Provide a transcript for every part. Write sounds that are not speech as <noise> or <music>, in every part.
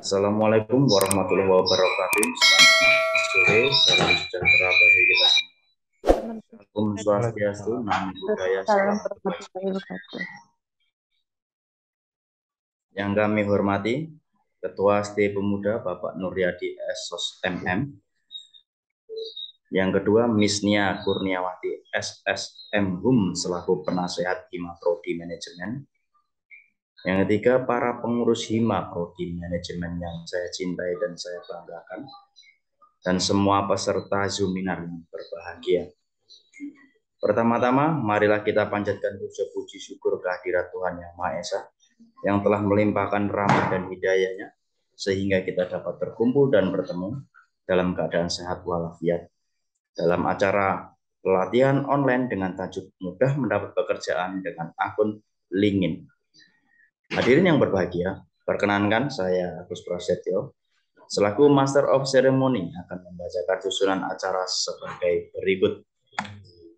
Assalamualaikum warahmatullahi wabarakatuh. Selamat sore, salam sejahtera bagi kita semua. Assalamualaikum swastiastu, namo buddhaya, salam Yang kami hormati Ketua ST Pemuda Bapak Nuryadi SOS MM. Yang kedua Nia Kurniawati SSM Hum selaku penasehat Hima Prodi Manajemen yang ketiga, para pengurus HIMA prodi manajemen yang saya cintai dan saya banggakan. Dan semua peserta Zoominar yang berbahagia. Pertama-tama, marilah kita panjatkan puja puji syukur kehadirat Tuhan Yang Maha Esa yang telah melimpahkan rahmat dan hidayahnya sehingga kita dapat berkumpul dan bertemu dalam keadaan sehat walafiat. Dalam acara pelatihan online dengan tajuk mudah mendapat pekerjaan dengan akun LinkedIn Hadirin yang berbahagia, perkenankan saya Agus Prasetyo selaku Master of Ceremony akan membacakan susunan acara sebagai berikut.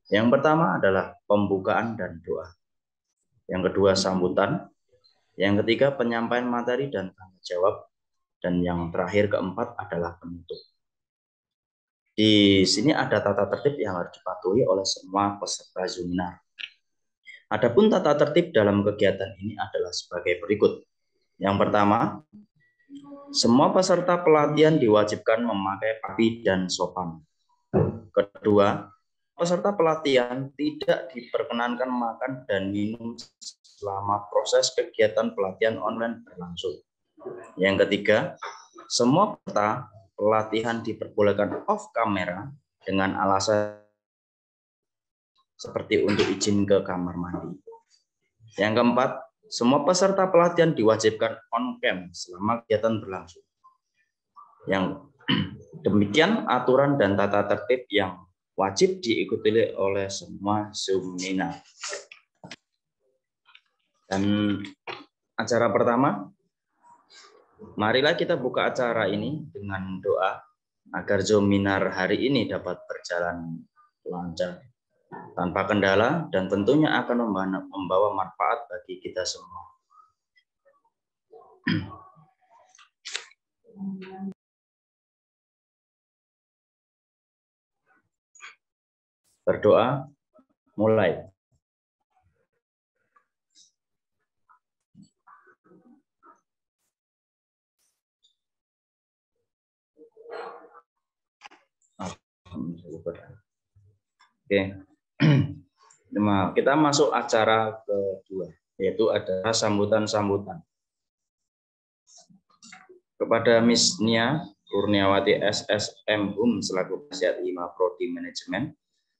Yang pertama adalah pembukaan dan doa. Yang kedua sambutan. Yang ketiga penyampaian materi dan tanya jawab. Dan yang terakhir keempat adalah penutup. Di sini ada tata tertib yang harus dipatuhi oleh semua peserta seminar. Adapun tata tertib dalam kegiatan ini adalah sebagai berikut. Yang pertama, semua peserta pelatihan diwajibkan memakai rapi dan sopan. Kedua, peserta pelatihan tidak diperkenankan makan dan minum selama proses kegiatan pelatihan online berlangsung. Yang ketiga, semua peserta pelatihan diperbolehkan off kamera dengan alasan seperti untuk izin ke kamar mandi. Yang keempat, semua peserta pelatihan diwajibkan on cam selama kegiatan berlangsung. Yang <clears throat> demikian aturan dan tata tertib yang wajib diikuti oleh semua sumina. Dan acara pertama, marilah kita buka acara ini dengan doa agar Zominar hari ini dapat berjalan lancar tanpa kendala dan tentunya akan membawa manfaat bagi kita semua. Berdoa mulai. Oke. Okay kita masuk acara kedua, yaitu ada sambutan-sambutan. Kepada Miss Nia Kurniawati SSM UM selaku penasihat IMA Prodi Manajemen,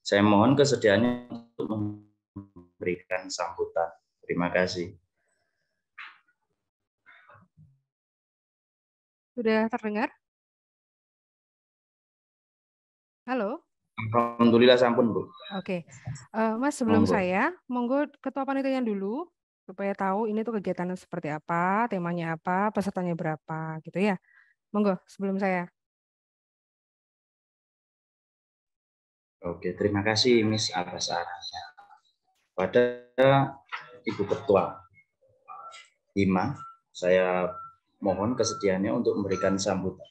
saya mohon kesediaannya untuk memberikan sambutan. Terima kasih. Sudah terdengar? Halo? Alhamdulillah sampun Bu. Oke, okay. uh, eh, Mas sebelum monggo. saya, monggo ketua panitia yang dulu supaya tahu ini tuh kegiatan seperti apa, temanya apa, pesertanya berapa, gitu ya. Monggo sebelum saya. Oke, terima kasih Miss atas arahnya. Pada Ibu Ketua Hima, saya mohon kesediaannya untuk memberikan sambutan.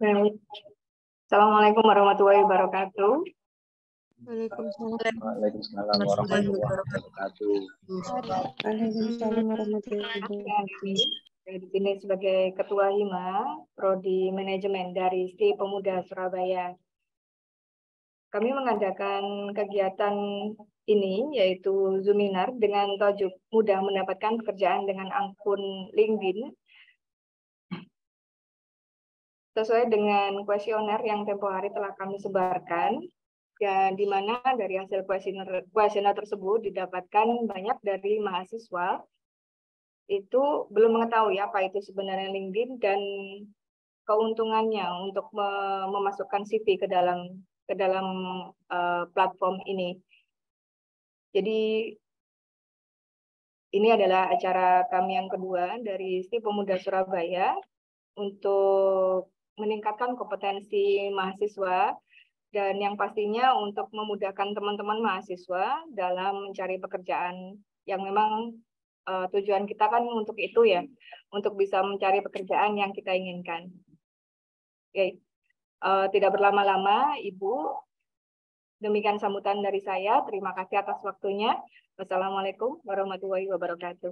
Assalamualaikum warahmatullahi wabarakatuh. Waalaikumsalam warahmatullahi wabarakatuh. warahmatullahi wabarakatuh. Di sini sebagai Ketua Hima, Prodi Manajemen dari Sri Pemuda Surabaya. Kami mengadakan kegiatan ini yaitu Zoominar dengan tajuk Mudah Mendapatkan Pekerjaan dengan akun LinkedIn sesuai dengan kuesioner yang tempo hari telah kami sebarkan, ya, di mana dari hasil kuesioner, kuesioner tersebut didapatkan banyak dari mahasiswa itu belum mengetahui apa itu sebenarnya LinkedIn dan keuntungannya untuk memasukkan CV ke dalam ke dalam uh, platform ini. Jadi ini adalah acara kami yang kedua dari STI Pemuda Surabaya untuk meningkatkan kompetensi mahasiswa dan yang pastinya untuk memudahkan teman-teman mahasiswa dalam mencari pekerjaan yang memang uh, tujuan kita kan untuk itu ya, untuk bisa mencari pekerjaan yang kita inginkan. Oke, ya, uh, tidak berlama-lama, Ibu. Demikian sambutan dari saya. Terima kasih atas waktunya. Wassalamualaikum warahmatullahi wabarakatuh.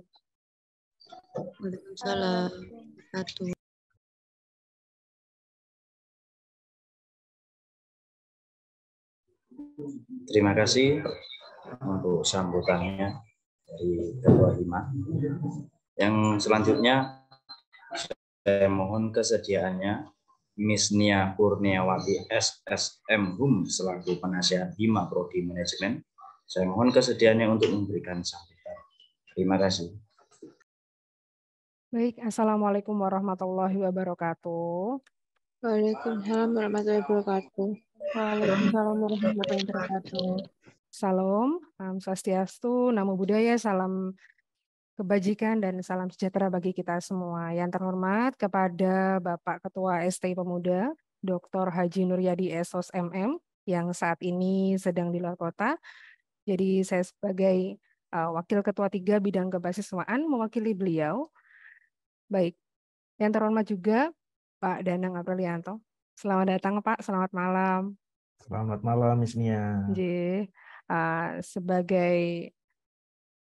Waalaikumsalam. Terima kasih untuk sambutannya dari Ketua Hima. Yang selanjutnya saya mohon kesediaannya Miss Nia Kurniawati SSM Hum selaku penasihat Hima Prodi Manajemen. Saya mohon kesediaannya untuk memberikan sambutan. Terima kasih. Baik, Assalamualaikum warahmatullahi wabarakatuh. Waalaikumsalam warahmatullahi wabarakatuh. Waalaikumsalam warahmatullahi wabarakatuh. Salam, salam swastiastu, namo buddhaya, salam kebajikan dan salam sejahtera bagi kita semua. Yang terhormat kepada Bapak Ketua ST Pemuda, Dr. Haji Nuryadi Esos MM, yang saat ini sedang di luar kota. Jadi saya sebagai uh, Wakil Ketua Tiga Bidang Kebasiswaan mewakili beliau. Baik, yang terhormat juga Pak Danang Aprilianto. Selamat datang Pak, selamat malam. Selamat malam Miss Nia. J, uh, eh, sebagai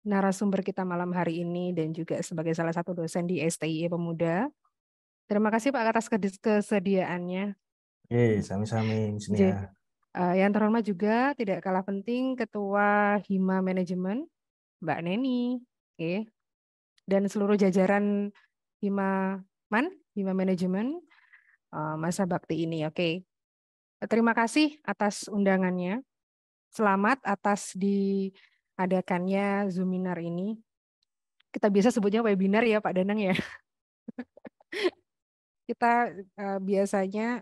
narasumber kita malam hari ini dan juga sebagai salah satu dosen di STI e Pemuda. Terima kasih Pak atas kesediaannya. Oke, sami-sami Miss Nia. J, uh, eh, yang terhormat juga tidak kalah penting Ketua Hima Manajemen Mbak Neni, okay. dan seluruh jajaran Hima Man Human Management eh, masa bakti ini. Oke, terima kasih atas undangannya. Selamat atas diadakannya Zoominar ini. Kita biasa sebutnya webinar ya Pak Danang ya. <laughs> Kita eh, biasanya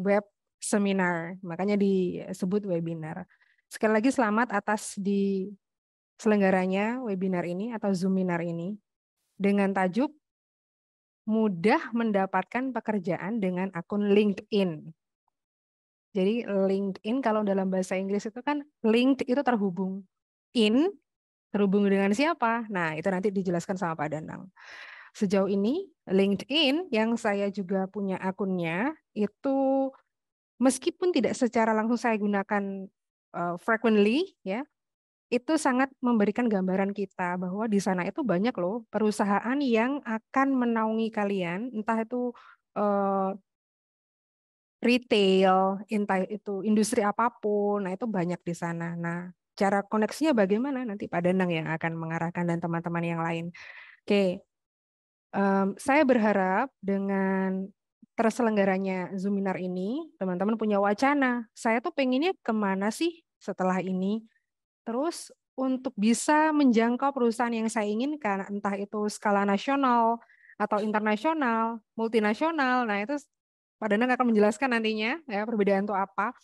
web seminar, makanya disebut webinar. Sekali lagi selamat atas di selenggaranya webinar ini atau Zoominar ini dengan tajuk mudah mendapatkan pekerjaan dengan akun LinkedIn. Jadi LinkedIn kalau dalam bahasa Inggris itu kan linked itu terhubung. In terhubung dengan siapa? Nah, itu nanti dijelaskan sama Pak Danang. Sejauh ini LinkedIn yang saya juga punya akunnya itu meskipun tidak secara langsung saya gunakan uh, frequently ya, itu sangat memberikan gambaran kita bahwa di sana itu banyak loh perusahaan yang akan menaungi kalian, entah itu uh, retail, entah itu industri apapun, nah itu banyak di sana. Nah, cara koneksinya bagaimana nanti Pak Danang yang akan mengarahkan dan teman-teman yang lain. Oke, um, saya berharap dengan terselenggaranya Zoominar ini, teman-teman punya wacana. Saya tuh pengennya kemana sih setelah ini? Terus untuk bisa menjangkau perusahaan yang saya inginkan, entah itu skala nasional atau internasional, multinasional, nah itu Pak Danang akan menjelaskan nantinya ya perbedaan itu apa.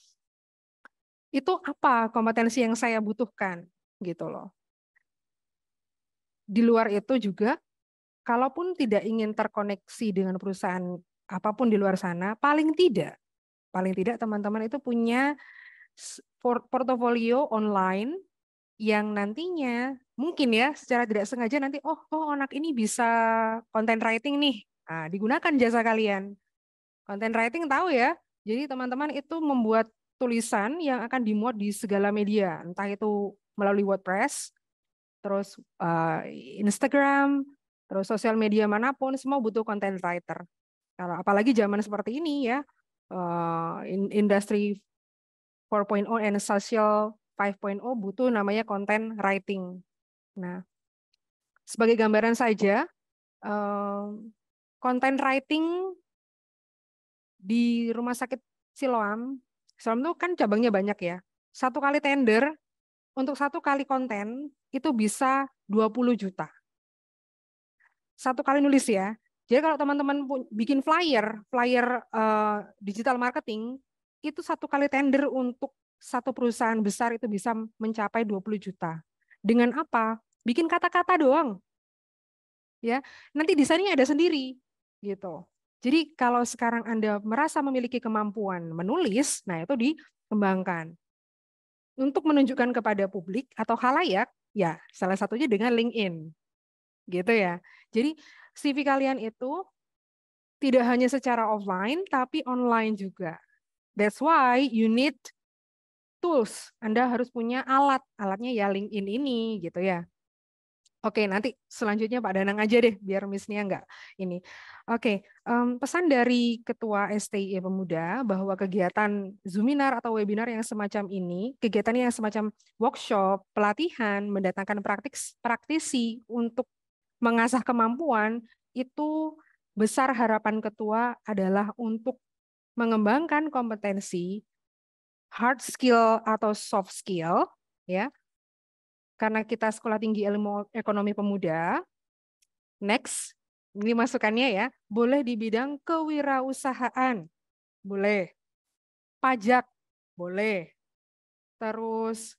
Itu apa kompetensi yang saya butuhkan gitu loh. Di luar itu juga, kalaupun tidak ingin terkoneksi dengan perusahaan apapun di luar sana, paling tidak, paling tidak teman-teman itu punya portofolio online yang nantinya mungkin ya secara tidak sengaja nanti oh oh anak ini bisa content writing nih nah, digunakan jasa kalian content writing tahu ya jadi teman-teman itu membuat tulisan yang akan dimuat di segala media entah itu melalui WordPress terus uh, Instagram terus sosial media manapun semua butuh content writer kalau apalagi zaman seperti ini ya uh, industri 4.0 and social 5.0 butuh namanya konten writing. Nah, sebagai gambaran saja, konten writing di rumah sakit Siloam, Siloam itu kan cabangnya banyak ya. Satu kali tender, untuk satu kali konten, itu bisa 20 juta. Satu kali nulis ya. Jadi kalau teman-teman bikin flyer, flyer uh, digital marketing, itu satu kali tender untuk satu perusahaan besar itu bisa mencapai 20 juta. Dengan apa? Bikin kata-kata doang. Ya, nanti desainnya ada sendiri gitu. Jadi kalau sekarang Anda merasa memiliki kemampuan menulis, nah itu dikembangkan. Untuk menunjukkan kepada publik atau halayak, ya salah satunya dengan LinkedIn. Gitu ya. Jadi CV kalian itu tidak hanya secara offline tapi online juga. That's why you need tools, Anda harus punya alat. Alatnya ya LinkedIn ini gitu ya. Oke, nanti selanjutnya Pak Danang aja deh, biar misnya enggak ini. Oke, um, pesan dari Ketua STI e Pemuda bahwa kegiatan Zoominar atau webinar yang semacam ini, kegiatan yang semacam workshop, pelatihan, mendatangkan praktis praktisi untuk mengasah kemampuan, itu besar harapan Ketua adalah untuk mengembangkan kompetensi hard skill atau soft skill ya karena kita sekolah tinggi ilmu ekonomi pemuda next ini masukannya ya boleh di bidang kewirausahaan boleh pajak boleh terus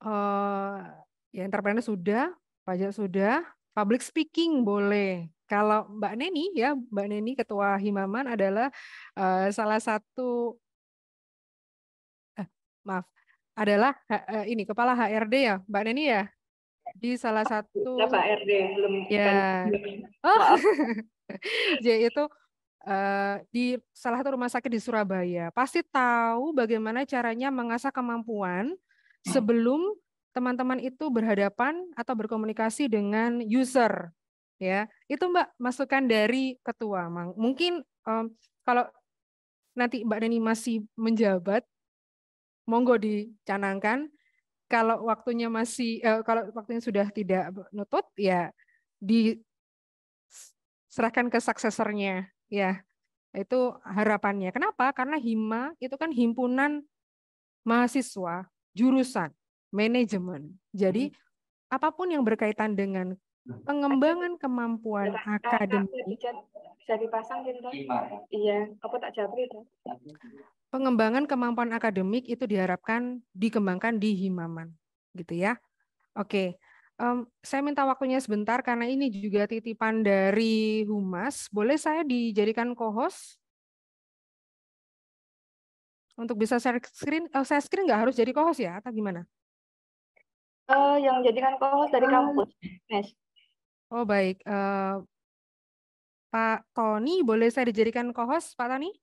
uh, ya entrepreneur sudah pajak sudah public speaking boleh. Kalau Mbak Neni ya, Mbak Neni ketua Himaman adalah uh, salah satu eh, maaf, adalah uh, ini kepala HRD ya, Mbak Neni ya? Di salah satu HRD belum ya. Oh. Jadi <laughs> itu Uh, di salah satu rumah sakit di Surabaya pasti tahu bagaimana caranya mengasah kemampuan hmm. sebelum teman-teman itu berhadapan atau berkomunikasi dengan user ya itu mbak masukan dari ketua mang mungkin um, kalau nanti mbak Neni masih menjabat monggo dicanangkan kalau waktunya masih eh, kalau waktunya sudah tidak nutut ya diserahkan ke suksesornya ya itu harapannya kenapa karena hima itu kan himpunan mahasiswa jurusan manajemen. Jadi hmm. apapun yang berkaitan dengan nah. pengembangan kemampuan nah, nah, akademik. Bisa dipasang gitu, kan? Iya, aku tak jawab itu. Pengembangan kemampuan akademik itu diharapkan dikembangkan di Himaman, gitu ya. Oke, um, saya minta waktunya sebentar karena ini juga titipan dari Humas. Boleh saya dijadikan co-host? Untuk bisa share screen, oh, eh, saya screen nggak harus jadi co-host ya, atau gimana? Uh, yang jadikan kohos dari oh. kampus, Mes. Oh baik, uh, Pak Tony, boleh saya dijadikan kohos, Pak Tony?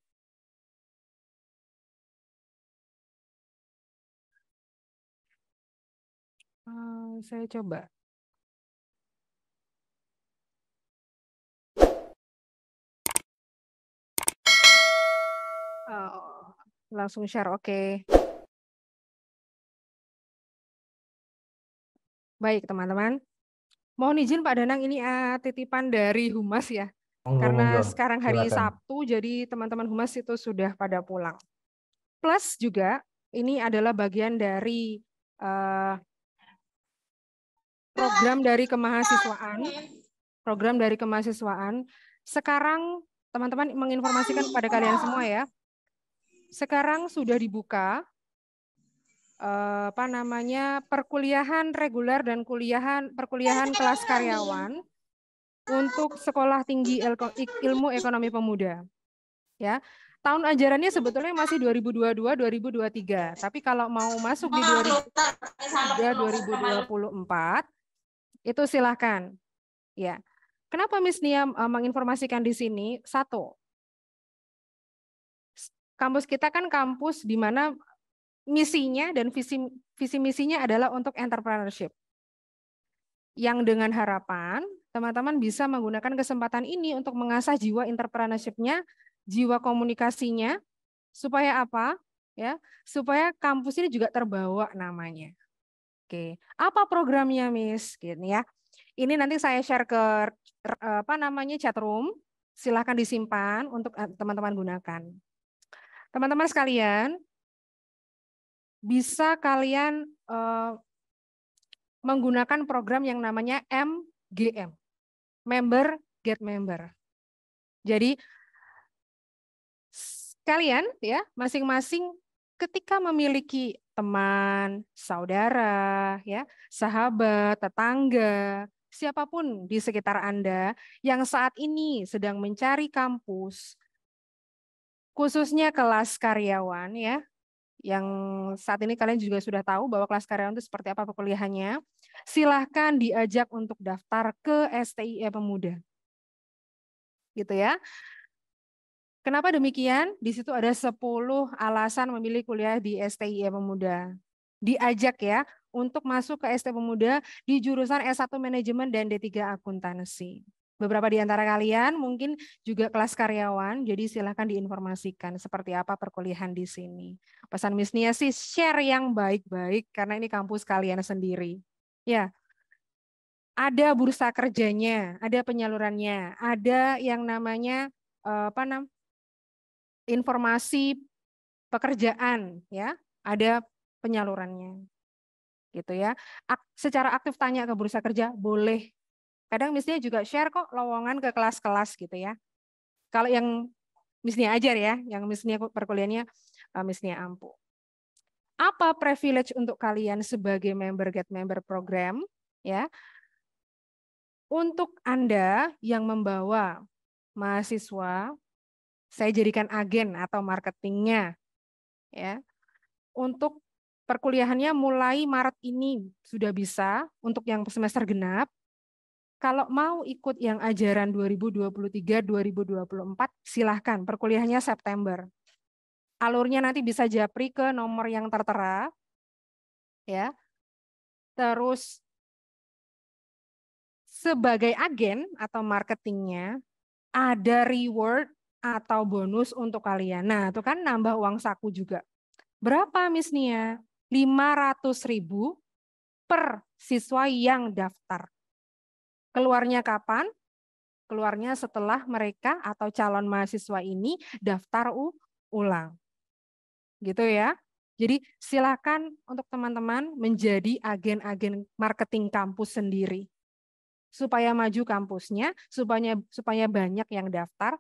Uh, saya coba. Oh, langsung share, oke. Okay. Baik, teman-teman. Mohon izin Pak Danang ini uh, titipan dari Humas ya. Monggo, Karena monggo. sekarang hari Silakan. Sabtu, jadi teman-teman Humas itu sudah pada pulang. Plus juga ini adalah bagian dari uh, program dari kemahasiswaan. Program dari kemahasiswaan. Sekarang teman-teman menginformasikan kepada kalian semua ya. Sekarang sudah dibuka Eh, apa namanya perkuliahan reguler dan kuliahan perkuliahan kelas karyawan untuk sekolah tinggi ilmu ekonomi pemuda. Ya. Tahun ajarannya sebetulnya masih 2022-2023, tapi kalau mau masuk di 2023-2024 itu silahkan. Ya. Kenapa Miss Nia eh, menginformasikan di sini? Satu, kampus kita kan kampus di mana misinya dan visi visi misinya adalah untuk entrepreneurship. Yang dengan harapan teman-teman bisa menggunakan kesempatan ini untuk mengasah jiwa entrepreneurship-nya, jiwa komunikasinya supaya apa? Ya, supaya kampus ini juga terbawa namanya. Oke, apa programnya, Miss? Gitu ya. Ini nanti saya share ke eh, apa namanya chat room. Silahkan disimpan untuk eh, teman-teman gunakan. Teman-teman sekalian, bisa kalian uh, menggunakan program yang namanya MGM, Member Get Member. Jadi kalian ya masing-masing ketika memiliki teman, saudara, ya, sahabat, tetangga, siapapun di sekitar Anda yang saat ini sedang mencari kampus khususnya kelas karyawan ya, yang saat ini kalian juga sudah tahu bahwa kelas karyawan itu seperti apa perkuliahannya, silahkan diajak untuk daftar ke STIE Pemuda. Gitu ya. Kenapa demikian? Di situ ada 10 alasan memilih kuliah di STIE Pemuda. Diajak ya untuk masuk ke STIE Pemuda di jurusan S1 Manajemen dan D3 Akuntansi beberapa di antara kalian mungkin juga kelas karyawan, jadi silahkan diinformasikan seperti apa perkuliahan di sini. Pesan Miss sih share yang baik-baik karena ini kampus kalian sendiri. Ya, ada bursa kerjanya, ada penyalurannya, ada yang namanya eh, apa nam? informasi pekerjaan ya, ada penyalurannya gitu ya. secara aktif tanya ke bursa kerja boleh Kadang misalnya juga share kok lowongan ke kelas-kelas gitu ya. Kalau yang misalnya ajar ya, yang misalnya perkuliahannya ah, misalnya ampu Apa privilege untuk kalian sebagai member get member program ya? Untuk Anda yang membawa mahasiswa, saya jadikan agen atau marketingnya ya. Untuk perkuliahannya mulai Maret ini sudah bisa untuk yang semester genap kalau mau ikut yang ajaran 2023-2024, silahkan. perkuliahannya September. Alurnya nanti bisa japri ke nomor yang tertera. ya. Terus sebagai agen atau marketingnya, ada reward atau bonus untuk kalian. Nah, itu kan nambah uang saku juga. Berapa, Miss Nia? 500 ribu per siswa yang daftar Keluarnya kapan? Keluarnya setelah mereka atau calon mahasiswa ini daftar ulang. Gitu ya. Jadi silakan untuk teman-teman menjadi agen-agen marketing kampus sendiri supaya maju kampusnya, supaya supaya banyak yang daftar.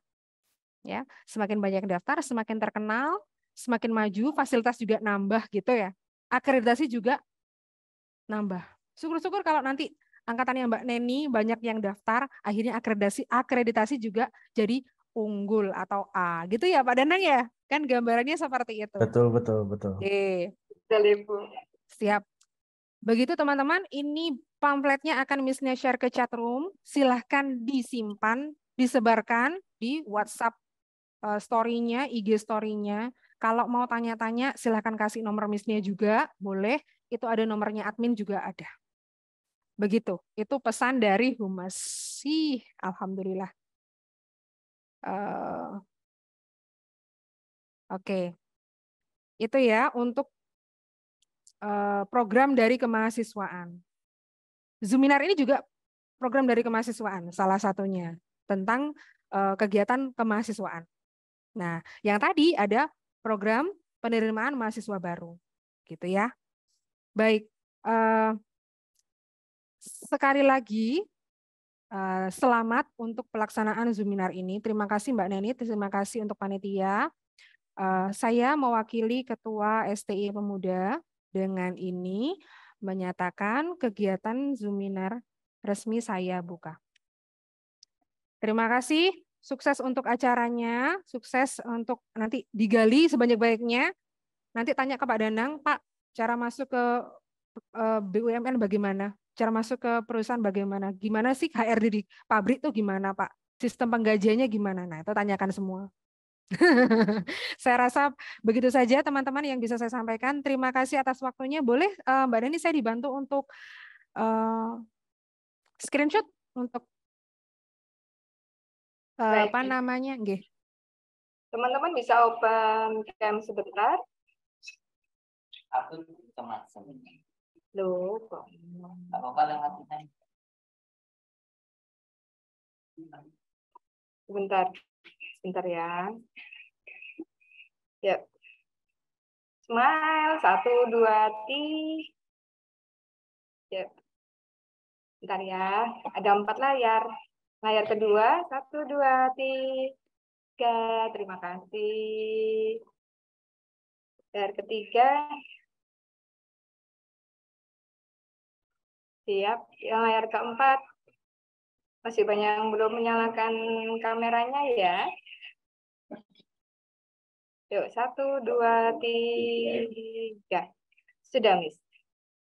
Ya, semakin banyak yang daftar, semakin terkenal, semakin maju, fasilitas juga nambah gitu ya. Akreditasi juga nambah. Syukur-syukur kalau nanti Angkatan yang Mbak Neni banyak yang daftar, akhirnya akreditasi akreditasi juga jadi unggul atau A. Gitu ya Pak Danang ya? Kan gambarannya seperti itu. Betul, betul, betul. Oke. Betul, Siap. Begitu teman-teman, ini pamfletnya akan Missnya share ke chat room. Silahkan disimpan, disebarkan di WhatsApp eh, story-nya, IG story-nya. Kalau mau tanya-tanya, silahkan kasih nomor Missnya juga, boleh. Itu ada nomornya admin juga ada. Begitu. Itu pesan dari humas si Alhamdulillah. Uh, Oke. Okay. Itu ya untuk uh, program dari kemahasiswaan. Zuminar ini juga program dari kemahasiswaan salah satunya tentang uh, kegiatan kemahasiswaan. Nah, yang tadi ada program penerimaan mahasiswa baru. Gitu ya. Baik. Uh, sekali lagi eh, selamat untuk pelaksanaan seminar ini. Terima kasih Mbak Neni, terima kasih untuk panitia. Eh, saya mewakili Ketua STI Pemuda dengan ini menyatakan kegiatan seminar resmi saya buka. Terima kasih, sukses untuk acaranya, sukses untuk nanti digali sebanyak-banyaknya. Nanti tanya ke Pak Danang, Pak, cara masuk ke eh, BUMN bagaimana? cara masuk ke perusahaan bagaimana? Gimana sih HRD di pabrik tuh gimana Pak? Sistem penggajiannya gimana? Nah itu tanyakan semua. <laughs> saya rasa begitu saja teman-teman yang bisa saya sampaikan. Terima kasih atas waktunya. Boleh eh, Mbak Dani saya dibantu untuk uh, screenshot untuk uh, apa namanya? Nggih. Teman-teman bisa open cam sebentar. Aku teman teman Loh, kok. apa-apa Bentar. Sebentar. Sebentar ya. Ya. Smile. Satu, dua, tiga. Ya. Bentar ya. Ada empat layar. Layar kedua. Satu, dua, tiga. Terima kasih. Layar ketiga. siap. Yang layar keempat, masih banyak yang belum menyalakan kameranya ya. Yuk, satu, dua, tiga. Sudah, Miss.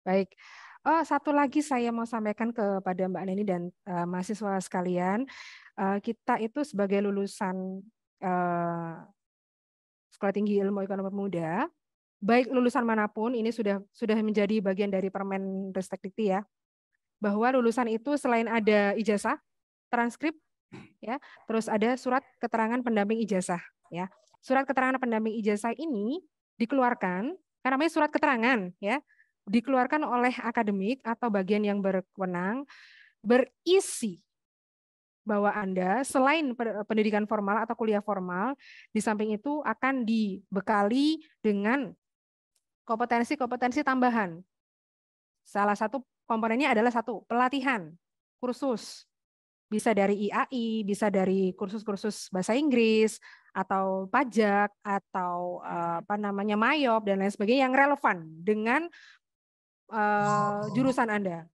Baik. Oh, satu lagi saya mau sampaikan kepada Mbak Neni dan uh, mahasiswa sekalian. Uh, kita itu sebagai lulusan uh, Sekolah Tinggi Ilmu Ekonomi Muda, baik lulusan manapun, ini sudah sudah menjadi bagian dari Permen Ristek ya, bahwa lulusan itu selain ada ijazah, transkrip, ya, terus ada surat keterangan pendamping ijazah, ya. Surat keterangan pendamping ijazah ini dikeluarkan karena namanya surat keterangan, ya, dikeluarkan oleh akademik atau bagian yang berwenang berisi bahwa Anda selain pendidikan formal atau kuliah formal, di samping itu akan dibekali dengan kompetensi-kompetensi tambahan. Salah satu komponennya adalah satu, pelatihan, kursus. Bisa dari IAI, bisa dari kursus-kursus bahasa Inggris, atau pajak, atau eh, apa namanya mayop, dan lain sebagainya yang relevan dengan uh, jurusan Anda.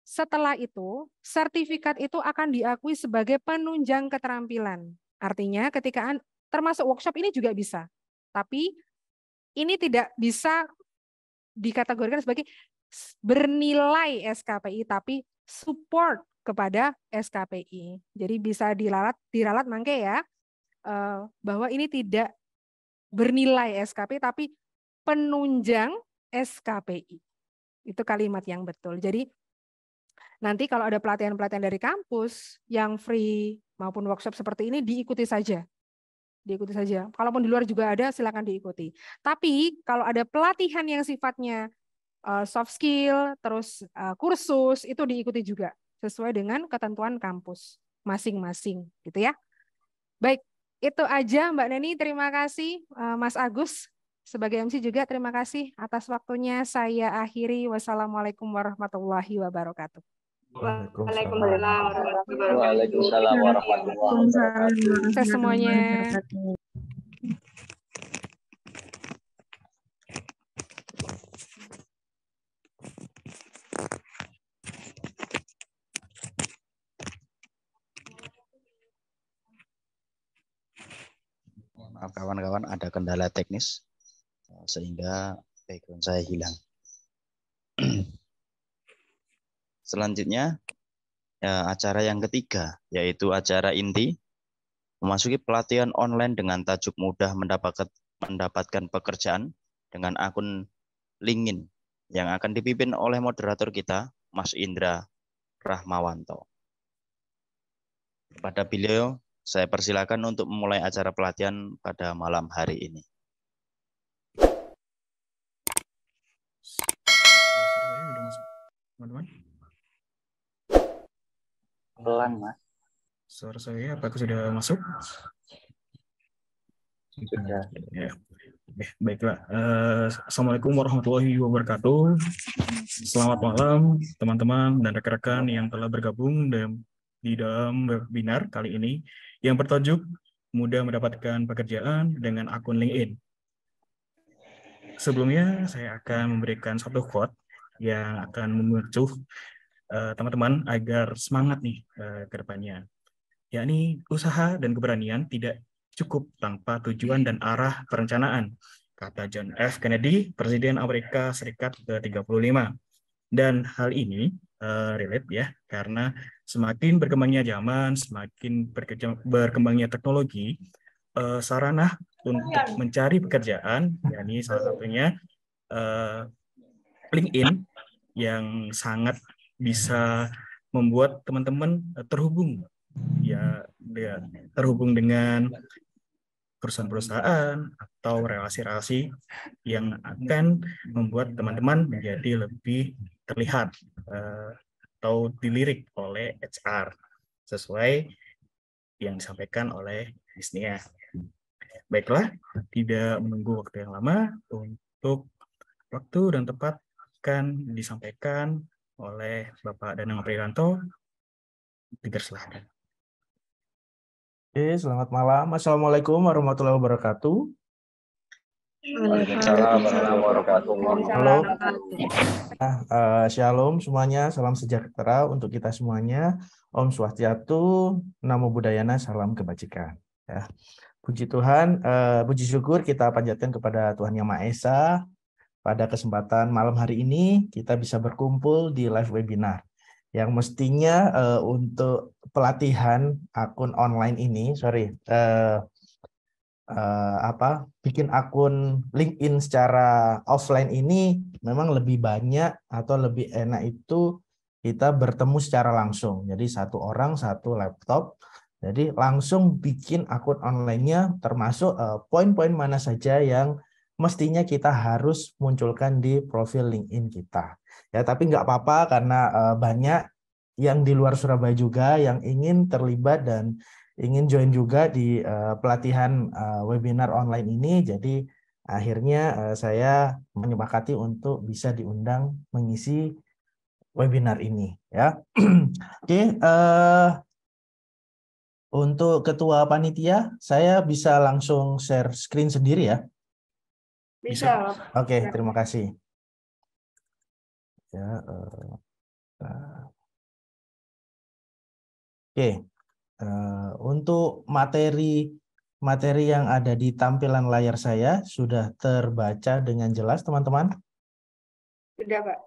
Setelah itu, sertifikat itu akan diakui sebagai penunjang keterampilan. Artinya ketika termasuk workshop ini juga bisa. Tapi ini tidak bisa dikategorikan sebagai bernilai SKPI tapi support kepada SKPI. Jadi bisa diralat diralat mangke ya eh, bahwa ini tidak bernilai SKPI tapi penunjang SKPI. Itu kalimat yang betul. Jadi nanti kalau ada pelatihan-pelatihan dari kampus yang free maupun workshop seperti ini diikuti saja. Diikuti saja. Kalaupun di luar juga ada silakan diikuti. Tapi kalau ada pelatihan yang sifatnya Eh, soft skill, terus eh, kursus itu diikuti juga sesuai dengan ketentuan kampus masing-masing gitu ya. Baik, itu aja Mbak Neni. Terima kasih eh, Mas Agus sebagai MC juga terima kasih atas waktunya. Saya akhiri. Wassalamualaikum warahmatullahi wabarakatuh. Waalaikumsalam warahmatullahi wabarakatuh. Waalaikumsalam warahmatullahi wabarakatuh. semuanya. kawan-kawan ada kendala teknis eh, sehingga background saya hilang. <clears throat> Selanjutnya eh, acara yang ketiga yaitu acara inti memasuki pelatihan online dengan tajuk mudah mendapatkan mendapatkan pekerjaan dengan akun LinkedIn yang akan dipimpin oleh moderator kita Mas Indra Rahmawanto. Kepada beliau saya persilakan untuk memulai acara pelatihan pada malam hari ini. Pelan, Mas. Suara saya apakah sudah masuk? Sudah. Ya. Baiklah. Uh, Assalamualaikum warahmatullahi wabarakatuh. Selamat malam teman-teman dan rekan-rekan yang telah bergabung di dalam webinar kali ini yang bertajuk Mudah Mendapatkan Pekerjaan dengan Akun LinkedIn. Sebelumnya, saya akan memberikan satu quote yang akan memicu uh, teman-teman agar semangat nih uh, ke depannya. Yakni, usaha dan keberanian tidak cukup tanpa tujuan dan arah perencanaan, kata John F. Kennedy, Presiden Amerika Serikat ke-35. Dan hal ini Eh, relate ya karena semakin berkembangnya zaman, semakin berkembangnya teknologi, eh, sarana untuk mencari pekerjaan, yakni salah satunya uh, LinkedIn yang sangat bisa membuat teman-teman terhubung ya terhubung dengan perusahaan-perusahaan atau relasi-relasi yang akan membuat teman-teman menjadi lebih terlihat uh, atau dilirik oleh HR sesuai yang disampaikan oleh bisnisnya. Baiklah, tidak menunggu waktu yang lama untuk waktu dan tempat akan disampaikan oleh Bapak Danang Priranto. Tiga selamat. Oke, selamat malam. Assalamualaikum warahmatullahi wabarakatuh. Waalaikumsalam warahmatullahi wabarakatuh. Nah, eh, shalom semuanya, salam sejahtera untuk kita semuanya. Om Swastiastu, Namo Buddhayana, salam kebajikan. Ya. Puji Tuhan, uh, puji syukur kita panjatkan kepada Tuhan Yang Maha Esa. Pada kesempatan malam hari ini kita bisa berkumpul di live webinar yang mestinya uh, untuk pelatihan akun online ini, sorry, uh, uh, apa bikin akun LinkedIn secara offline ini memang lebih banyak atau lebih enak itu kita bertemu secara langsung. Jadi satu orang satu laptop. Jadi langsung bikin akun online-nya termasuk eh, poin-poin mana saja yang mestinya kita harus munculkan di profil LinkedIn kita. Ya, tapi nggak apa-apa karena uh, banyak yang di luar Surabaya juga yang ingin terlibat dan ingin join juga di uh, pelatihan uh, webinar online ini. Jadi akhirnya uh, saya menyepakati untuk bisa diundang mengisi webinar ini ya. <clears throat> Oke, okay, uh, untuk ketua panitia saya bisa langsung share screen sendiri ya. Bisa. bisa. Oke, okay, terima kasih. Ya, uh, uh. Oke. Okay. Eh, untuk materi materi yang ada di tampilan layar saya sudah terbaca dengan jelas, teman-teman? Sudah, Pak.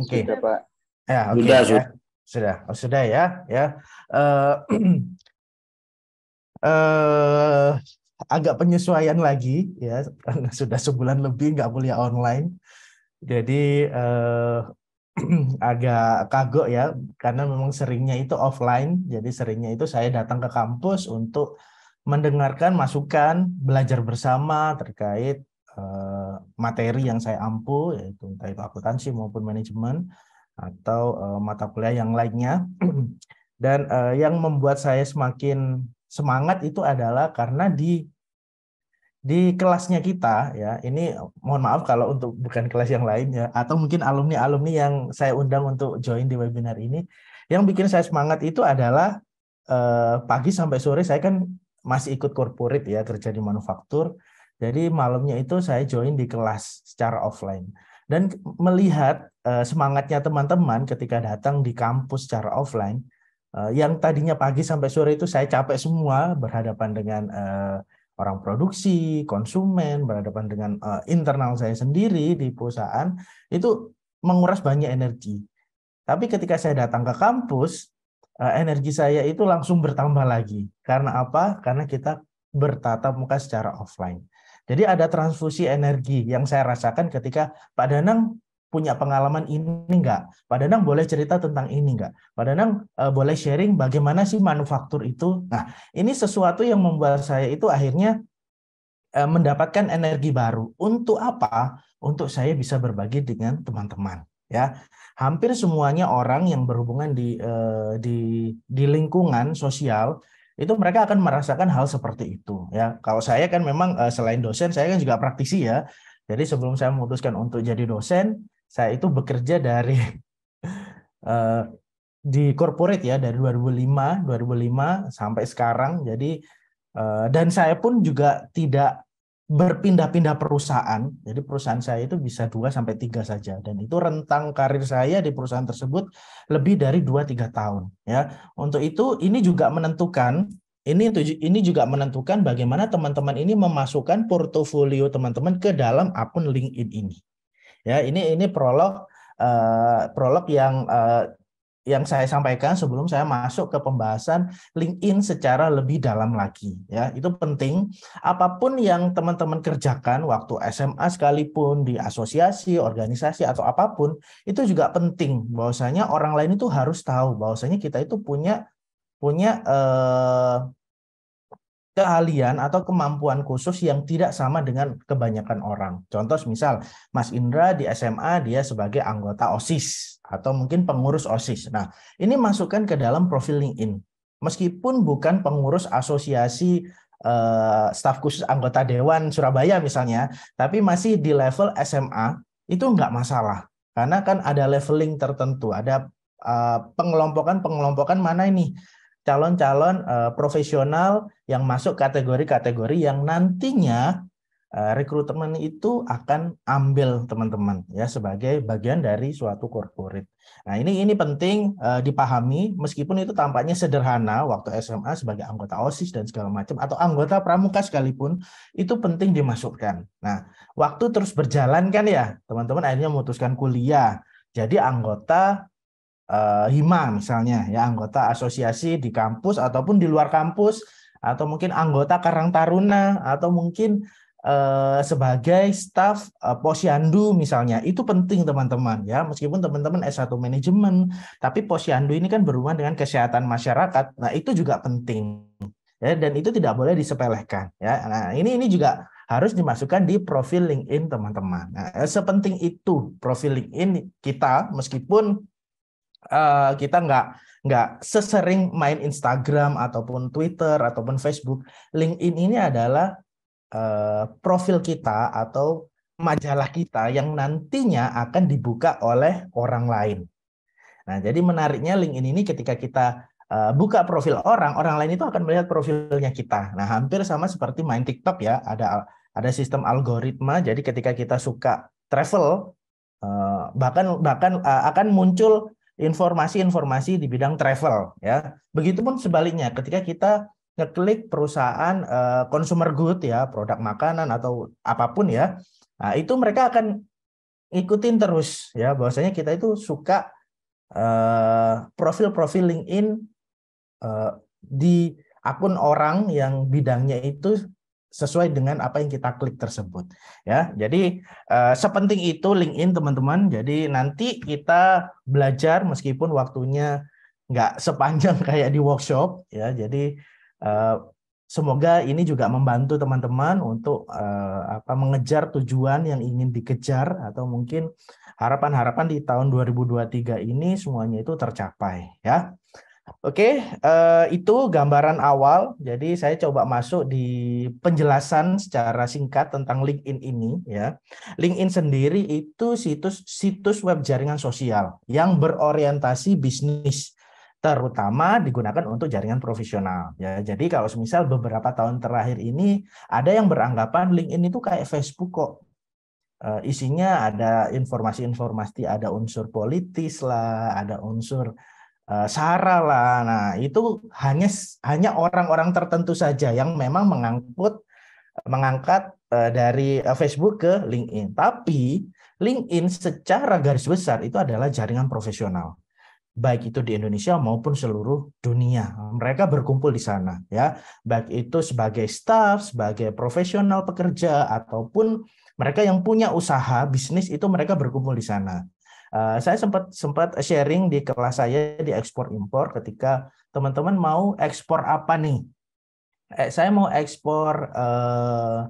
Oke. Okay. Sudah, Pak. Ya, oke. Okay, sudah, ya. sudah. Oh, sudah ya, ya. Uh, uh, <clears throat> agak penyesuaian lagi ya, <laughs> sudah sebulan lebih nggak kuliah online. Jadi uh, <clears throat> agak kagok ya karena memang seringnya itu offline jadi seringnya itu saya datang ke kampus untuk mendengarkan masukan belajar bersama terkait eh, materi yang saya ampu yaitu entah itu akuntansi maupun manajemen atau eh, mata kuliah yang lainnya <clears throat> dan eh, yang membuat saya semakin semangat itu adalah karena di di kelasnya kita ya ini mohon maaf kalau untuk bukan kelas yang lain ya atau mungkin alumni alumni yang saya undang untuk join di webinar ini yang bikin saya semangat itu adalah eh, pagi sampai sore saya kan masih ikut korporat ya kerja di manufaktur jadi malamnya itu saya join di kelas secara offline dan melihat eh, semangatnya teman-teman ketika datang di kampus secara offline eh, yang tadinya pagi sampai sore itu saya capek semua berhadapan dengan eh, orang produksi, konsumen, berhadapan dengan uh, internal saya sendiri di perusahaan, itu menguras banyak energi. Tapi ketika saya datang ke kampus, uh, energi saya itu langsung bertambah lagi. Karena apa? Karena kita bertatap muka secara offline. Jadi ada transfusi energi yang saya rasakan ketika Pak Danang punya pengalaman ini enggak? Pak Danang boleh cerita tentang ini enggak? Pak Danang uh, boleh sharing bagaimana sih manufaktur itu? Nah, ini sesuatu yang membuat saya itu akhirnya uh, mendapatkan energi baru. Untuk apa? Untuk saya bisa berbagi dengan teman-teman, ya. Hampir semuanya orang yang berhubungan di uh, di di lingkungan sosial itu mereka akan merasakan hal seperti itu ya kalau saya kan memang selain dosen saya kan juga praktisi ya jadi sebelum saya memutuskan untuk jadi dosen saya itu bekerja dari uh, <laughs> di corporate ya dari 2005 2005 sampai sekarang jadi uh, dan saya pun juga tidak berpindah-pindah perusahaan. Jadi perusahaan saya itu bisa dua sampai tiga saja dan itu rentang karir saya di perusahaan tersebut lebih dari dua tiga tahun ya. Untuk itu ini juga menentukan ini ini juga menentukan bagaimana teman-teman ini memasukkan portofolio teman-teman ke dalam akun LinkedIn ini. Ya, ini ini prolog uh, prolog yang uh, yang saya sampaikan sebelum saya masuk ke pembahasan LinkedIn secara lebih dalam lagi ya itu penting apapun yang teman-teman kerjakan waktu SMA sekalipun di asosiasi organisasi atau apapun itu juga penting bahwasanya orang lain itu harus tahu bahwasanya kita itu punya punya eh, keahlian atau kemampuan khusus yang tidak sama dengan kebanyakan orang. Contoh misal Mas Indra di SMA dia sebagai anggota OSIS atau mungkin pengurus OSIS. Nah, ini masukkan ke dalam profil LinkedIn. Meskipun bukan pengurus asosiasi eh, staf khusus anggota dewan Surabaya misalnya, tapi masih di level SMA itu nggak masalah. Karena kan ada leveling tertentu, ada eh, pengelompokan-pengelompokan mana ini calon-calon uh, profesional yang masuk kategori-kategori yang nantinya uh, rekrutmen itu akan ambil teman-teman ya sebagai bagian dari suatu korporat. Nah, ini ini penting uh, dipahami meskipun itu tampaknya sederhana waktu SMA sebagai anggota OSIS dan segala macam atau anggota pramuka sekalipun itu penting dimasukkan. Nah, waktu terus berjalan kan ya, teman-teman akhirnya memutuskan kuliah jadi anggota uh, hima misalnya ya anggota asosiasi di kampus ataupun di luar kampus atau mungkin anggota Karang Taruna atau mungkin eh, sebagai staf eh, posyandu misalnya itu penting teman-teman ya meskipun teman-teman S1 manajemen tapi posyandu ini kan berhubungan dengan kesehatan masyarakat nah itu juga penting ya dan itu tidak boleh disepelekan ya nah ini ini juga harus dimasukkan di profil LinkedIn teman-teman nah sepenting itu profil LinkedIn kita meskipun uh, kita nggak nggak sesering main Instagram ataupun Twitter ataupun Facebook. LinkedIn ini adalah uh, profil kita atau majalah kita yang nantinya akan dibuka oleh orang lain. Nah, jadi menariknya LinkedIn ini ketika kita uh, buka profil orang, orang lain itu akan melihat profilnya kita. Nah, hampir sama seperti main TikTok ya, ada ada sistem algoritma. Jadi ketika kita suka travel, uh, bahkan bahkan uh, akan muncul informasi-informasi di bidang travel ya. Begitupun sebaliknya ketika kita ngeklik perusahaan uh, consumer good ya, produk makanan atau apapun ya. Nah, itu mereka akan ikutin terus ya bahwasanya kita itu suka eh, profil-profil uh, LinkedIn uh, di akun orang yang bidangnya itu sesuai dengan apa yang kita klik tersebut ya. Jadi eh, sepenting itu LinkedIn teman-teman. Jadi nanti kita belajar meskipun waktunya nggak sepanjang <laughs> kayak di workshop ya. Jadi eh, semoga ini juga membantu teman-teman untuk eh, apa mengejar tujuan yang ingin dikejar atau mungkin harapan-harapan di tahun 2023 ini semuanya itu tercapai ya. Oke, eh, itu gambaran awal. Jadi saya coba masuk di penjelasan secara singkat tentang LinkedIn ini ya. LinkedIn sendiri itu situs situs web jaringan sosial yang berorientasi bisnis terutama digunakan untuk jaringan profesional ya. Jadi kalau misal beberapa tahun terakhir ini ada yang beranggapan LinkedIn itu kayak Facebook kok eh, isinya ada informasi-informasi, ada unsur politis lah, ada unsur Eh, SARA lah. Nah, itu hanya hanya orang-orang tertentu saja yang memang mengangkut mengangkat eh, dari eh, Facebook ke LinkedIn. Tapi LinkedIn secara garis besar itu adalah jaringan profesional. Baik itu di Indonesia maupun seluruh dunia. Mereka berkumpul di sana ya. Baik itu sebagai staff, sebagai profesional pekerja ataupun mereka yang punya usaha bisnis itu mereka berkumpul di sana. Eh, saya sempat sempat sharing di kelas saya di ekspor impor ketika teman-teman mau ekspor apa nih? Eh, saya mau ekspor uh,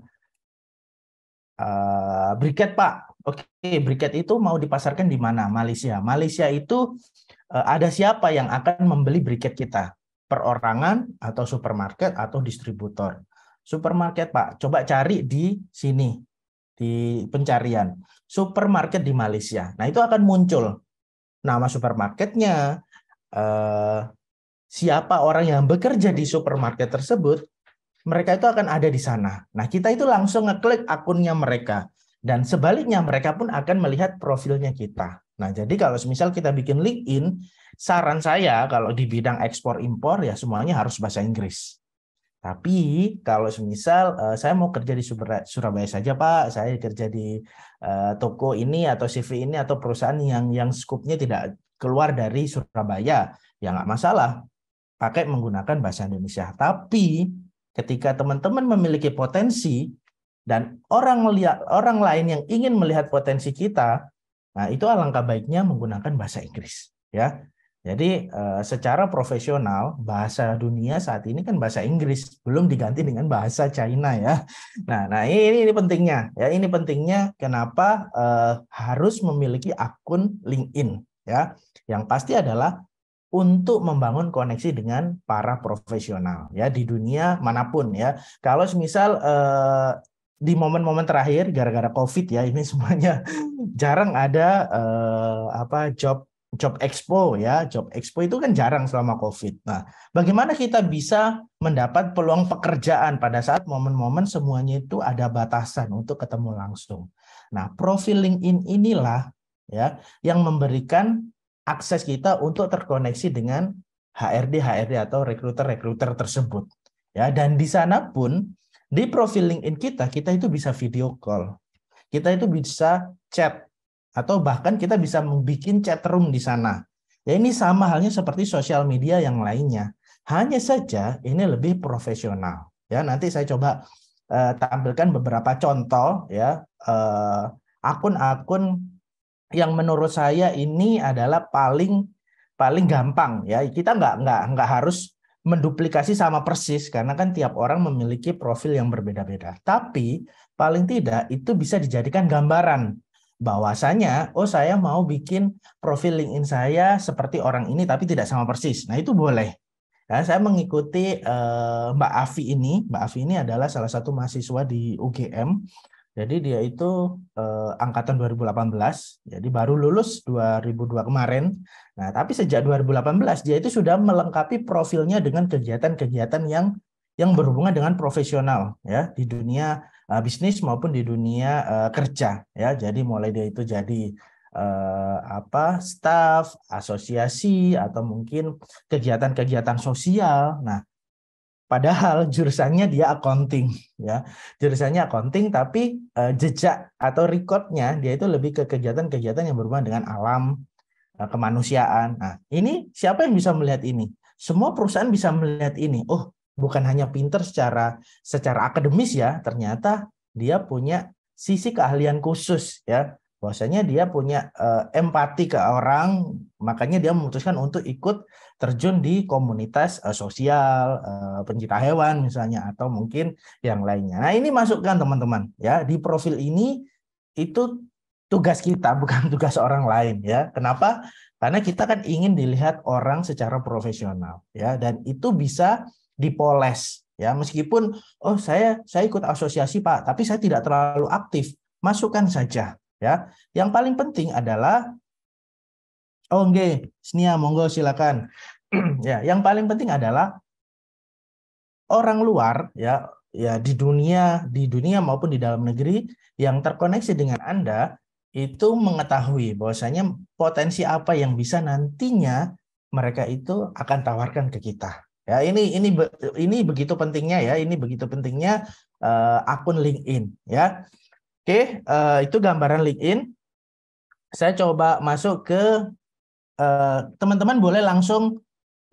uh, briket Pak. Oke, okay, briket itu mau dipasarkan di mana? Malaysia. Malaysia itu uh, ada siapa yang akan membeli briket kita? Perorangan atau supermarket atau distributor? Supermarket Pak, coba cari di sini di pencarian supermarket di Malaysia. Nah itu akan muncul nama supermarketnya, eh, siapa orang yang bekerja di supermarket tersebut, mereka itu akan ada di sana. Nah kita itu langsung ngeklik akunnya mereka dan sebaliknya mereka pun akan melihat profilnya kita. Nah jadi kalau misal kita bikin LinkedIn, saran saya kalau di bidang ekspor impor ya semuanya harus bahasa Inggris. Tapi kalau semisal uh, saya mau kerja di Surabaya saja Pak, saya kerja di uh, toko ini atau CV ini atau perusahaan yang yang skupnya tidak keluar dari Surabaya, ya nggak masalah. Pakai menggunakan bahasa Indonesia. Tapi ketika teman-teman memiliki potensi dan orang lihat orang lain yang ingin melihat potensi kita, nah itu alangkah baiknya menggunakan bahasa Inggris ya. Jadi eh, secara profesional bahasa dunia saat ini kan bahasa Inggris belum diganti dengan bahasa China ya. Nah, nah ini ini pentingnya ya ini pentingnya kenapa eh, harus memiliki akun LinkedIn ya. Yang pasti adalah untuk membangun koneksi dengan para profesional ya di dunia manapun ya. Kalau misal eh, di momen-momen terakhir gara-gara covid ya ini semuanya jarang ada eh, apa job job expo ya. Job expo itu kan jarang selama Covid. Nah, bagaimana kita bisa mendapat peluang pekerjaan pada saat momen-momen semuanya itu ada batasan untuk ketemu langsung. Nah, profil LinkedIn inilah ya yang memberikan akses kita untuk terkoneksi dengan HRD HRD atau recruiter rekruter tersebut. Ya, dan di sana pun di profil LinkedIn kita kita itu bisa video call. Kita itu bisa chat atau bahkan kita bisa membuat chat room di sana. Ya ini sama halnya seperti sosial media yang lainnya. Hanya saja ini lebih profesional. Ya nanti saya coba uh, tampilkan beberapa contoh ya akun eh, akun-akun yang menurut saya ini adalah paling paling gampang ya. Kita nggak nggak nggak harus menduplikasi sama persis karena kan tiap orang memiliki profil yang berbeda-beda. Tapi paling tidak itu bisa dijadikan gambaran bahwasanya oh saya mau bikin profil LinkedIn saya seperti orang ini tapi tidak sama persis. Nah, itu boleh. Nah, saya mengikuti uh, Mbak Afi ini. Mbak Afi ini adalah salah satu mahasiswa di UGM. Jadi dia itu uh, angkatan 2018, jadi baru lulus 2002 kemarin. Nah, tapi sejak 2018 dia itu sudah melengkapi profilnya dengan kegiatan-kegiatan yang yang berhubungan dengan profesional ya di dunia uh, bisnis maupun di dunia uh, kerja ya. Jadi mulai dia itu jadi uh, apa staff, asosiasi atau mungkin kegiatan-kegiatan sosial. Nah, padahal jurusannya dia accounting ya. Jurusannya accounting tapi jejak atau recordnya dia itu lebih ke kegiatan-kegiatan yang berhubungan dengan alam kemanusiaan. Nah, ini siapa yang bisa melihat ini? Semua perusahaan bisa melihat ini. Oh, bukan hanya pinter secara secara akademis ya, ternyata dia punya sisi keahlian khusus ya. Bahwasanya dia punya uh, empati ke orang, makanya dia memutuskan untuk ikut terjun di komunitas uh, sosial, uh, pencinta hewan misalnya atau mungkin yang lainnya. Nah, ini masukkan teman-teman ya di profil ini itu tugas kita <laughs> bukan tugas orang lain ya. Kenapa? Karena kita kan ingin dilihat orang secara profesional ya dan itu bisa dipoles ya meskipun oh saya saya ikut asosiasi Pak tapi saya tidak terlalu aktif masukkan saja ya yang paling penting adalah oh nggih Snia monggo silakan <clears throat> ya yang paling penting adalah orang luar ya ya di dunia di dunia maupun di dalam negeri yang terkoneksi dengan Anda itu mengetahui bahwasanya potensi apa yang bisa nantinya mereka itu akan tawarkan ke kita Ya, ini ini ini begitu pentingnya ya, ini begitu pentingnya uh, akun LinkedIn ya. Oke, uh, itu gambaran LinkedIn. Saya coba masuk ke teman eh, teman-teman boleh langsung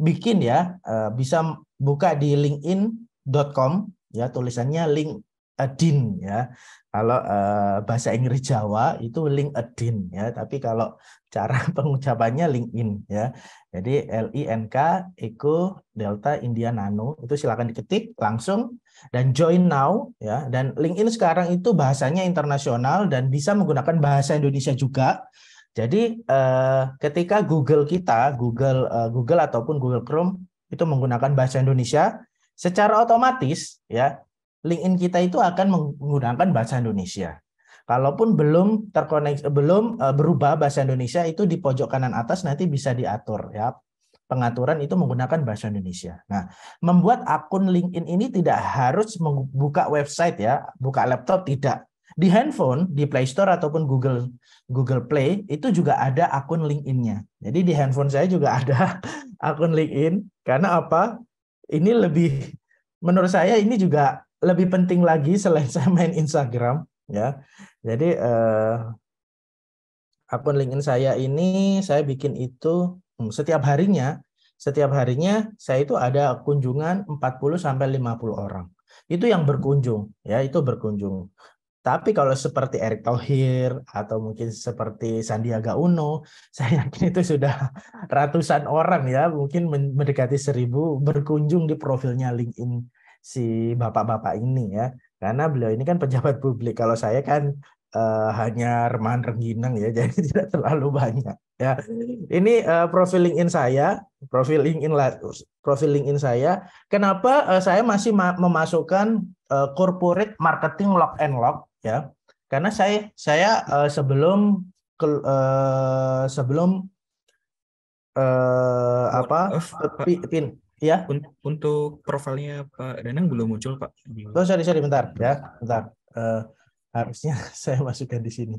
bikin ya, uh, bisa buka di linkedin.com ya tulisannya link adin ya. Kalau uh, bahasa Inggris Jawa itu link adin ya, tapi kalau cara <laughs> pengucapannya link in ya. Jadi L I N K Eko Delta India Nano itu silakan diketik langsung dan join now ya. Dan link in sekarang itu bahasanya internasional dan bisa menggunakan bahasa Indonesia juga. Jadi uh, ketika Google kita, Google uh, Google ataupun Google Chrome itu menggunakan bahasa Indonesia, secara otomatis ya LinkedIn kita itu akan menggunakan bahasa Indonesia. Kalaupun belum terkoneksi belum e, berubah bahasa Indonesia itu di pojok kanan atas nanti bisa diatur ya. Pengaturan itu menggunakan bahasa Indonesia. Nah, membuat akun LinkedIn ini tidak harus membuka website ya, buka laptop tidak. Di handphone, di Play Store ataupun Google Google Play itu juga ada akun LinkedIn-nya. Jadi di handphone saya juga <laughs> ada akun LinkedIn karena apa? Ini lebih menurut saya ini juga lebih penting lagi selain saya main Instagram ya. Jadi eh, akun LinkedIn saya ini saya bikin itu hmm, setiap harinya, setiap harinya saya itu ada kunjungan 40 sampai 50 orang. Itu yang berkunjung ya, itu berkunjung. Tapi kalau seperti Erick Thohir atau mungkin seperti Sandiaga Uno, <laughs> saya yakin itu sudah ratusan orang ya, mungkin mendekati seribu berkunjung di profilnya LinkedIn si bapak-bapak ini ya. Karena beliau ini kan pejabat publik. Kalau saya kan uh, hanya reman rengginang ya, <laughs> jadi tidak terlalu banyak ya. Ini uh, profiling in saya, profiling in profiling in saya. Kenapa uh, saya masih ma memasukkan uh, corporate marketing lock and lock ya? Karena saya saya uh, sebelum ke, uh, sebelum uh, apa pin Ya. Untuk, untuk profilnya Pak Danang belum muncul Pak. Oh sorry sorry bentar ya bentar. Uh, harusnya <laughs> saya masukkan di sini.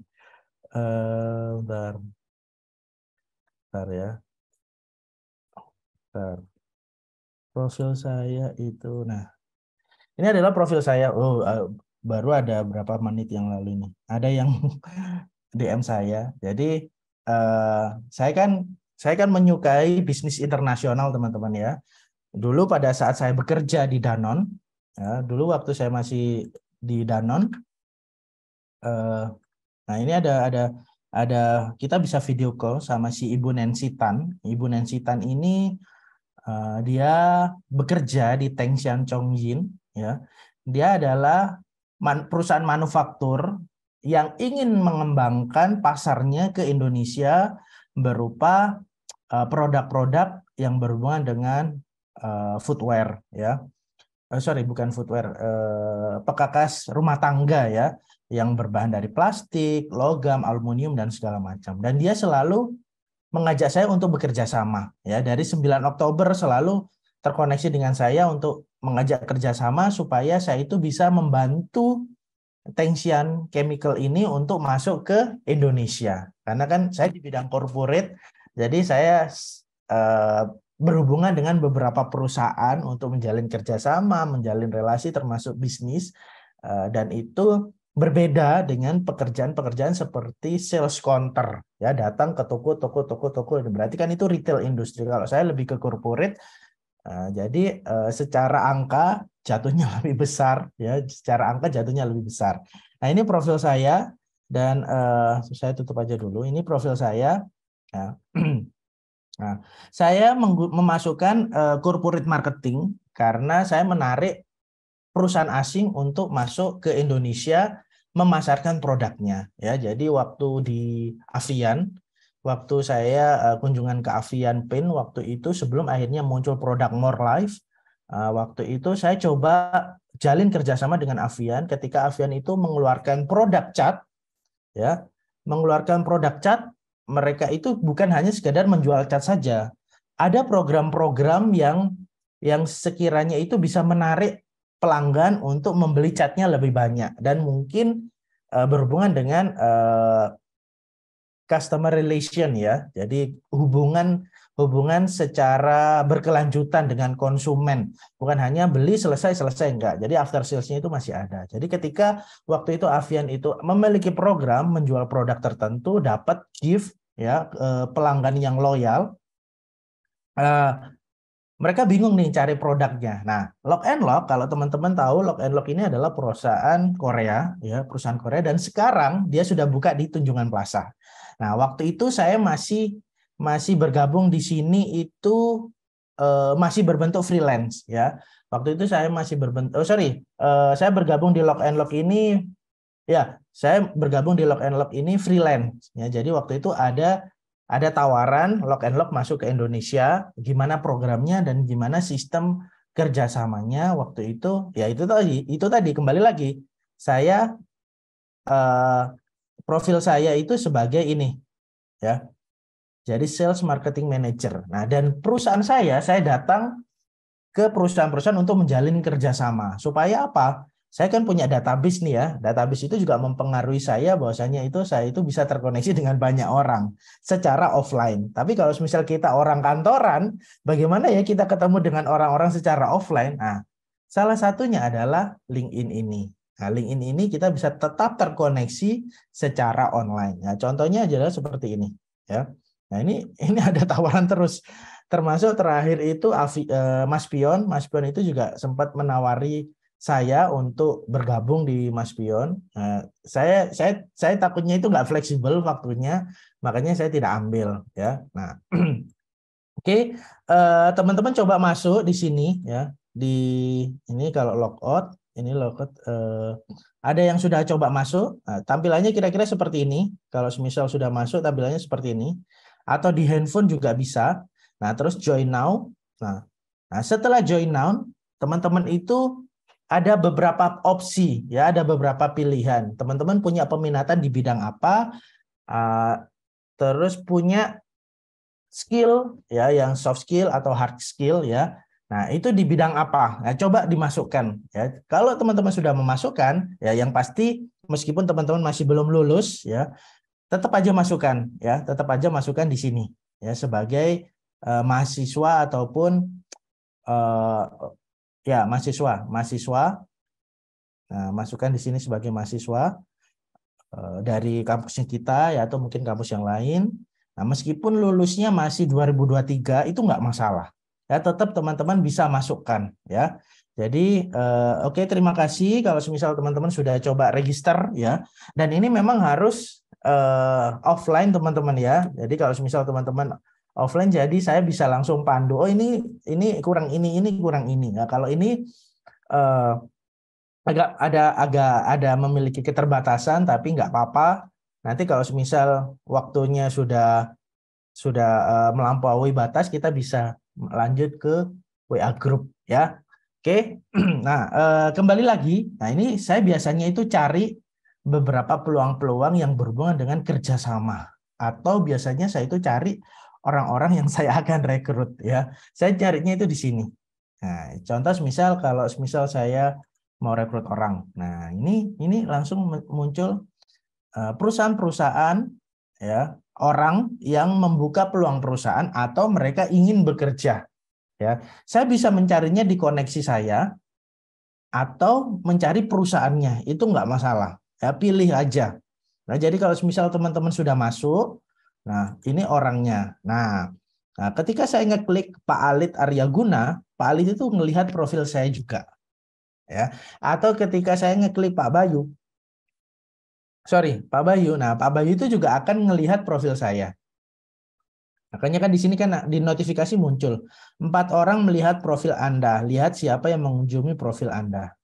Uh, bentar. Bentar ya. Bentar. Profil saya itu nah. Ini adalah profil saya. Oh uh, baru ada berapa menit yang lalu ini. Ada yang <laughs> DM saya. Jadi uh, saya kan saya kan menyukai bisnis internasional teman-teman ya Dulu pada saat saya bekerja di Danon, ya, dulu waktu saya masih di Danon, eh, nah ini ada ada ada kita bisa video call sama si Ibu Nancy Tan. Ibu Nancy Tan ini eh, dia bekerja di Tangshan Chongjin, ya. Dia adalah man, perusahaan manufaktur yang ingin mengembangkan pasarnya ke Indonesia berupa eh, produk-produk yang berhubungan dengan uh, footwear ya. Uh, sorry, bukan footwear, uh, pekakas rumah tangga ya yang berbahan dari plastik, logam, aluminium dan segala macam. Dan dia selalu mengajak saya untuk bekerja sama ya. Dari 9 Oktober selalu terkoneksi dengan saya untuk mengajak kerjasama supaya saya itu bisa membantu Tengsian Chemical ini untuk masuk ke Indonesia. Karena kan saya di bidang corporate, jadi saya berhubungan dengan beberapa perusahaan untuk menjalin kerjasama, menjalin relasi termasuk bisnis, eh, dan itu berbeda dengan pekerjaan-pekerjaan seperti sales counter ya datang ke toko toko toko toko berarti kan itu retail industri kalau saya lebih ke corporate eh, jadi eh, secara angka jatuhnya <laughs> lebih besar ya secara angka jatuhnya lebih besar nah ini profil saya dan saya tutup aja dulu ini profil saya ya. <clears throat> Nah, saya memasukkan uh, corporate marketing karena saya menarik perusahaan asing untuk masuk ke Indonesia memasarkan produknya ya. Jadi waktu di Avian, waktu saya uh, kunjungan ke Avian Pin waktu itu sebelum akhirnya muncul produk More Life, uh, waktu itu saya coba jalin kerjasama dengan Avian ketika Avian itu mengeluarkan produk cat ya, mengeluarkan produk cat mereka itu bukan hanya sekadar menjual cat saja. Ada program-program yang yang sekiranya itu bisa menarik pelanggan untuk membeli catnya lebih banyak dan mungkin uh, berhubungan dengan uh, customer relation ya. Jadi hubungan hubungan secara berkelanjutan dengan konsumen. Bukan hanya beli selesai-selesai enggak. Jadi after salesnya itu masih ada. Jadi ketika waktu itu Avian itu memiliki program menjual produk tertentu dapat gift ya pelanggan yang loyal eh, mereka bingung nih cari produknya. Nah, Lock and Lock kalau teman-teman tahu Lock and Lock ini adalah perusahaan Korea ya, perusahaan Korea dan sekarang dia sudah buka di Tunjungan Plaza. Nah, waktu itu saya masih masih bergabung di sini itu uh, masih berbentuk freelance ya. Waktu itu saya masih berbentuk oh sorry, uh, saya bergabung di Lock and Lock ini ya, saya bergabung di Lock and Lock ini freelance ya. Jadi waktu itu ada ada tawaran Lock and Lock masuk ke Indonesia, gimana programnya dan gimana sistem kerjasamanya waktu itu ya itu tadi itu tadi kembali lagi saya uh, profil saya itu sebagai ini ya jadi sales marketing manager. Nah, dan perusahaan saya, saya datang ke perusahaan-perusahaan untuk menjalin kerjasama. Supaya apa? Saya kan punya database nih ya. Database itu juga mempengaruhi saya bahwasanya itu saya itu bisa terkoneksi <laughs> dengan banyak orang secara offline. Tapi kalau misal kita orang kantoran, bagaimana ya kita ketemu dengan orang-orang secara offline? Nah, salah satunya adalah LinkedIn ini. Nah, LinkedIn ini kita bisa tetap terkoneksi secara online. Nah, contohnya adalah seperti ini, ya Nah ini ini ada tawaran terus. Termasuk terakhir itu eh, Mas Pion, Mas Pion itu juga sempat menawari saya untuk bergabung di Mas Pion. Nah, saya saya saya takutnya itu nggak fleksibel waktunya, makanya saya tidak ambil ya. Nah, <clears throat> oke okay. Eh, teman-teman coba masuk di sini ya di ini kalau logout ini logout eh, ada yang sudah coba masuk nah, tampilannya kira-kira seperti ini. Kalau semisal sudah masuk tampilannya seperti ini atau di handphone juga bisa. Nah, terus join now. Nah, nah setelah join now, teman-teman itu ada beberapa opsi ya, ada beberapa pilihan. Teman-teman punya peminatan di bidang apa? Uh, terus punya skill ya yang soft skill atau hard skill ya. Nah, itu di bidang apa? Nah, coba dimasukkan ya. Kalau teman-teman sudah memasukkan ya yang pasti meskipun teman-teman masih belum lulus ya, tetap aja masukkan ya, tetap aja masukkan di sini ya sebagai uh, mahasiswa ataupun uh, ya mahasiswa, mahasiswa. Nah, masukkan di sini sebagai mahasiswa uh, dari kampusnya kita ya atau mungkin kampus yang lain. Nah, meskipun lulusnya masih 2023 itu nggak masalah. Ya, tetap teman-teman bisa masukkan ya. Jadi eh, oke okay, terima kasih kalau misal teman-teman sudah coba register ya. Dan ini memang harus uh, offline teman-teman ya. Jadi kalau misal teman-teman offline jadi saya bisa langsung pandu. Oh ini ini kurang ini ini kurang ini. Nah kalau ini uh, agak ada agak ada memiliki keterbatasan tapi nggak apa-apa. Nanti kalau misal waktunya sudah sudah uh, melampaui batas kita bisa lanjut ke WA group ya. Oke. Okay. <clears throat> Nah, kembali lagi. Nah, ini saya biasanya itu cari beberapa peluang-peluang yang berhubungan dengan kerjasama atau biasanya saya itu cari orang-orang yang saya <laughs> akan rekrut ya saya carinya itu di sini nah contoh misal kalau misal saya mau rekrut orang nah ini ini langsung muncul eh, perusahaan-perusahaan ya orang yang membuka peluang perusahaan atau mereka ingin bekerja ya saya bisa mencarinya di koneksi saya atau mencari perusahaannya itu nggak masalah Ya, pilih aja. Nah, jadi kalau misal teman-teman sudah masuk, nah ini orangnya. Nah, nah ketika saya ngeklik Pak Alit Arya Guna, Pak Alit itu melihat profil saya juga. Ya. Atau ketika saya ngeklik Pak Bayu, sorry Pak Bayu, nah Pak Bayu itu juga akan melihat profil saya. Makanya kan di sini kan di notifikasi muncul empat orang melihat profil Anda, lihat siapa yang mengunjungi profil Anda.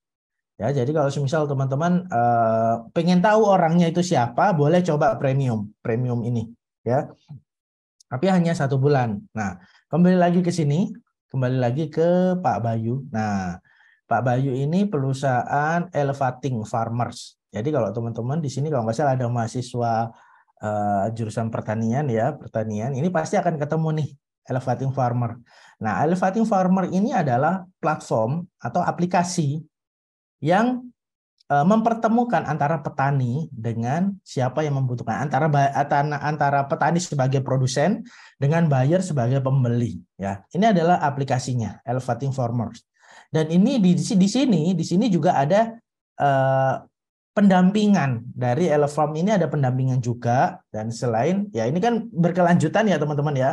Ya, jadi kalau misal teman-teman uh, pengen tahu orangnya itu siapa, boleh coba premium, premium ini, ya. Tapi hanya satu bulan. Nah, kembali lagi ke sini, kembali lagi ke Pak Bayu. Nah, Pak Bayu ini perusahaan Elevating Farmers. Jadi kalau teman-teman di sini kalau nggak salah ada mahasiswa uh, jurusan pertanian ya, pertanian, ini pasti akan ketemu nih Elevating Farmer. Nah, Elevating Farmer ini adalah platform atau aplikasi yang eh, mempertemukan antara petani dengan siapa yang membutuhkan antara antara petani sebagai produsen dengan buyer sebagai pembeli ya ini adalah aplikasinya elevating farmers dan ini di, di sini di sini juga ada eh, pendampingan dari elefarm ini ada pendampingan juga dan selain ya ini kan berkelanjutan ya teman-teman ya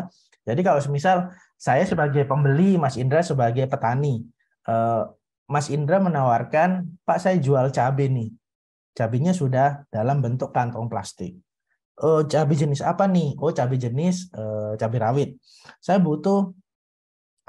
jadi kalau misal saya sebagai pembeli Mas Indra sebagai petani eh, Mas Indra menawarkan, Pak saya jual cabai nih. Cabainya sudah dalam bentuk kantong plastik. Oh, cabai jenis apa nih? Oh, cabai jenis eh, cabai rawit. Saya butuh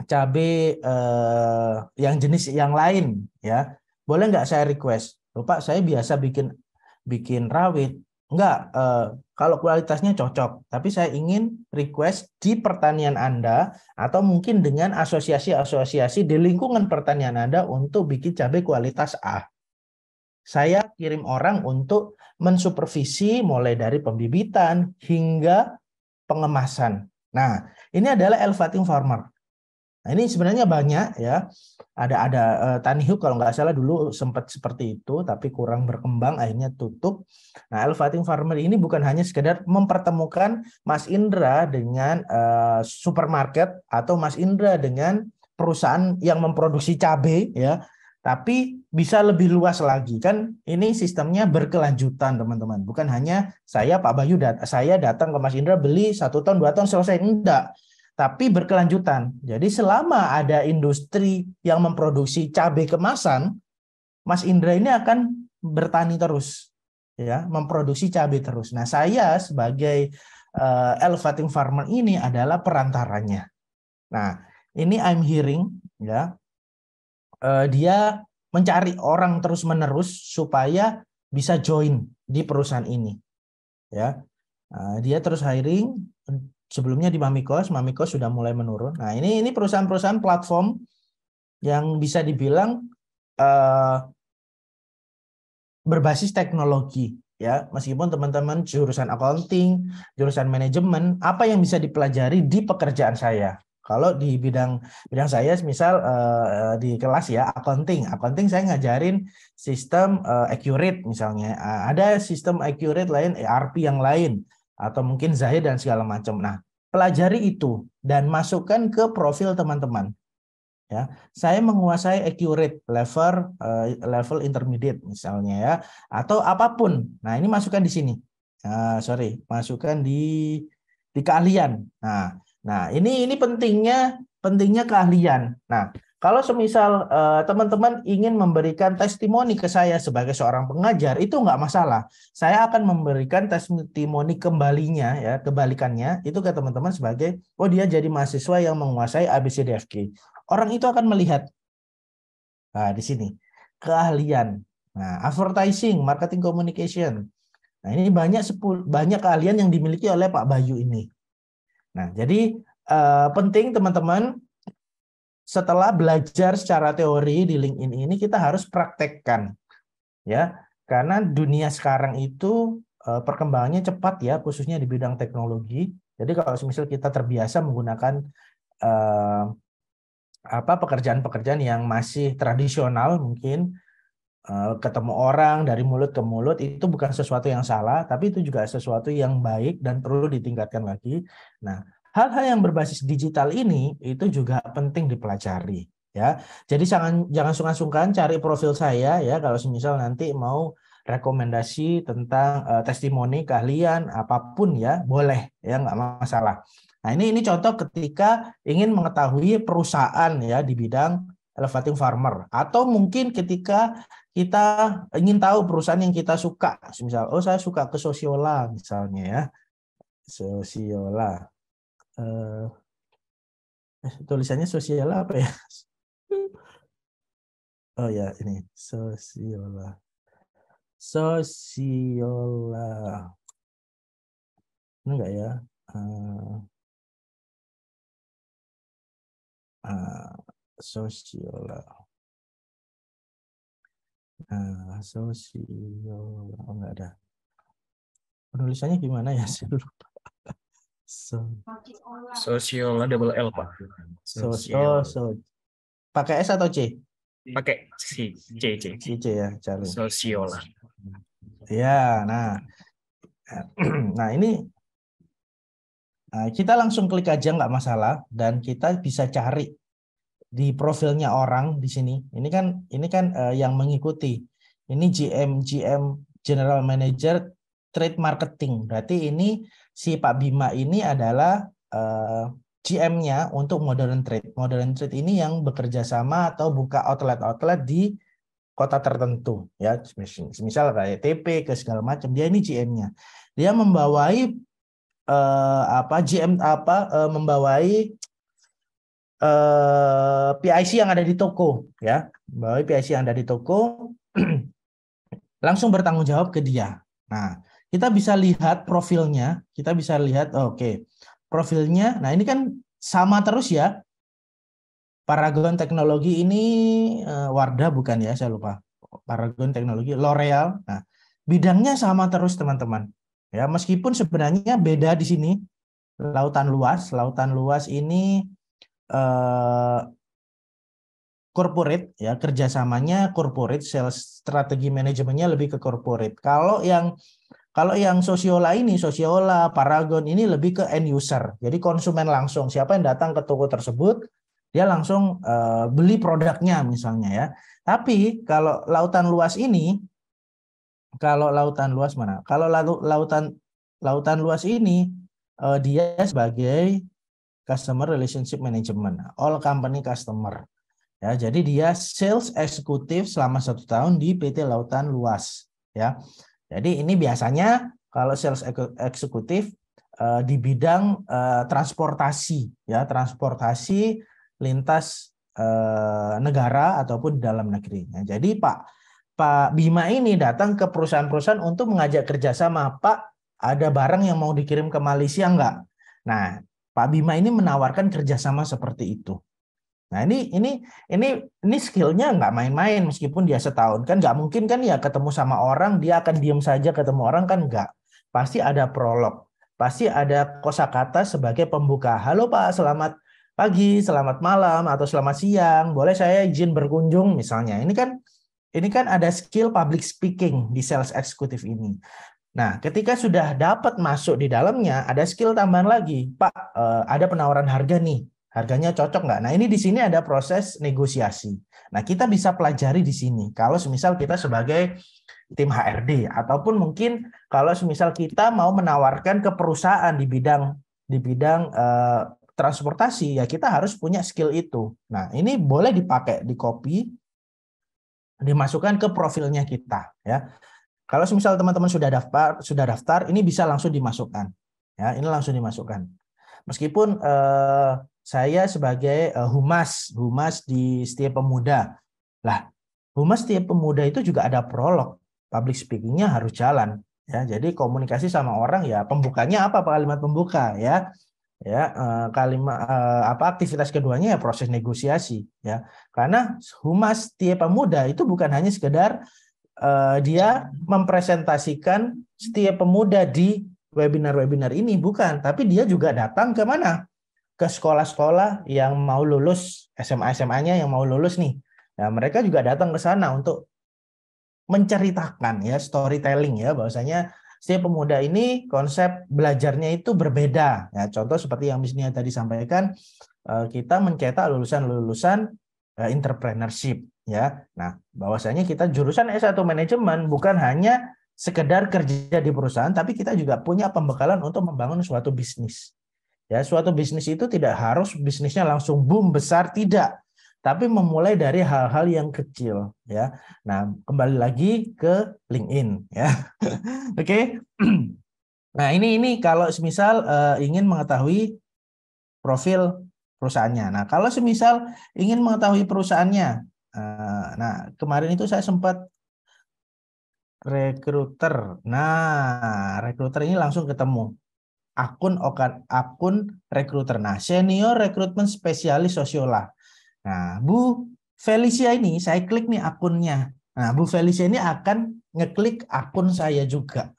cabai eh, yang jenis yang lain, ya. Boleh nggak saya request? Oh, Pak, saya biasa bikin bikin rawit. Nggak. eh, kalau kualitasnya cocok, tapi saya ingin request di pertanian Anda atau mungkin dengan asosiasi-asosiasi di lingkungan pertanian Anda untuk bikin cabai kualitas A. Saya kirim orang untuk mensupervisi mulai dari pembibitan hingga pengemasan. Nah, ini adalah Elvating Farmer. Nah, ini sebenarnya banyak ya ada ada uh, eh, Tanihub kalau nggak salah dulu sempat seperti itu tapi kurang berkembang akhirnya tutup. Nah, El Fatim Farmer ini bukan hanya sekedar mempertemukan Mas Indra dengan uh, supermarket atau Mas Indra dengan perusahaan yang memproduksi cabai ya, tapi bisa lebih luas lagi kan ini sistemnya berkelanjutan teman-teman. Bukan hanya saya Pak Bayu dat saya datang ke Mas Indra beli satu ton dua ton selesai enggak tapi berkelanjutan. Jadi selama ada industri yang memproduksi cabai kemasan, Mas Indra ini akan bertani terus, ya, memproduksi cabai terus. Nah, saya sebagai uh, eh, elevating farmer ini adalah perantaranya. Nah, ini I'm hearing, ya, uh, dia mencari orang terus menerus supaya bisa join di perusahaan ini, ya. Nah, dia terus hiring, sebelumnya di Mamikos, Mamikos sudah mulai menurun. Nah, ini ini perusahaan-perusahaan platform yang bisa dibilang uh, berbasis teknologi ya meskipun teman-teman jurusan accounting, jurusan manajemen, apa yang bisa dipelajari di pekerjaan saya? Kalau di bidang bidang saya misal uh, di kelas ya accounting, accounting saya ngajarin sistem uh, accurate misalnya. Uh, ada sistem accurate lain ERP yang lain atau mungkin Zahid dan segala macam. Nah, pelajari itu dan masukkan ke profil teman-teman. Ya, saya menguasai accurate level uh, level intermediate misalnya ya atau apapun. Nah, ini masukkan di sini. Uh, sorry, masukkan di di keahlian. Nah, nah ini ini pentingnya pentingnya keahlian. Nah, kalau semisal teman eh, teman-teman ingin memberikan testimoni ke saya sebagai seorang pengajar, itu nggak masalah. Saya akan memberikan testimoni kembalinya, ya kebalikannya, itu ke teman-teman sebagai, oh dia jadi mahasiswa yang menguasai ABCDFG. Orang itu akan melihat, nah, di sini, keahlian, nah, advertising, marketing communication. Nah ini banyak banyak keahlian yang dimiliki oleh Pak Bayu ini. Nah jadi uh, penting teman-teman setelah belajar secara teori di LinkedIn ini kita harus praktekkan ya karena dunia sekarang itu eh, perkembangannya cepat ya khususnya di bidang teknologi jadi kalau misal kita terbiasa menggunakan eh, apa pekerjaan-pekerjaan yang masih tradisional mungkin eh, ketemu orang dari mulut ke mulut itu bukan sesuatu yang salah tapi itu juga sesuatu yang baik dan perlu ditingkatkan lagi nah Hal-hal yang berbasis digital ini itu juga penting dipelajari ya. Jadi jangan jangan sungkan-sungkan cari profil saya ya kalau semisal nanti mau rekomendasi tentang uh, testimoni keahlian apapun ya boleh ya nggak masalah. Nah ini ini contoh ketika ingin mengetahui perusahaan ya di bidang elevating farmer atau mungkin ketika kita ingin tahu perusahaan yang kita suka misal oh saya suka ke Sosiola misalnya ya Sosiola Eh, eh, tulisannya sosial apa ya? <laughs> Oh ya ini sosial sosial Ini enggak ya? Uh, eh, uh, eh, sosiola. uh, sosiola oh, enggak ada. Penulisannya gimana ya? <laughs> Saya lupa. Sosial Sosiola double L pak. Sosiola. so. Pakai S atau C? Pakai C. C C. C C ya cari. Sosiola. Ya, nah, nah ini nah, kita langsung klik aja nggak masalah dan kita bisa cari di profilnya orang di sini. Ini kan ini kan uh, yang mengikuti. Ini GM GM General Manager trade marketing. Berarti ini si Pak Bima ini adalah uh, eh, GM-nya untuk modern trade. Modern trade ini yang bekerja sama atau buka outlet-outlet di kota tertentu ya misal kayak TP ke segala macam dia ini GM-nya dia membawai eh, apa GM apa eh, membawai eh, PIC yang ada di toko ya membawai PIC yang ada di toko <clears throat> langsung bertanggung jawab ke dia nah kita bisa lihat profilnya, kita bisa lihat oke. Okay, profilnya. Nah, ini kan sama terus ya. Paragon Teknologi ini uh, Wardah bukan ya, saya lupa. Paragon Teknologi L'Oreal. Nah, bidangnya sama terus teman-teman. Ya, meskipun sebenarnya beda di sini lautan luas. Lautan luas ini eh, corporate ya kerjasamanya corporate sales strategi manajemennya lebih ke corporate. Kalau yang kalau yang sosiola ini, sosiola, paragon ini lebih ke end user. Jadi konsumen langsung. Siapa yang datang ke toko tersebut, dia langsung eh, beli produknya misalnya ya. Tapi kalau lautan luas ini, kalau lautan luas mana? Kalau lautan lautan luas ini eh, dia sebagai customer relationship management, all company customer. Ya, jadi dia sales executive selama satu tahun di PT Lautan Luas. Ya, jadi ini biasanya kalau sales eksekutif eh, di bidang eh, transportasi ya, transportasi lintas eh, negara ataupun dalam negeri. Jadi Pak Pak Bima ini datang ke perusahaan-perusahaan untuk mengajak kerjasama. Pak, ada barang yang mau dikirim ke Malaysia enggak? Nah, Pak Bima ini menawarkan kerjasama seperti itu. Nah ini ini ini ini skillnya nggak main-main meskipun dia setahun kan nggak mungkin kan ya ketemu sama orang dia akan diem saja ketemu orang kan nggak pasti ada prolog pasti ada kosakata sebagai pembuka halo pak selamat pagi selamat malam atau selamat siang boleh saya izin berkunjung misalnya ini kan ini kan ada skill public speaking di sales eksekutif ini Nah, ketika sudah dapat masuk di dalamnya, ada skill tambahan lagi. Pak, eh, ada penawaran harga nih Harganya cocok nggak? Nah, ini di sini ada proses negosiasi. Nah, kita bisa pelajari di sini. Kalau semisal kita sebagai tim HRD ataupun mungkin kalau semisal kita mau menawarkan ke perusahaan di bidang di bidang eh, transportasi ya kita harus punya skill itu. Nah, ini boleh dipakai di copy dimasukkan ke profilnya kita ya. Kalau misal teman-teman sudah daftar sudah daftar ini bisa langsung dimasukkan ya, ini langsung dimasukkan. Meskipun eh, saya sebagai eh, humas humas di setiap pemuda lah humas setiap pemuda itu juga ada prolog public speakingnya harus jalan ya jadi komunikasi sama orang ya pembukanya apa kalimat pembuka ya ya eh, kalimat eh, apa aktivitas keduanya ya proses negosiasi ya karena humas setiap pemuda itu bukan hanya sekedar uh, dia mempresentasikan setiap pemuda di webinar-webinar ini bukan tapi dia juga datang ke mana ke sekolah-sekolah yang mau lulus SMA-SMA-nya yang mau lulus nih. Nah, mereka juga datang ke sana untuk menceritakan ya storytelling ya bahwasanya si pemuda ini konsep belajarnya itu berbeda. Ya, contoh seperti yang Miss tadi sampaikan, eh, kita mencetak lulusan-lulusan eh, entrepreneurship ya. Nah, bahwasanya kita jurusan S1 manajemen bukan hanya sekedar kerja di perusahaan, tapi kita juga punya pembekalan untuk membangun suatu bisnis. Ya, suatu bisnis itu tidak harus bisnisnya langsung boom besar, tidak. Tapi memulai dari hal-hal yang kecil, ya. Nah, kembali lagi ke LinkedIn, ya. <laughs> Oke. Okay? <clears throat> Nah, ini ini kalau semisal uh, ingin mengetahui profil perusahaannya. Nah, kalau semisal ingin mengetahui perusahaannya, uh, nah kemarin itu saya sempat rekruter. Nah, rekruter ini langsung ketemu akun akun rekruter. Nah, senior rekrutmen spesialis Sosiola. Nah, Bu Felicia ini saya klik nih akunnya. Nah, Bu Felicia ini akan ngeklik akun saya juga.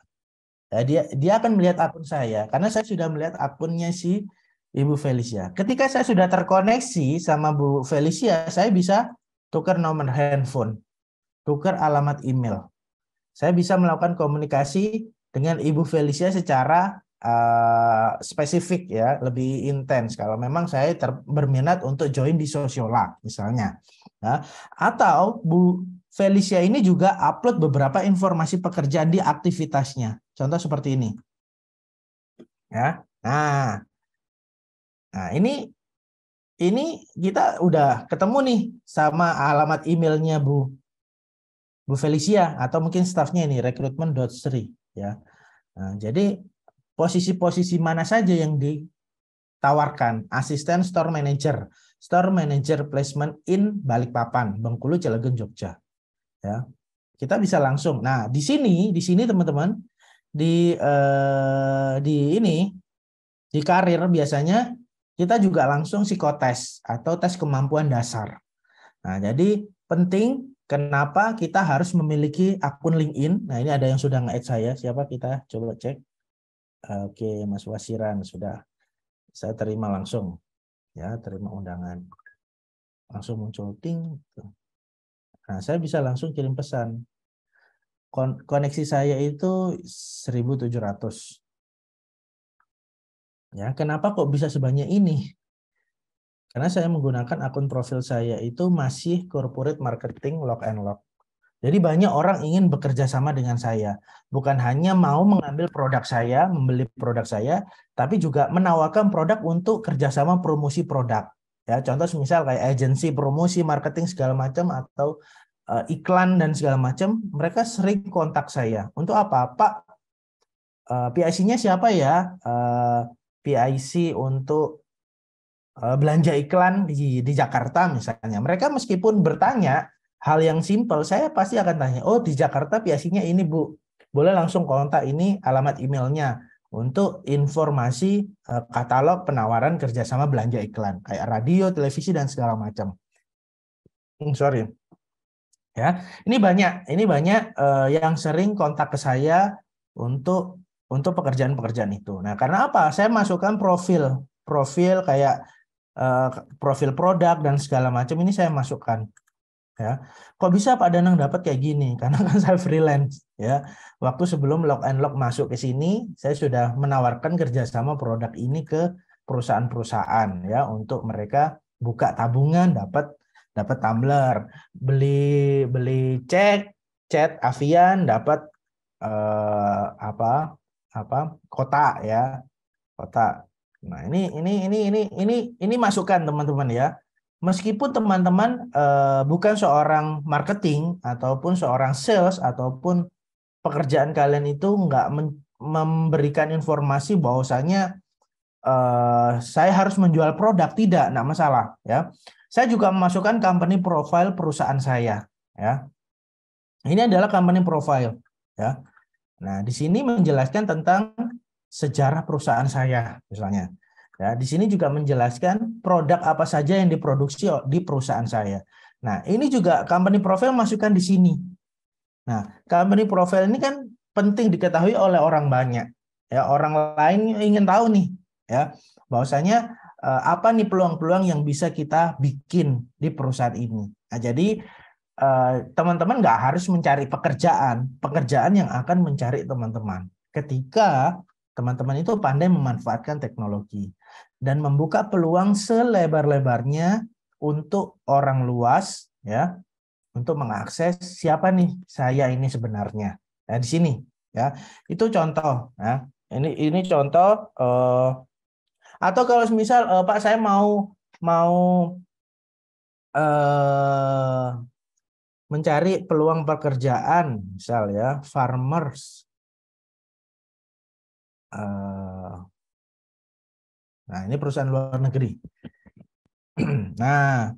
Nah, dia dia akan melihat akun saya karena saya sudah melihat akunnya si Ibu Felicia. Ketika saya sudah terkoneksi sama Bu Felicia, saya bisa tukar nomor handphone, tukar alamat email. Saya bisa melakukan komunikasi dengan Ibu Felicia secara Eh, spesifik ya, lebih intens. Kalau memang saya ter- berminat untuk join di Sosiola misalnya. Nah, atau Bu Felicia ini juga upload beberapa informasi pekerjaan di aktivitasnya. Contoh seperti ini. Ya. Nah. Nah, ini ini kita udah ketemu nih sama alamat emailnya Bu Bu Felicia atau mungkin staffnya ini rekrutmen.sri ya. Nah, jadi posisi-posisi mana saja yang ditawarkan asisten store manager, store manager placement in Balikpapan, Bengkulu, Cilegon, Jogja. Ya. Kita bisa langsung. Nah, di sini di sini teman-teman di eh, di ini di karir biasanya kita juga langsung psikotes atau tes kemampuan dasar. Nah, jadi penting kenapa kita harus memiliki akun LinkedIn. Nah, ini ada yang sudah nge-add saya. Siapa kita? Coba cek. Oke, Mas Wasiran sudah saya terima langsung ya, terima undangan. Langsung muncul ting. Nah, saya bisa langsung kirim pesan. Kon koneksi saya itu 1700. Ya, kenapa kok bisa sebanyak ini? Karena saya menggunakan akun profil saya itu masih corporate marketing lock and lock. Jadi banyak orang ingin bekerja sama dengan saya, bukan hanya mau mengambil produk saya, membeli produk saya, tapi juga menawarkan produk untuk kerjasama promosi produk. Ya, contoh misal kayak agensi promosi, marketing segala macam atau uh, iklan dan segala macam, mereka sering kontak saya. Untuk apa, Pak? Uh, eh, PIC-nya siapa ya? Uh, eh, PIC untuk belanja iklan di, di Jakarta misalnya. Mereka meskipun bertanya hal yang simpel, saya pasti akan tanya, oh di Jakarta biasanya ini Bu, boleh langsung kontak ini alamat emailnya untuk informasi eh, katalog penawaran kerjasama belanja iklan, kayak radio, televisi, dan segala macam. Hmm, sorry. Ya, ini banyak, ini banyak eh, yang sering kontak ke saya untuk untuk pekerjaan-pekerjaan itu. Nah, karena apa? Saya masukkan profil, profil kayak eh, profil produk dan segala macam ini saya masukkan ya kok bisa Pak Danang dapat kayak gini <laughs> karena kan saya freelance ya waktu sebelum lock and lock masuk ke sini saya sudah menawarkan kerjasama produk ini ke perusahaan-perusahaan ya untuk mereka buka tabungan dapat dapat tumbler beli beli cek chat avian dapat eh, apa apa kotak ya kotak nah ini ini ini ini ini ini masukan teman-teman ya meskipun teman-teman uh, bukan seorang marketing ataupun seorang sales ataupun pekerjaan kalian itu nggak memberikan informasi bahwasanya uh, saya harus menjual produk tidak, nggak masalah ya. Saya juga memasukkan company profile perusahaan saya ya. Ini adalah company profile ya. Nah di sini menjelaskan tentang sejarah perusahaan saya misalnya. Ya, di sini juga menjelaskan produk apa saja yang diproduksi di perusahaan saya. Nah, ini juga company profile masukkan di sini. Nah, company profile ini kan penting diketahui oleh orang banyak. Ya, orang lain ingin tahu nih, ya, bahwasanya eh, apa nih peluang-peluang yang bisa kita bikin di perusahaan ini. Nah, jadi eh, teman-teman nggak harus mencari pekerjaan, pekerjaan yang akan mencari teman-teman. Ketika teman-teman itu pandai memanfaatkan teknologi dan membuka peluang selebar-lebarnya untuk orang luas ya untuk mengakses siapa nih saya ini sebenarnya. ya, di sini ya. Itu contoh ya. Ini ini contoh eh, atau kalau misal eh, Pak saya mau mau eh, mencari peluang pekerjaan misal ya farmers eh, Nah, ini perusahaan luar negeri. <clears throat> nah,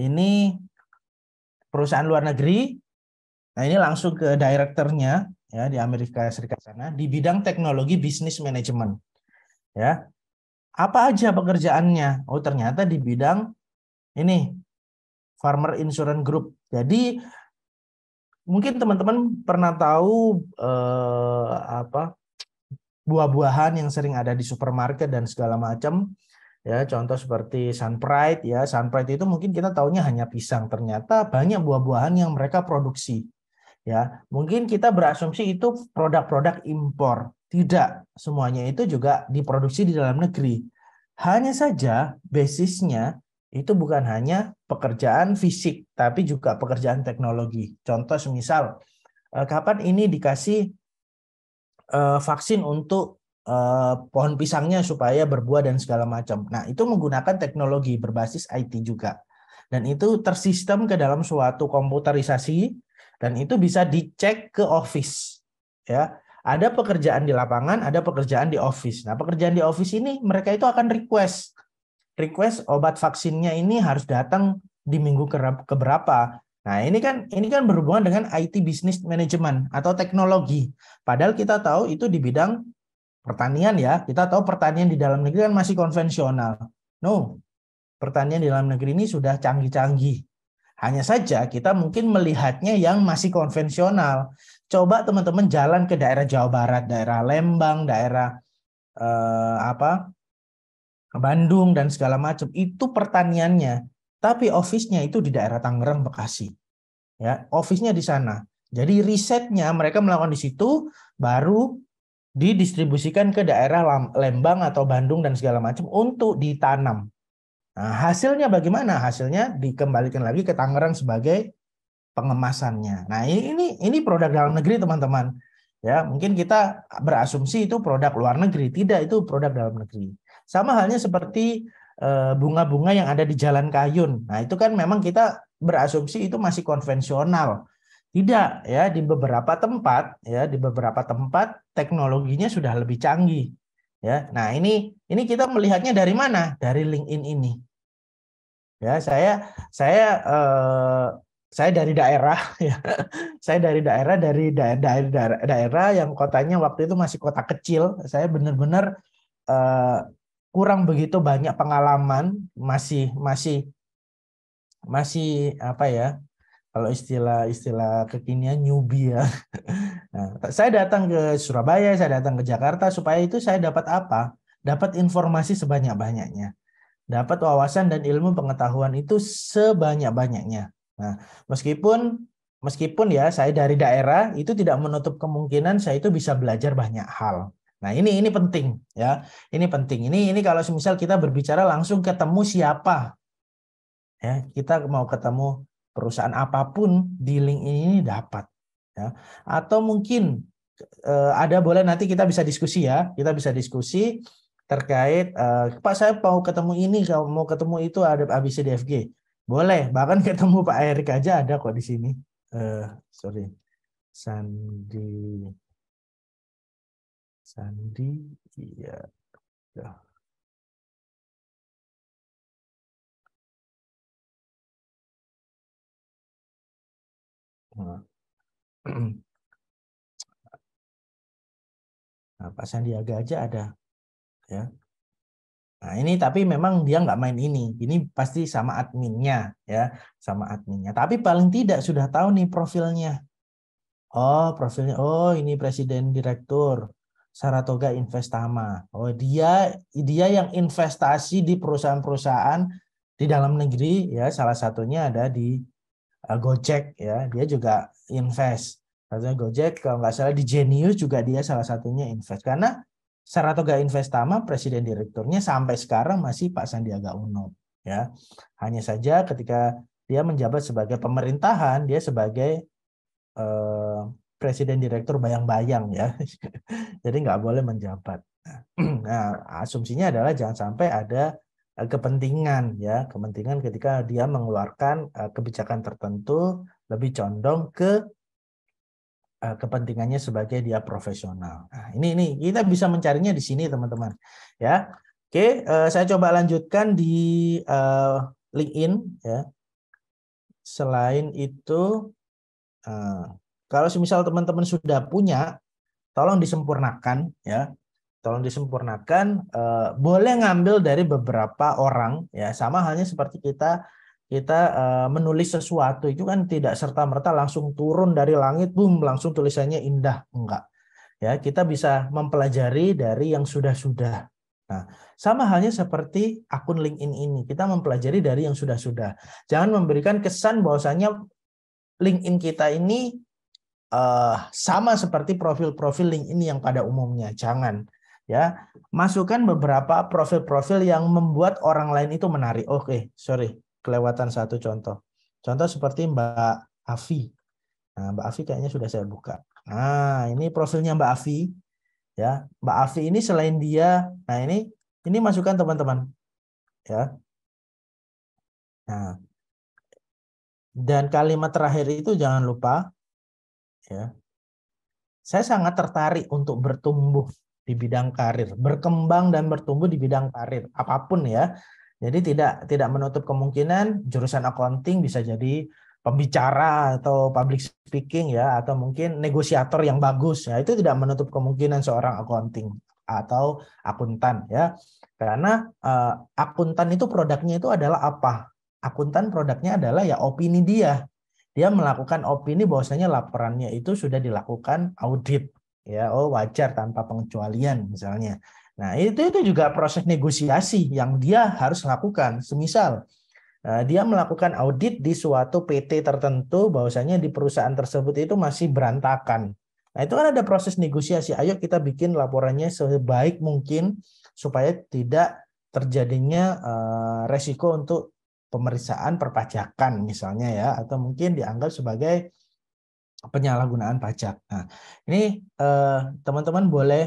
ini perusahaan luar negeri. Nah, ini langsung ke direkturnya ya di Amerika Serikat sana di bidang teknologi bisnis manajemen. Ya. Apa aja pekerjaannya? Oh, ternyata di bidang ini Farmer Insurance Group. Jadi mungkin teman-teman pernah tahu eh, apa buah-buahan yang sering ada di supermarket dan segala macam. Ya, contoh seperti Sun Pride ya. Sun Pride itu mungkin kita tahunya hanya pisang, ternyata banyak buah-buahan yang mereka produksi. Ya, mungkin kita berasumsi itu produk-produk impor. Tidak, semuanya itu juga diproduksi di dalam negeri. Hanya saja basisnya itu bukan hanya pekerjaan fisik, tapi juga pekerjaan teknologi. Contoh semisal, eh, kapan ini dikasih uh, vaksin untuk uh, pohon pisangnya supaya berbuah dan segala macam. Nah, itu menggunakan teknologi berbasis IT juga. Dan itu tersistem ke dalam suatu komputerisasi dan itu bisa dicek ke office. Ya, ada pekerjaan di lapangan, ada pekerjaan di office. Nah, pekerjaan di office ini mereka itu akan request request obat vaksinnya ini harus datang di minggu ke berapa? Nah, ini kan ini kan berhubungan dengan IT business management atau teknologi. Padahal kita tahu itu di bidang pertanian ya. Kita tahu pertanian di dalam negeri kan masih konvensional. No. Pertanian di dalam negeri ini sudah canggih-canggih. Hanya saja kita mungkin melihatnya yang masih konvensional. Coba teman-teman jalan ke daerah Jawa Barat, daerah Lembang, daerah eh, apa? Bandung dan segala macam. Itu pertaniannya tapi office-nya itu di daerah Tangerang, Bekasi. Ya, office-nya di sana. Jadi risetnya mereka melakukan di situ, baru didistribusikan ke daerah Lembang atau Bandung dan segala macam untuk ditanam. Nah, hasilnya bagaimana? Hasilnya dikembalikan lagi ke Tangerang sebagai pengemasannya. Nah, ini ini produk dalam negeri, teman-teman. Ya, mungkin kita berasumsi itu produk luar negeri, tidak itu produk dalam negeri. Sama halnya seperti Eh, bunga-bunga yang ada di Jalan Kayun. Nah, itu kan memang kita berasumsi itu masih konvensional. Tidak, ya di beberapa tempat ya di beberapa tempat teknologinya sudah lebih canggih. Ya. Nah, ini ini kita melihatnya dari mana? Dari LinkedIn ini. Ya, saya saya eh, saya dari daerah <laughs> ya. saya dari daerah dari daerah, daerah daerah yang kotanya waktu itu masih kota kecil. Saya benar-benar eh, kurang begitu banyak pengalaman, masih masih masih apa ya? Kalau istilah-istilah kekinian newbie ya. <laughs> Nah, saya datang ke Surabaya, saya datang ke Jakarta supaya itu saya dapat apa? Dapat informasi sebanyak-banyaknya. Dapat wawasan dan ilmu pengetahuan itu sebanyak-banyaknya. Nah, meskipun meskipun ya saya dari daerah itu tidak menutup kemungkinan saya itu bisa belajar banyak hal. Nah, ini ini penting ya. Ini penting. Ini ini kalau misal kita berbicara langsung ketemu siapa. Ya, kita mau ketemu perusahaan apapun di link ini dapat ya. Atau mungkin eh, ada boleh nanti kita bisa diskusi ya. Kita bisa diskusi terkait eh, Pak saya mau ketemu ini, kalau mau ketemu itu ada ABCDFG. Boleh, bahkan <laughs> ketemu Pak Erik aja ada kok di sini. Eh, sorry. Sandi Sandi, iya. ya. Nah. <clears throat> nah, Pak Sandiaga aja ada, ya. Nah ini tapi memang dia nggak main ini, ini pasti sama adminnya, ya, sama adminnya. Tapi paling tidak sudah tahu nih profilnya. Oh profilnya, oh ini presiden direktur, Saratoga Investama. Oh, dia dia yang investasi di perusahaan-perusahaan di dalam negeri ya, salah satunya ada di uh, Gojek ya, dia juga invest. Katanya Gojek kalau nggak salah di Genius juga dia salah satunya invest karena Saratoga Investama presiden direkturnya sampai sekarang masih Pak Sandiaga Uno ya. Hanya saja ketika dia menjabat sebagai pemerintahan, dia sebagai eh, presiden direktur bayang-bayang ya. <laughs> Jadi nggak boleh menjabat. <clears throat> Nah, asumsinya adalah jangan sampai ada eh, kepentingan ya, kepentingan ketika dia mengeluarkan eh, kebijakan tertentu lebih condong ke eh, kepentingannya sebagai dia profesional. Nah, ini ini kita bisa mencarinya di sini teman-teman. Ya. Oke, saya coba lanjutkan di link in ya. Selain itu kalau misal teman-teman sudah punya, tolong disempurnakan ya. Tolong disempurnakan. Eh, boleh ngambil dari beberapa orang ya. Sama halnya seperti kita kita eh, menulis sesuatu itu kan tidak serta merta langsung turun dari langit, boom langsung tulisannya indah, enggak. Ya kita bisa mempelajari dari yang sudah-sudah. Nah, sama halnya seperti akun LinkedIn ini, kita mempelajari dari yang sudah-sudah. Jangan memberikan kesan bahwasanya LinkedIn kita ini uh, sama seperti profil-profil link ini yang pada umumnya. Jangan ya masukkan beberapa profil-profil yang membuat orang lain itu menarik. Oke, okay, sorry kelewatan satu contoh. Contoh seperti Mbak Afi. Nah, Mbak Afi kayaknya sudah saya buka. Nah, ini profilnya Mbak Afi. Ya, Mbak Afi ini selain dia, nah ini ini masukkan teman-teman. Ya. Nah, dan kalimat terakhir itu jangan lupa ya saya sangat tertarik untuk bertumbuh di bidang karir, berkembang dan bertumbuh di bidang karir apapun ya. Jadi tidak tidak menutup kemungkinan jurusan accounting bisa jadi pembicara atau public speaking ya atau mungkin negosiator yang bagus ya. Itu tidak menutup kemungkinan seorang accounting atau akuntan ya. Karena uh, akuntan itu produknya itu adalah apa? Akuntan produknya adalah ya opini dia dia melakukan opini bahwasanya laporannya itu sudah dilakukan audit ya oh wajar tanpa pengecualian misalnya nah itu itu juga proses negosiasi yang dia harus lakukan semisal eh, dia melakukan audit di suatu PT tertentu bahwasanya di perusahaan tersebut itu masih berantakan nah itu kan ada proses negosiasi ayo kita bikin laporannya sebaik mungkin supaya tidak terjadinya eh, resiko untuk pemeriksaan perpajakan misalnya ya atau mungkin dianggap sebagai penyalahgunaan pajak. Nah, ini eh, teman-teman eh, boleh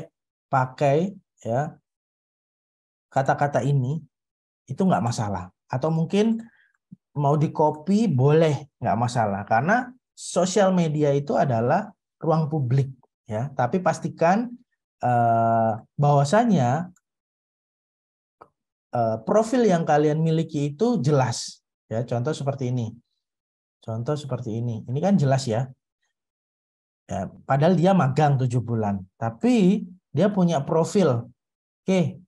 pakai ya kata-kata ini itu nggak masalah atau mungkin mau di copy boleh nggak masalah karena sosial media itu adalah ruang publik ya tapi pastikan eh, bahwasanya Eh, profil yang kalian miliki itu jelas. Ya, contoh seperti ini. Contoh seperti ini. Ini kan jelas ya. ya padahal dia magang tujuh bulan, tapi dia punya profil. Oke.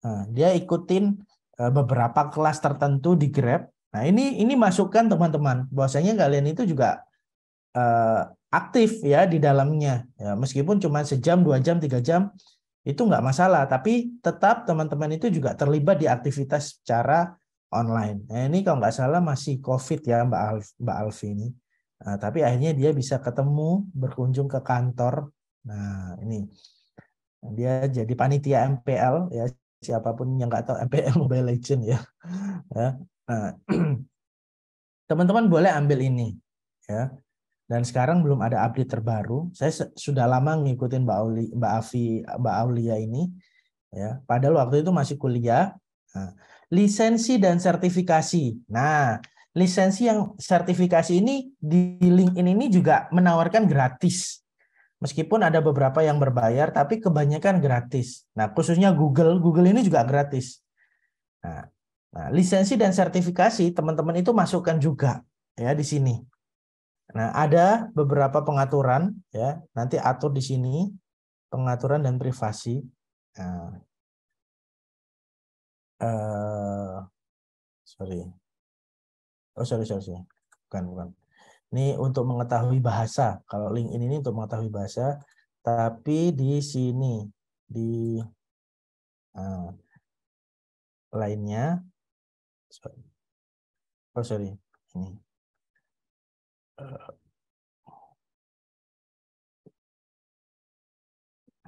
Nah, dia ikutin eh, beberapa kelas tertentu di Grab. Nah, ini ini masukkan teman-teman. Bahwasanya kalian itu juga eh, aktif ya di dalamnya. Ya, meskipun cuma sejam, dua jam, tiga jam, itu nggak masalah. Tapi tetap teman-teman itu juga terlibat di aktivitas secara online. Nah, ini kalau nggak salah masih COVID ya Mbak Alf, Mbak Alfi ini. Nah, tapi akhirnya dia bisa ketemu, berkunjung ke kantor. Nah ini dia jadi panitia MPL ya siapapun yang nggak tahu MPL <laughs> Mobile Legend ya. ya nah, <clears throat> teman-teman boleh ambil ini ya dan sekarang belum ada update terbaru. Saya sudah lama ngikutin Mbak Auli, Mbak Afi, Mbak Aulia ini ya. Padahal waktu itu masih kuliah. Nah, lisensi dan sertifikasi. Nah, lisensi yang sertifikasi ini di LinkedIn ini juga menawarkan gratis. Meskipun ada beberapa yang berbayar, tapi kebanyakan gratis. Nah, khususnya Google, Google ini juga gratis. Nah, nah lisensi dan sertifikasi teman-teman itu masukkan juga ya di sini. Nah, ada beberapa pengaturan ya. Nanti atur di sini pengaturan dan privasi. Nah, uh, sorry. Oh, sorry, sorry, sorry. Bukan, bukan. Ini untuk mengetahui bahasa. Kalau link ini untuk mengetahui bahasa, tapi di sini di uh, lainnya. Sorry. Oh, sorry. Ini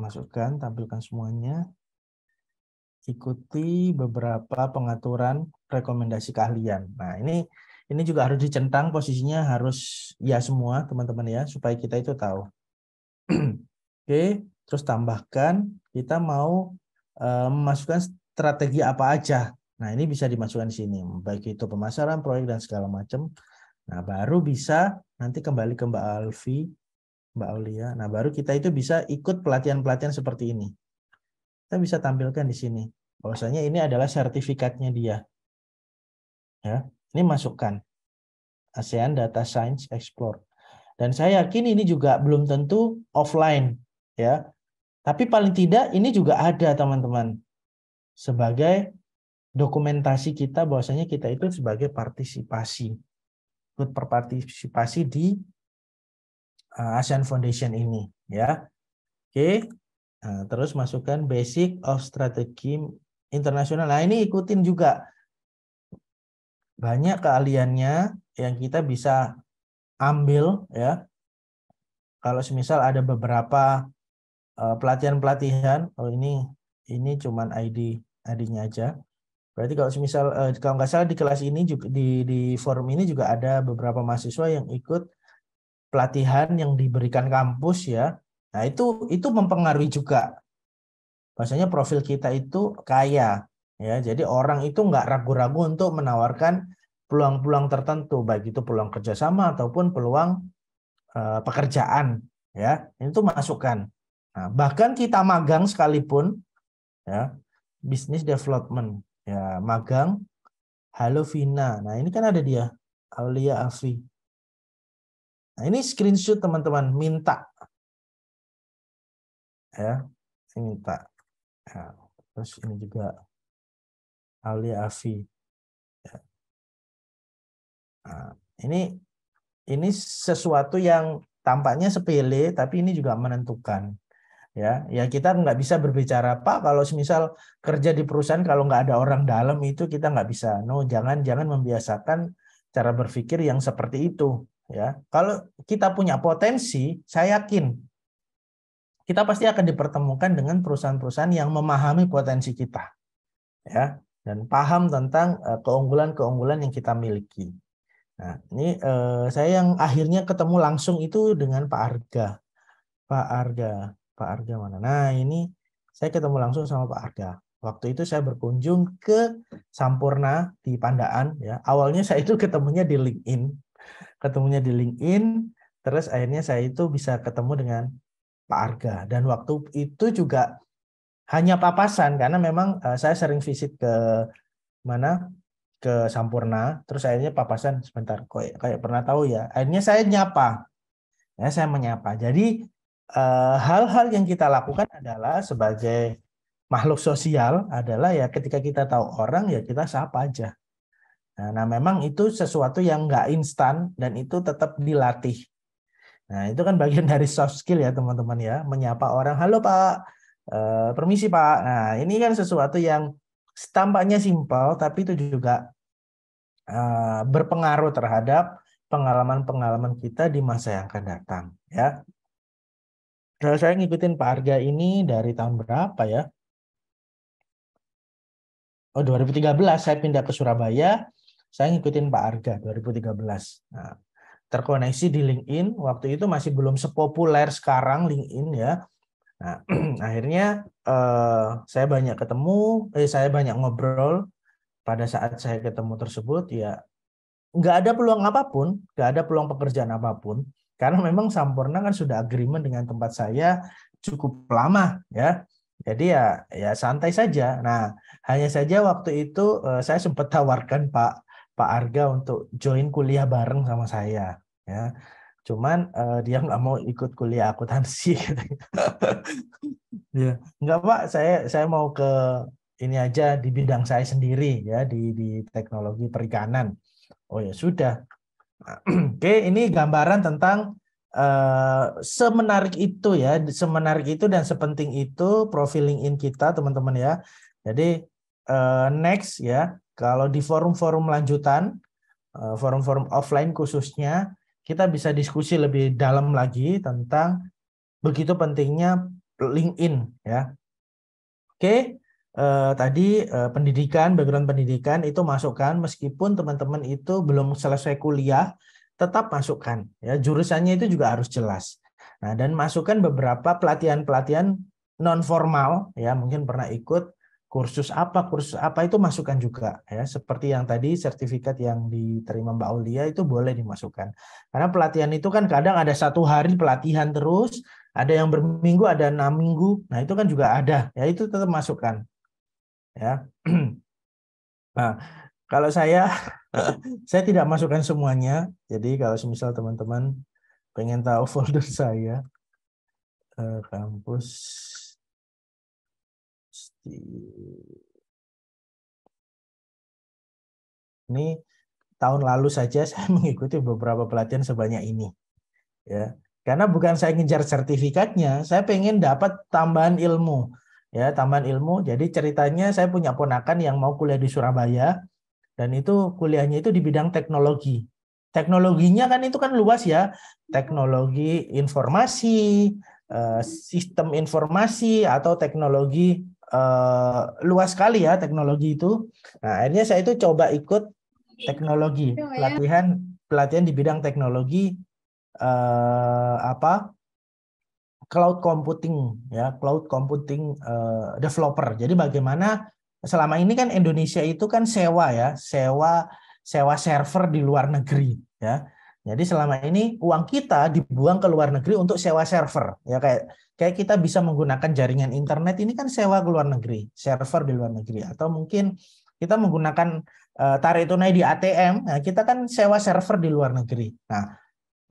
masukkan, tampilkan semuanya. Ikuti beberapa pengaturan rekomendasi keahlian. Nah, ini ini juga harus dicentang posisinya harus ya semua teman-teman ya supaya kita itu tahu. <clears throat> Oke, terus tambahkan kita mau eh, memasukkan um, strategi apa aja. Nah, ini bisa dimasukkan di sini, baik itu pemasaran, proyek dan segala macam. Nah, baru bisa nanti kembali ke Mbak Alfi, Mbak Aulia. Nah, baru kita itu bisa ikut pelatihan-pelatihan seperti ini. Kita bisa tampilkan di sini. Bahwasanya ini adalah sertifikatnya dia. Ya, ini masukkan ASEAN Data Science Explore. Dan saya yakin ini juga belum tentu offline, ya. Tapi paling tidak ini juga ada teman-teman sebagai dokumentasi kita bahwasanya kita itu sebagai partisipasi ikut berpartisipasi di eh, ASEAN Foundation ini ya. Oke. Nah, terus masukkan basic of strategi internasional. Nah, ini ikutin juga. Banyak keahliannya yang kita bisa ambil ya. Kalau semisal ada beberapa eh, pelatihan-pelatihan, oh ini ini cuman ID ID-nya aja. Berarti kalau misal uh, eh, kalau nggak salah di kelas ini juga di di forum ini juga ada beberapa mahasiswa yang ikut pelatihan yang diberikan kampus ya. Nah, itu itu mempengaruhi juga. Bahasanya profil kita itu kaya ya. Jadi orang itu nggak ragu-ragu untuk menawarkan peluang-peluang tertentu baik itu peluang kerjasama ataupun peluang uh, pekerjaan ya. Itu masukan. Nah, bahkan kita magang sekalipun ya, business development ya magang Halo Vina. Nah, ini kan ada dia, Alia Afi. Nah, ini screenshot teman-teman, minta. Ya, ini minta. Ya, terus ini juga Alia Afi. Ya. Nah, ini ini sesuatu yang tampaknya sepele, tapi ini juga menentukan ya ya kita nggak bisa berbicara pak kalau misal kerja di perusahaan kalau nggak ada orang dalam itu kita nggak bisa no jangan jangan membiasakan cara berpikir yang seperti itu ya kalau kita punya potensi saya yakin kita pasti akan dipertemukan dengan perusahaan-perusahaan yang memahami potensi kita ya dan paham tentang eh, keunggulan-keunggulan yang kita miliki nah ini eh, saya yang akhirnya ketemu langsung itu dengan Pak Arga Pak Arga Pak arga mana Nah, ini saya ketemu langsung sama Pak Arga. Waktu itu saya berkunjung ke Sampurna di Pandaan ya. Awalnya saya itu ketemunya di LinkedIn. Ketemunya di LinkedIn, terus akhirnya saya itu bisa ketemu dengan Pak Arga dan waktu itu juga hanya papasan karena memang eh, saya sering visit ke mana ke Sampurna, terus akhirnya papasan sebentar kayak kayak pernah tahu ya. Akhirnya saya nyapa. Ya, saya menyapa. Jadi Eh, hal-hal uh, yang kita lakukan adalah sebagai makhluk sosial adalah ya ketika kita tahu orang ya kita sapa aja. Nah, nah memang itu sesuatu yang nggak instan dan itu tetap dilatih. Nah itu kan bagian <laughs> dari soft skill ya teman-teman ya menyapa orang halo pak uh, permisi pak. Nah ini kan sesuatu yang tampaknya simpel tapi itu juga uh, berpengaruh terhadap pengalaman-pengalaman kita di masa yang akan datang ya. Kalau saya ngikutin Pak Arga ini dari tahun berapa ya? Oh, 2013 saya pindah ke Surabaya. Saya ngikutin Pak Arga 2013. Nah, terkoneksi di LinkedIn. Waktu itu masih belum sepopuler sekarang LinkedIn ya. Nah, <clears throat> akhirnya eh, saya banyak ketemu, eh, saya banyak ngobrol. Pada saat saya ketemu tersebut, ya nggak ada peluang apapun, nggak ada peluang pekerjaan apapun karena memang Sampurna kan sudah agreement dengan tempat saya cukup lama ya. Jadi ya ya santai saja. Nah, hanya saja waktu itu uh, saya sempat tawarkan Pak Pak Arga untuk join kuliah bareng sama saya ya. Cuman uh, dia nggak mau ikut kuliah akuntansi <laughs> ya, nggak Pak, saya saya mau ke ini aja di bidang saya sendiri ya di di teknologi perikanan. Oh ya sudah, <clears throat> Oke, ini gambaran tentang uh, semenarik itu ya, semenarik itu dan sepenting itu profiling in kita, teman-teman ya. Jadi uh, next ya, kalau di forum-forum lanjutan, forum eh, forum-forum offline khususnya, kita bisa diskusi lebih dalam lagi tentang begitu pentingnya link in ya. Oke, eh, tadi eh, pendidikan, background pendidikan itu masukkan meskipun teman-teman itu belum selesai kuliah, tetap masukkan. Ya, jurusannya itu juga harus jelas. Nah, dan masukkan beberapa pelatihan-pelatihan non formal ya, mungkin pernah ikut kursus apa, kursus apa itu masukkan juga ya. Seperti yang tadi sertifikat yang diterima Mbak Aulia itu boleh dimasukkan. Karena pelatihan itu kan kadang ada satu hari pelatihan terus, ada yang berminggu, ada enam minggu. Nah, itu kan juga ada. Ya, itu tetap masukkan ya <clears throat> nah kalau saya <laughs> saya tidak masukkan semuanya jadi kalau semisal teman-teman pengen tahu <laughs> folder saya eh, kampus ini tahun lalu saja <laughs> saya mengikuti beberapa pelatihan sebanyak ini ya karena bukan saya ngejar sertifikatnya saya pengen dapat tambahan ilmu ya taman ilmu. Jadi ceritanya saya punya ponakan yang mau kuliah di Surabaya dan itu kuliahnya itu di bidang teknologi. Teknologinya kan itu kan luas ya, teknologi informasi, eh, sistem informasi atau teknologi eh, luas sekali ya teknologi itu. Nah, akhirnya saya itu coba ikut teknologi iya, iya. pelatihan pelatihan di bidang teknologi eh, apa cloud computing ya cloud computing uh, developer jadi bagaimana selama ini kan Indonesia itu kan sewa ya sewa sewa server di luar negeri ya jadi selama ini uang kita dibuang ke luar negeri untuk sewa server ya kayak kayak kita bisa menggunakan jaringan internet ini kan sewa ke luar negeri server di luar negeri atau mungkin kita menggunakan uh, tarik tunai di ATM nah, kita kan sewa server di luar negeri nah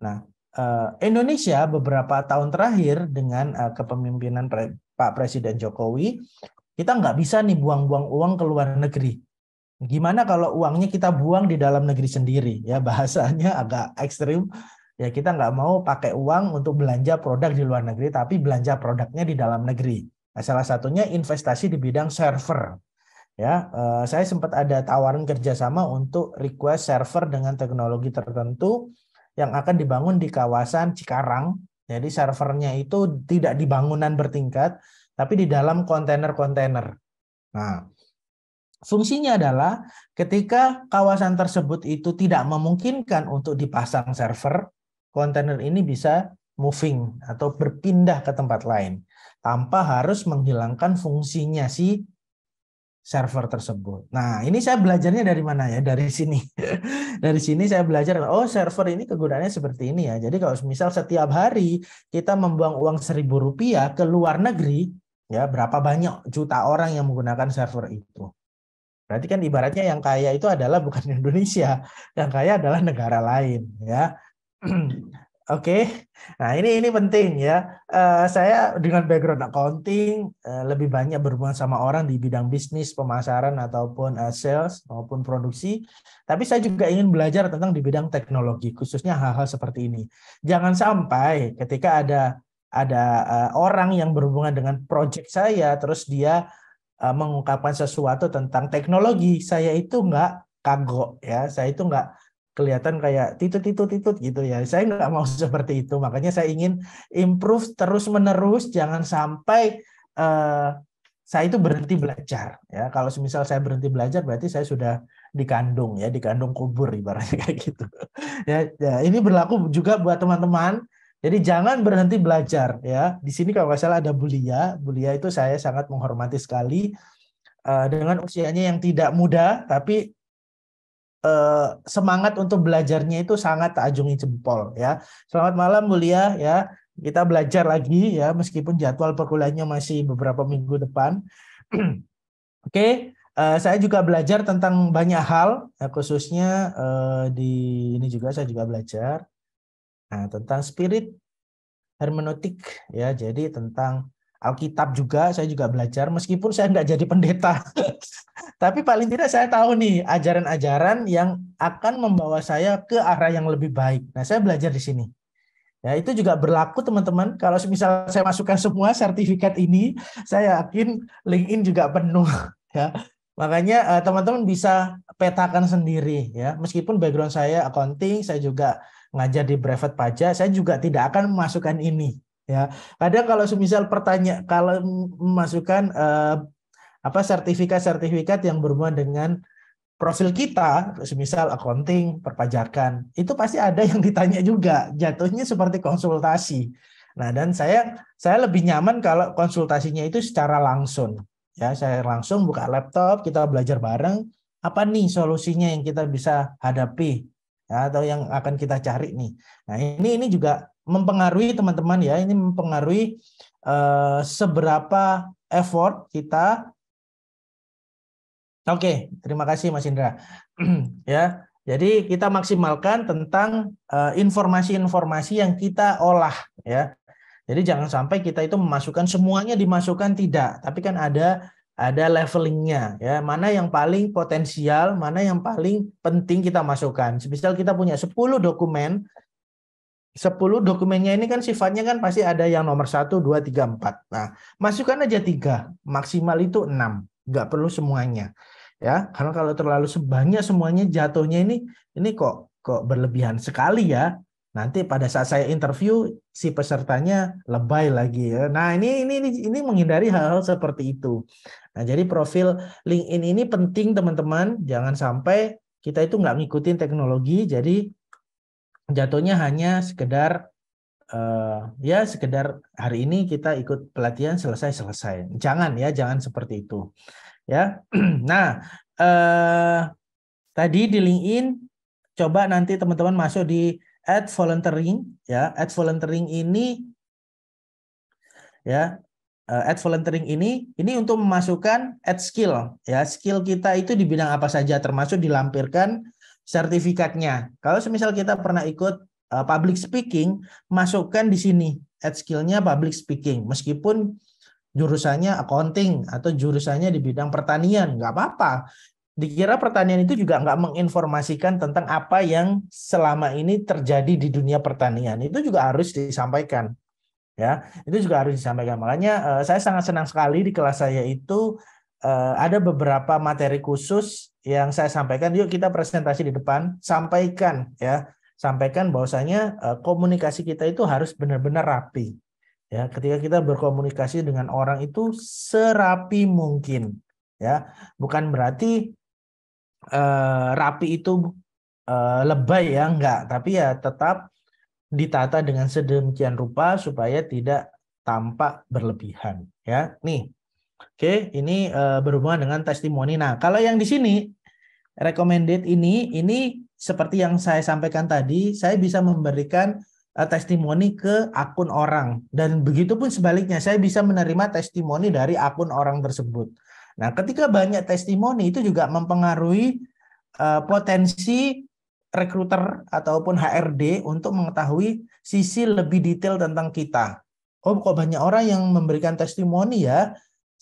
nah Eh, Indonesia beberapa tahun terakhir dengan eh, kepemimpinan Pak Presiden Jokowi, kita nggak bisa nih buang-buang uang ke luar negeri. Gimana kalau uangnya kita buang di dalam negeri sendiri? Ya bahasanya <laughs> agak ekstrim. Ya kita nggak mau pakai uang untuk belanja produk di luar negeri, tapi belanja produknya di dalam negeri. Nah, salah satunya investasi di bidang server. Ya, eh, saya sempat ada tawaran kerjasama untuk request server dengan teknologi tertentu yang akan dibangun di kawasan Cikarang. Jadi servernya itu tidak di bangunan bertingkat, tapi di dalam kontainer-kontainer. Nah, fungsinya adalah ketika kawasan tersebut itu tidak memungkinkan untuk dipasang server, kontainer ini bisa moving atau berpindah ke tempat lain tanpa harus menghilangkan fungsinya si server tersebut. Nah, ini saya belajarnya dari mana ya? Dari sini. <laughs> dari sini saya belajar, oh server ini kegunaannya seperti ini ya. Jadi kalau misal setiap hari kita membuang uang seribu rupiah ke luar negeri, ya berapa banyak juta orang yang menggunakan server itu. Berarti kan ibaratnya yang kaya itu adalah bukan <laughs> Indonesia, yang kaya adalah negara lain ya. <clears throat> Oke, okay. nah ini ini penting ya. Uh, saya dengan background accounting uh, lebih banyak berhubungan sama orang di bidang bisnis, pemasaran ataupun uh, sales maupun produksi. Tapi saya juga ingin belajar tentang di bidang teknologi, khususnya hal-hal seperti ini. Jangan sampai ketika ada ada uh, orang yang berhubungan dengan project saya, terus dia uh, mengungkapkan sesuatu tentang teknologi, saya itu nggak kagok ya, saya itu nggak kelihatan kayak titut titut titut gitu ya. Saya nggak mau <laughs> seperti itu. Makanya saya ingin improve terus menerus. Jangan sampai uh, saya itu berhenti belajar ya. Kalau misal saya berhenti belajar berarti saya sudah dikandung ya, dikandung kubur ibaratnya <laughs> kayak gitu. ya, ya, ini berlaku juga buat teman-teman. Jadi jangan berhenti belajar ya. Di sini kalau nggak salah ada Bulia. Bulia itu saya sangat menghormati sekali uh, dengan usianya yang tidak muda tapi Eh, semangat untuk belajarnya itu sangat tak ajungi jempol ya. Selamat malam Mulia ya. Kita belajar lagi ya meskipun jadwal perkuliahannya masih beberapa minggu depan. <clears throat> Oke, okay. uh, eh, saya juga belajar tentang banyak hal, ya, khususnya uh, di ini juga saya juga belajar nah, tentang spirit hermeneutik ya. Jadi tentang Alkitab juga saya juga belajar meskipun saya tidak jadi pendeta. <laughs> Tapi paling tidak saya tahu nih ajaran-ajaran yang akan membawa saya ke arah yang lebih baik. Nah, saya belajar di sini. Ya, itu juga berlaku teman-teman. Kalau misal saya masukkan semua sertifikat ini, saya yakin LinkedIn juga penuh <laughs> ya. Makanya eh, teman-teman bisa petakan sendiri ya. Meskipun background saya accounting, saya juga ngajar di brevet pajak, saya juga tidak akan memasukkan ini ya kadang kalau semisal pertanyaan kalau memasukkan eh, apa sertifikat-sertifikat yang berhubungan dengan profil kita semisal accounting perpajakan itu pasti ada yang ditanya juga jatuhnya seperti konsultasi nah dan saya saya lebih nyaman kalau konsultasinya itu secara langsung ya saya langsung buka laptop kita belajar bareng apa nih solusinya yang kita bisa hadapi ya, atau yang akan kita cari nih nah ini ini juga mempengaruhi teman-teman ya, ini mempengaruhi uh, seberapa effort kita. Oke, okay, terima kasih Mas Indra. <clears throat> ya, jadi kita maksimalkan tentang eh, informasi-informasi uh, yang kita olah ya. Jadi jangan sampai kita itu memasukkan semuanya dimasukkan tidak, tapi kan ada ada levelingnya ya mana yang paling potensial mana yang paling penting kita masukkan misal kita punya 10 dokumen 10 dokumennya ini kan sifatnya kan pasti ada yang nomor 1, 2, 3, 4. Nah, masukkan aja 3, maksimal itu 6. Nggak perlu semuanya. Ya, karena kalau terlalu sebanyak semuanya jatuhnya ini ini kok kok berlebihan sekali ya. Nanti pada saat saya interview si pesertanya lebay lagi. Ya. Nah, ini ini ini, menghindari hal-hal seperti itu. Nah, jadi profil LinkedIn ini penting teman-teman, jangan sampai kita itu nggak ngikutin teknologi, jadi jatuhnya hanya sekedar uh, ya sekedar hari ini kita ikut pelatihan selesai selesai. Jangan ya, jangan seperti itu. Ya. <clears throat> nah, uh, tadi di LinkedIn coba nanti teman-teman masuk di ad volunteering ya. Ad volunteering ini ya eh, ad volunteering ini ini untuk memasukkan ad skill ya skill kita itu di bidang apa saja termasuk dilampirkan sertifikatnya. Kalau semisal kita pernah ikut eh, public speaking, masukkan di sini at skill public speaking. Meskipun jurusannya accounting atau jurusannya di bidang pertanian, nggak apa-apa. Dikira pertanian itu juga nggak menginformasikan tentang apa yang selama ini terjadi di dunia pertanian. Itu juga harus disampaikan. Ya, itu juga harus disampaikan. Makanya eh, saya sangat senang sekali di kelas saya itu eh, ada beberapa materi khusus yang saya sampaikan, yuk kita presentasi di depan, sampaikan ya, sampaikan bahwasanya eh, komunikasi kita itu harus benar-benar rapi. Ya, ketika kita berkomunikasi dengan orang itu serapi mungkin, ya. Bukan berarti eh, rapi itu eh, lebay ya, enggak, tapi ya tetap ditata dengan sedemikian rupa supaya tidak tampak berlebihan, ya. Nih, Oke, ini uh, berhubungan dengan testimoni. Nah, kalau yang di sini recommended ini ini seperti yang saya sampaikan tadi, saya bisa memberikan uh, testimoni ke akun orang dan begitu pun sebaliknya saya bisa menerima testimoni dari akun orang tersebut. Nah, ketika banyak testimoni itu juga mempengaruhi uh, potensi rekruter ataupun HRD untuk mengetahui sisi lebih detail tentang kita. Oh, kok banyak orang yang memberikan testimoni ya?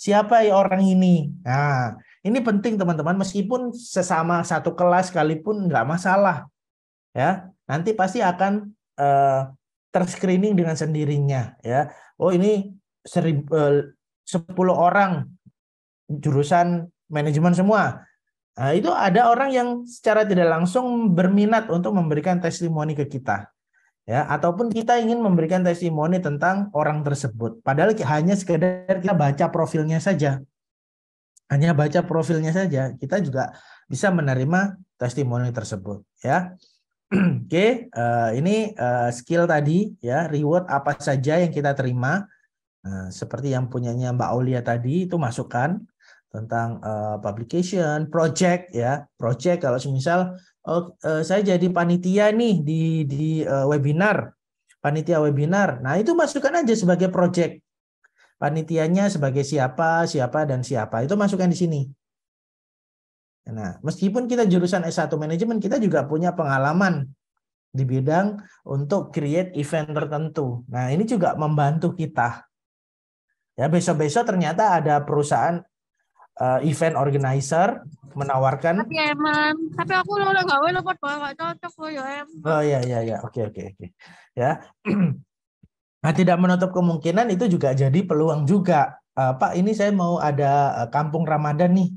siapa ya orang ini. Nah, ini penting teman-teman meskipun sesama satu kelas sekalipun nggak masalah. Ya, nanti pasti akan uh, terscreening dengan sendirinya ya. Oh, ini seribu eh, uh, 10 orang jurusan manajemen semua. Nah, itu ada orang yang secara tidak langsung berminat untuk memberikan testimoni ke kita ya ataupun kita ingin memberikan testimoni tentang orang tersebut padahal hanya sekedar kita baca profilnya saja hanya baca profilnya saja kita juga bisa menerima testimoni tersebut ya <clears throat> oke okay, eh, ini eh, skill tadi ya reward apa saja yang kita terima Nah, seperti yang punyanya Mbak Aulia tadi itu masukkan tentang uh, publication, project ya. Project kalau misal oh, eh, saya jadi panitia nih di di uh, webinar, panitia webinar. Nah, itu masukkan aja sebagai project. Panitianya sebagai siapa, siapa dan siapa. Itu masukkan di sini. Nah, meskipun kita jurusan S1 manajemen, kita juga punya pengalaman di bidang untuk create event tertentu. Nah, ini juga membantu kita. Ya, besok-besok ternyata ada perusahaan uh, event organizer menawarkan tapi emang tapi aku lo udah gawe lo gak cocok loh ya em oh ya ya ya oke oke oke ya <clears throat> nah tidak menutup kemungkinan itu juga jadi peluang juga uh, pak ini saya mau ada eh, kampung ramadan nih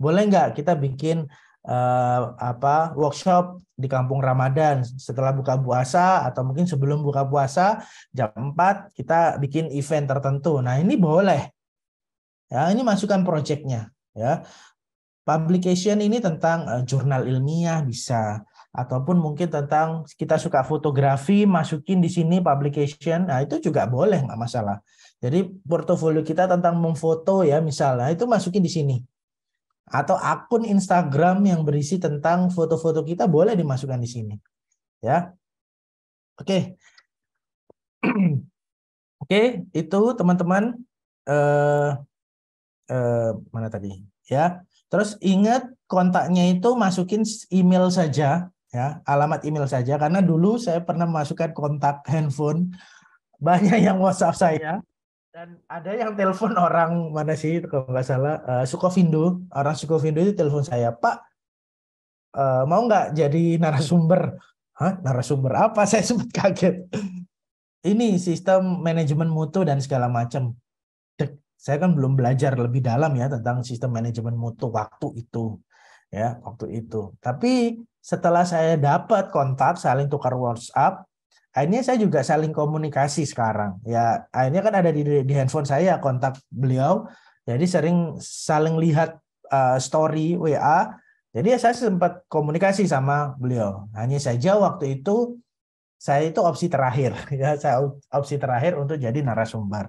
boleh nggak kita bikin uh, apa workshop di kampung Ramadan setelah buka puasa atau mungkin sebelum buka puasa jam 4 kita bikin event tertentu. Nah, ini boleh Ya, ini masukan proyeknya ya. Publication ini tentang eh, jurnal ilmiah bisa ataupun mungkin tentang kita suka fotografi masukin di sini publication. Nah, itu juga boleh nggak masalah. Jadi portofolio kita tentang memfoto ya misalnya itu masukin di sini. Atau akun Instagram yang berisi tentang foto-foto kita boleh dimasukkan di sini. Ya. Oke. Okay. <clears throat> Oke, okay, itu teman-teman eh Eh, mana tadi ya terus ingat kontaknya itu masukin email saja ya alamat email saja karena dulu saya pernah masukkan kontak handphone <laughs> banyak yang WhatsApp saya iya. dan ada yang telepon orang mana sih kalau nggak salah uh, Sukovindo orang Sukovindo itu telepon saya Pak uh, mau nggak jadi narasumber Hah, narasumber apa <laughs> saya sempat kaget ini sistem manajemen mutu dan segala macam saya kan belum belajar lebih dalam ya tentang sistem manajemen mutu waktu itu ya waktu itu. Tapi setelah saya dapat kontak saling tukar WhatsApp, akhirnya saya juga saling komunikasi sekarang. Ya akhirnya kan ada di, di handphone saya kontak beliau, jadi sering saling lihat uh, story WA. Jadi ya saya sempat komunikasi sama beliau. Hanya saja waktu itu saya itu opsi terakhir <laughs> ya saya opsi terakhir untuk jadi narasumber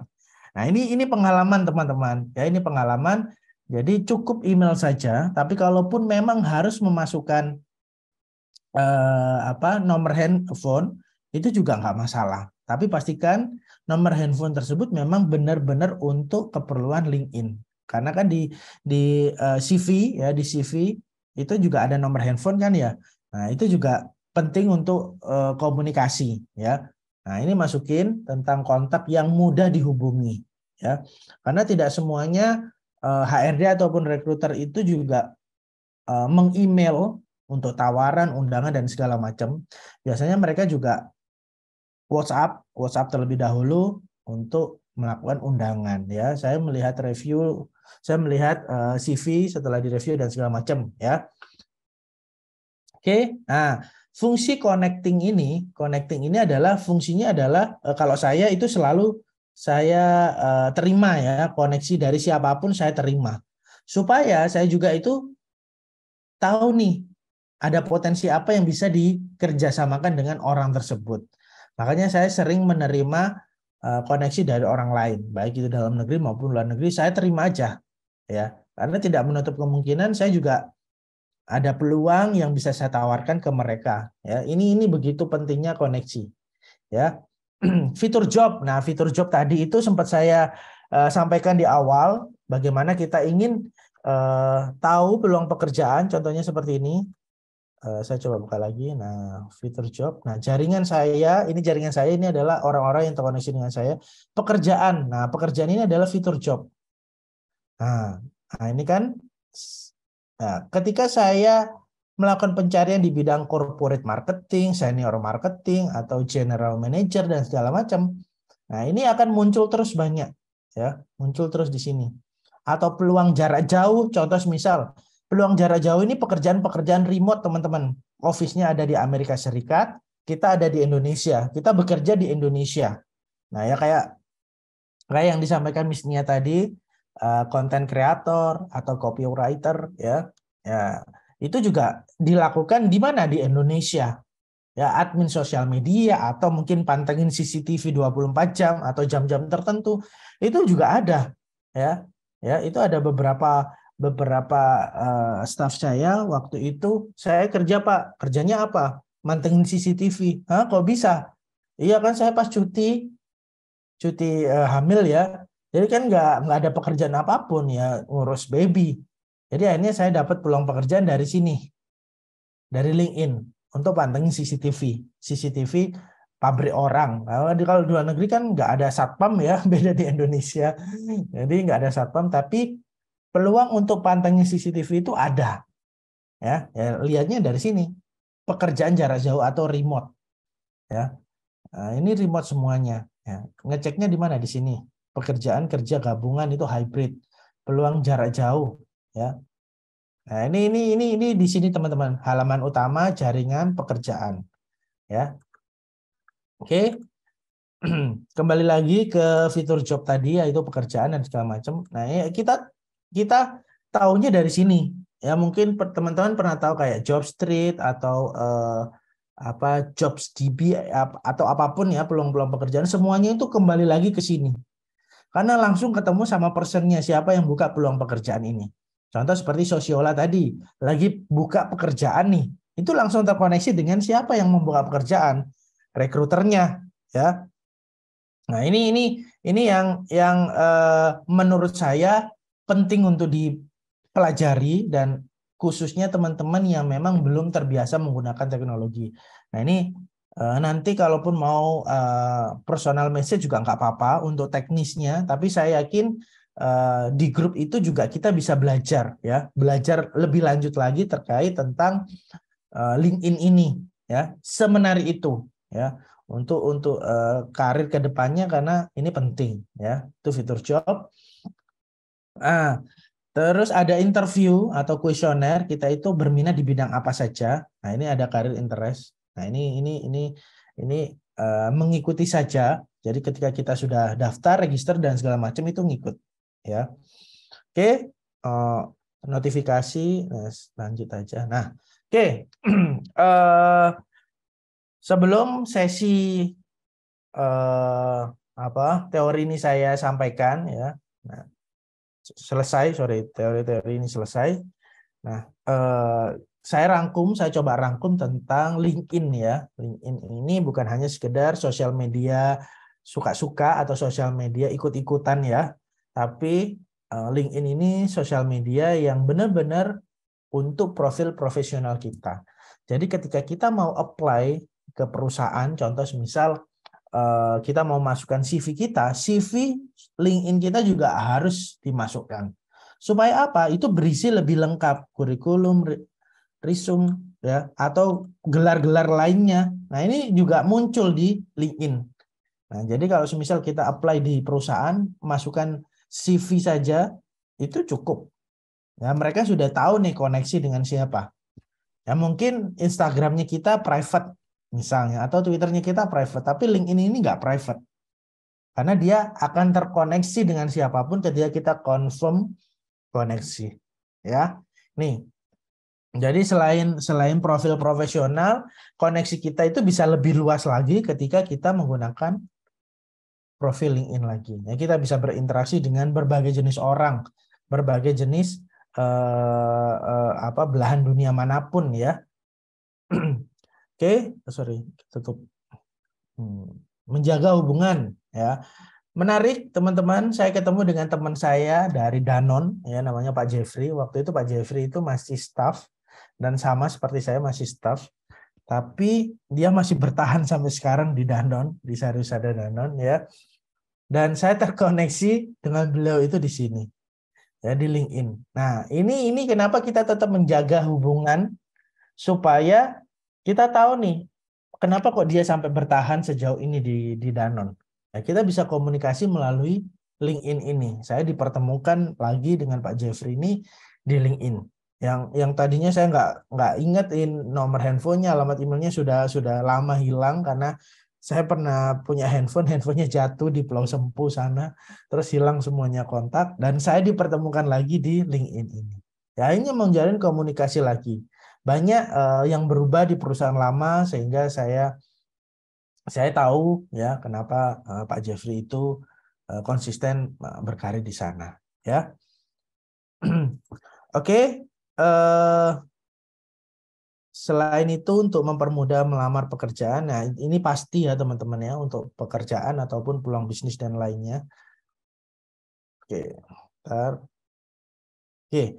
Nah, ini ini pengalaman teman-teman. Ya, ini pengalaman. Jadi cukup email saja, tapi kalaupun memang harus memasukkan eh, apa nomor handphone itu juga nggak masalah. Tapi pastikan nomor handphone tersebut memang benar-benar untuk keperluan LinkedIn. Karena kan di di uh, eh, CV ya di CV itu juga ada nomor handphone kan ya. Nah, itu juga penting untuk eh, komunikasi ya. Nah, ini masukin tentang kontak yang mudah dihubungi ya. Karena tidak semuanya HRD eh, ataupun rekruter itu juga eh, meng-email untuk tawaran, undangan dan segala macam. Biasanya mereka juga WhatsApp, WhatsApp terlebih dahulu untuk melakukan undangan ya. Saya melihat review, saya melihat eh, CV setelah direview dan segala macam ya. Oke. Nah, fungsi connecting ini, connecting ini adalah fungsinya adalah eh, kalau saya itu selalu saya eh, terima ya koneksi dari siapapun saya terima. Supaya saya juga itu tahu nih ada potensi apa yang bisa dikerjasamakan dengan orang tersebut. Makanya saya sering menerima eh, koneksi dari orang lain, baik itu dalam negeri maupun luar negeri, saya terima aja ya. Karena tidak menutup kemungkinan saya juga ada peluang yang bisa saya tawarkan ke mereka. Ya, ini ini begitu pentingnya koneksi. Ya, <clears throat> fitur job. Nah, fitur job tadi itu sempat saya uh, sampaikan di awal. Bagaimana kita ingin uh, tahu peluang pekerjaan. Contohnya seperti ini. Uh, saya coba buka lagi. Nah, fitur job. Nah, jaringan saya ini jaringan saya ini adalah orang-orang yang terkoneksi dengan saya. Pekerjaan. Nah, pekerjaan ini adalah fitur job. Nah, nah ini kan Nah, ketika saya melakukan pencarian di bidang corporate marketing, senior marketing, atau general manager dan segala macam, nah ini akan muncul terus banyak, ya, muncul terus di sini. Atau peluang jarak jauh, contoh misal peluang jarak jauh ini pekerjaan-pekerjaan remote teman-teman. Office-nya ada di Amerika Serikat, kita ada di Indonesia, kita bekerja di Indonesia. Nah ya kayak kayak yang disampaikan Miss Nia tadi, konten eh, uh, kreator atau copywriter ya ya itu juga dilakukan di mana di Indonesia ya admin sosial media atau mungkin pantengin CCTV 24 jam atau jam-jam tertentu itu juga ada ya ya itu ada beberapa beberapa uh, staff saya waktu itu saya kerja Pak kerjanya apa mantengin CCTV Hah, kok bisa iya kan saya pas cuti cuti uh, hamil ya jadi kan nggak nggak ada pekerjaan apapun ya ngurus baby. Jadi akhirnya saya dapat peluang pekerjaan dari sini, dari LinkedIn untuk pantengin CCTV. CCTV pabrik orang. Kalau di kalau dua luar negeri kan nggak ada satpam ya, <laughs> beda di Indonesia. Jadi nggak ada satpam, tapi peluang untuk pantengin CCTV itu ada. Ya, ya lihatnya dari sini. Pekerjaan jarak jauh atau remote. Ya. Nah, ini remote semuanya. Ya. Ngeceknya di mana? Di sini pekerjaan kerja gabungan itu hybrid, peluang jarak jauh, ya. Nah, ini ini ini ini di sini teman-teman, halaman utama jaringan pekerjaan. Ya. Oke. <clears throat> Kembali lagi ke fitur job tadi yaitu pekerjaan dan segala macam. Nah, kita kita tahunya dari sini. Ya, mungkin teman-teman pernah tahu kayak job street atau eh, apa jobs DB atau apapun ya peluang-peluang pekerjaan semuanya itu kembali lagi ke sini karena langsung ketemu sama personnya siapa yang buka peluang pekerjaan ini. Contoh seperti sosiola tadi, lagi buka pekerjaan nih. Itu langsung terkoneksi dengan siapa yang membuka pekerjaan, rekruternya, ya. Nah, ini ini ini yang yang eh, menurut saya penting untuk dipelajari dan khususnya teman-teman yang memang belum terbiasa menggunakan teknologi. Nah, ini Eh, nanti kalaupun mau eh, personal message juga nggak apa-apa untuk teknisnya, tapi saya yakin eh, di grup itu juga kita bisa belajar ya, belajar lebih lanjut lagi terkait tentang uh, LinkedIn ini ya, semenari itu ya untuk untuk uh, karir kedepannya karena ini penting ya itu fitur job. Ah, Terus ada interview atau kuesioner, kita itu berminat di bidang apa saja. Nah, ini ada karir interest. Nah ini ini ini ini uh, mengikuti saja. Jadi ketika kita sudah daftar, register dan segala macam itu ngikut, ya. Oke, uh, notifikasi, nah, lanjut aja. Nah, oke, okay. <clears throat> uh, eh, sebelum sesi uh, apa teori ini saya sampaikan, ya. Nah, selesai, sorry, teori-teori ini selesai. Nah, uh, saya rangkum, saya coba rangkum tentang LinkedIn ya. LinkedIn ini bukan hanya sekedar sosial media suka-suka atau sosial media ikut-ikutan ya, tapi eh, LinkedIn ini sosial media yang benar-benar untuk profil profesional kita. Jadi ketika kita mau apply ke perusahaan, contoh misal eh, kita mau masukkan CV kita, CV LinkedIn kita juga harus dimasukkan. Supaya apa? Itu berisi lebih lengkap, kurikulum, Risum, ya atau gelar-gelar lainnya. Nah, ini juga muncul di LinkedIn. Nah, jadi kalau semisal kita apply di perusahaan, masukkan CV saja itu cukup. Ya, mereka sudah tahu nih koneksi dengan siapa. Ya, mungkin Instagramnya kita private misalnya atau Twitternya kita private, tapi LinkedIn ini nggak private. Karena dia akan terkoneksi dengan siapapun ketika kita confirm koneksi. Ya. Nih, jadi selain selain profil profesional, koneksi kita itu bisa lebih luas lagi ketika kita menggunakan profil LinkedIn lagi. Ya, kita bisa berinteraksi dengan berbagai jenis orang, berbagai jenis eh, eh, apa belahan dunia manapun ya. <clears throat> Oke, okay, sorry, tutup. Hmm. Menjaga hubungan ya. Menarik teman-teman, saya ketemu dengan teman saya dari Danon ya namanya Pak Jeffrey. Waktu itu Pak Jeffrey itu masih staff dan sama seperti saya masih staff tapi dia masih bertahan sampai sekarang di Danon, di Sarusada Danon, ya dan saya terkoneksi dengan beliau itu di sini ya di LinkedIn nah ini ini kenapa kita tetap menjaga hubungan supaya kita tahu nih kenapa kok dia sampai bertahan sejauh ini di di Danon ya, nah, kita bisa komunikasi melalui LinkedIn ini saya dipertemukan lagi dengan Pak Jeffrey ini di LinkedIn yang yang tadinya saya nggak nggak ingetin nomor handphonenya alamat emailnya sudah sudah lama hilang karena saya pernah punya handphone handphonenya jatuh di Pulau Sempu sana terus hilang semuanya kontak dan saya dipertemukan lagi di LinkedIn ini ya ini menjalin komunikasi lagi banyak uh, yang berubah di perusahaan lama sehingga saya saya tahu ya kenapa uh, Pak Jeffrey itu uh, konsisten uh, berkarir di sana ya <clears throat> oke okay uh, selain itu untuk mempermudah melamar pekerjaan, nah ini pasti ya teman-teman ya untuk pekerjaan ataupun pulang bisnis dan lainnya. Oke, ntar, Oke,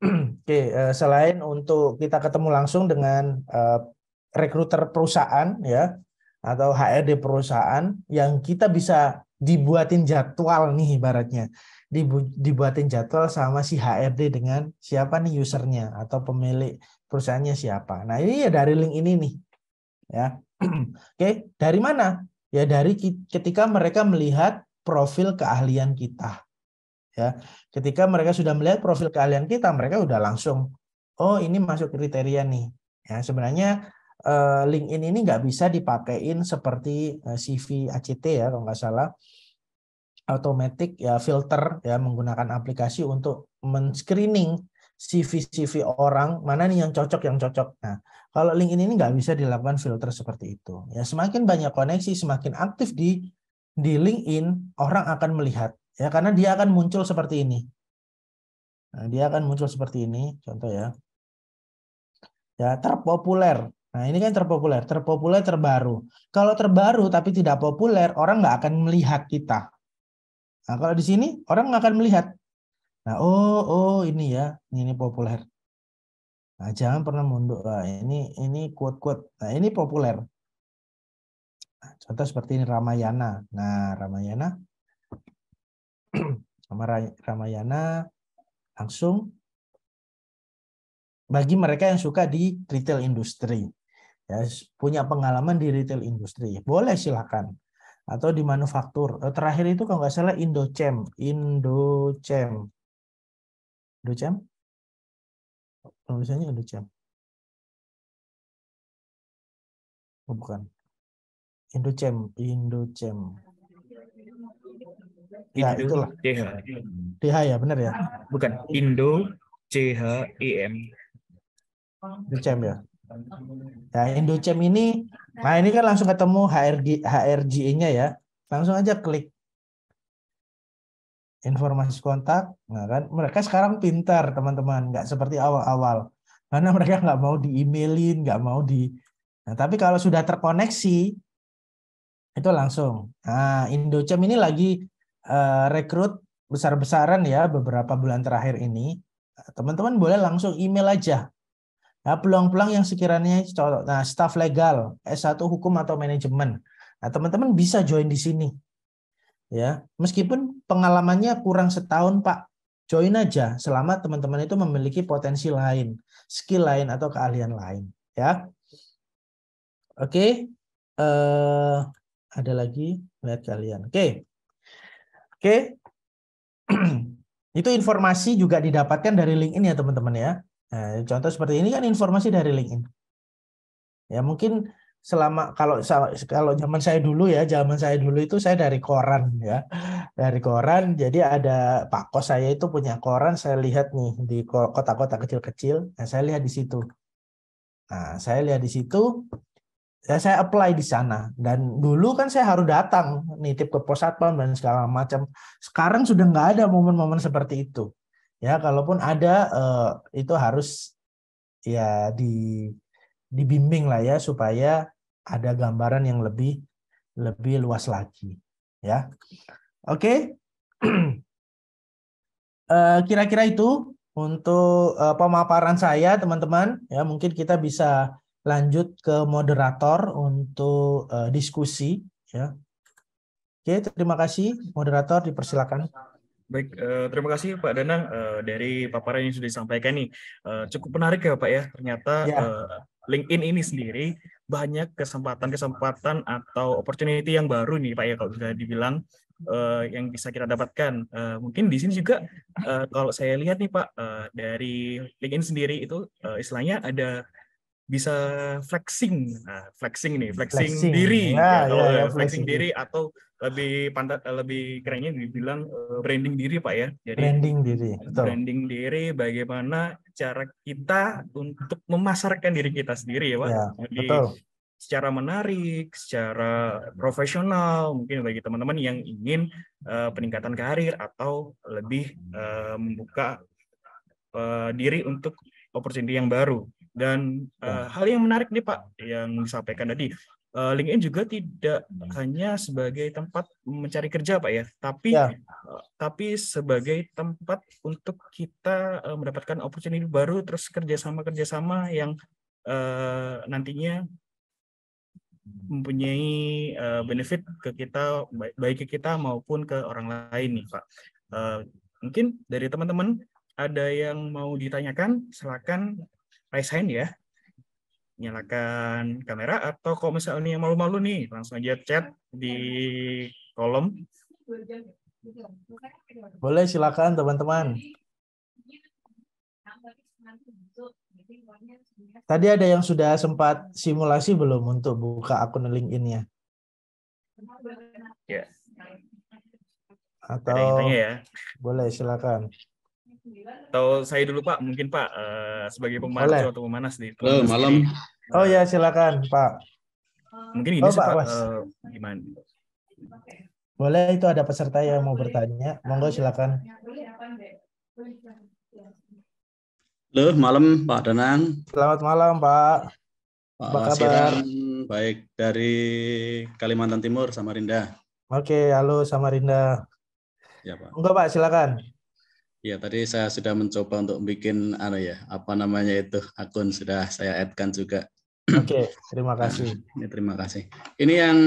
oke. Eh, selain untuk kita ketemu langsung dengan uh, rekruter perusahaan ya atau HRD perusahaan yang kita bisa dibuatin jadwal nih ibaratnya dibuatin jadwal sama si HRD dengan siapa nih usernya atau pemilik perusahaannya siapa. Nah ini ya dari link ini nih, ya. <clears throat> Oke, dari mana? Ya dari ketika mereka melihat profil keahlian kita, ya. Ketika mereka sudah melihat profil keahlian kita, mereka udah langsung, oh ini masuk kriteria nih. Ya sebenarnya eh, LinkedIn ini nggak bisa dipakein seperti eh, CV ACT ya kalau nggak salah automatic ya filter ya menggunakan aplikasi untuk men-screening CV-CV orang mana nih yang cocok yang cocok. Nah, kalau LinkedIn ini nggak bisa dilakukan filter seperti itu. Ya semakin banyak koneksi, semakin aktif di di LinkedIn orang akan melihat ya karena dia akan muncul seperti ini. Nah, dia akan muncul seperti ini contoh ya. Ya terpopuler. Nah ini kan terpopuler, terpopuler terbaru. Kalau terbaru tapi tidak populer orang nggak akan melihat kita. Nah, kalau di sini orang akan melihat. Nah, oh oh ini ya, ini populer. Nah, jangan pernah mundur. Nah, ini ini quote-quote. Nah, ini populer. Nah, contoh seperti ini Ramayana. Nah, Ramayana <clears throat> Ramayana langsung bagi mereka yang suka di retail industri. Ya, punya pengalaman di retail industri. Boleh silakan atau di manufaktur. Eh, terakhir itu kalau nggak salah Indochem, Indochem. Indochem? Tulisannya Indochem. Oh, bukan. Indochem, Indochem. Ya, itulah. CH. E. DH ya, benar ya? Bukan, Indo CHEM. Indochem ya. Nah, Indochem ini, nah ini kan langsung ketemu HRG, HRGE-nya ya. Langsung aja klik informasi kontak. Nah kan, mereka sekarang pintar teman-teman, nggak seperti awal-awal. Karena mereka nggak mau di emailin, nggak mau di. Nah tapi kalau sudah terkoneksi, itu langsung. Nah Indochem ini lagi uh, rekrut besar-besaran ya beberapa bulan terakhir ini. Teman-teman boleh langsung email aja Nah, peluang-peluang yang sekiranya contoh, nah, staff legal, S1 hukum atau manajemen. Nah, teman-teman bisa join di sini. Ya, meskipun pengalamannya kurang setahun, Pak. Join aja selama teman-teman itu memiliki potensi lain, skill lain atau keahlian lain, ya. Oke. Eh uh, ada lagi lihat kalian. Oke. Oke. <clears throat> Itu informasi juga didapatkan dari link ini ya, teman-teman ya. Nah, contoh seperti ini kan informasi dari LinkedIn. Ya mungkin selama kalau kalau zaman saya dulu ya, zaman saya dulu itu saya dari koran ya. Dari koran jadi ada Pak Kos saya itu punya koran, saya lihat nih di kota-kota kecil-kecil. Nah, saya lihat di situ. Nah, saya lihat di situ ya saya apply di sana dan dulu kan saya harus datang nitip ke pos satpam dan segala macam. Sekarang sudah nggak ada momen-momen seperti itu ya kalaupun ada uh, itu harus ya di dibimbing lah ya supaya ada gambaran yang lebih lebih luas lagi ya oke okay. <clears throat> uh, eh, kira-kira itu untuk uh, pemaparan saya teman-teman ya mungkin kita bisa lanjut ke moderator untuk uh, diskusi ya oke okay, terima kasih moderator dipersilakan Baik, eh, terima kasih Pak Danang eh, dari paparan yang sudah disampaikan nih. Eh, cukup menarik ya Pak ya. Ternyata ya. LinkedIn ini sendiri banyak kesempatan-kesempatan atau opportunity yang baru nih Pak ya kalau sudah dibilang yang bisa kita dapatkan. mungkin di sini juga kalau saya lihat nih Pak dari LinkedIn sendiri itu istilahnya ada bisa flexing, nah, flexing nih, flexing, flexing. diri, ya, ya, kalau ya, ya, flexing diri atau lebih pantat lebih kerennya dibilang eh, branding diri pak ya. Jadi branding diri, betul. branding diri, bagaimana cara kita untuk memasarkan diri kita sendiri ya pak. Ya, Jadi, betul. secara menarik, secara profesional mungkin bagi teman-teman yang ingin uh, peningkatan karir atau lebih uh, membuka uh, diri untuk opportunity yang baru dan uh, hal yang menarik nih Pak yang disampaikan tadi, uh, LinkedIn juga tidak hanya sebagai tempat mencari kerja Pak ya, tapi ya. Uh, tapi sebagai tempat untuk kita uh, mendapatkan opportunity baru terus kerjasama-kerjasama yang uh, nantinya mempunyai uh, benefit ke kita baik, baik ke kita maupun ke orang lain nih Pak. Uh, mungkin dari teman-teman ada yang mau ditanyakan, silakan raise ya. Nyalakan kamera atau kalau misalnya malu-malu nih, langsung aja chat di kolom. Boleh silakan teman-teman. Tadi ada yang sudah sempat simulasi belum untuk buka akun LinkedIn-nya? Ya. Atau ya. boleh silakan. Tahu saya dulu Pak, mungkin Pak uh, sebagai pemanas Boleh. atau pemanas di Halo, malam. Oh ya silakan Pak. Mungkin ini oh, Pak, Pak uh, gimana? Boleh itu ada peserta yang mau bertanya, monggo silakan. Halo, malam Pak Danang. Selamat malam Pak. Pak Apa kabar? baik dari Kalimantan Timur, Samarinda. Oke, halo Samarinda. Ya Pak. Enggak Pak, silakan. Ya, tadi saya sudah mencoba untuk bikin apa anu ya, apa namanya itu akun sudah saya addkan juga. Oke, terima nah, kasih. ini terima kasih. Ini yang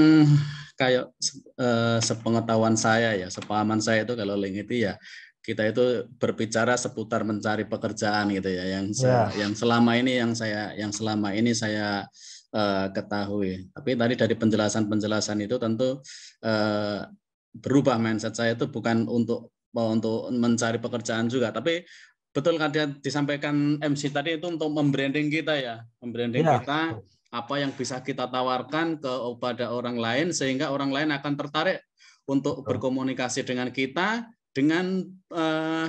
kayak eh, sepengetahuan saya ya, sepahaman saya itu kalau link itu ya kita itu berbicara seputar mencari pekerjaan gitu ya, yang saya, yang selama ini yang saya yang selama ini saya eh, ketahui. Tapi tadi dari penjelasan-penjelasan itu tentu eh, berubah mindset saya itu bukan untuk untuk mencari pekerjaan juga. Tapi betul kan dia disampaikan MC tadi itu untuk membranding kita ya, membranding ya. kita apa yang bisa kita tawarkan kepada orang lain sehingga orang lain akan tertarik untuk betul. berkomunikasi dengan kita dengan uh,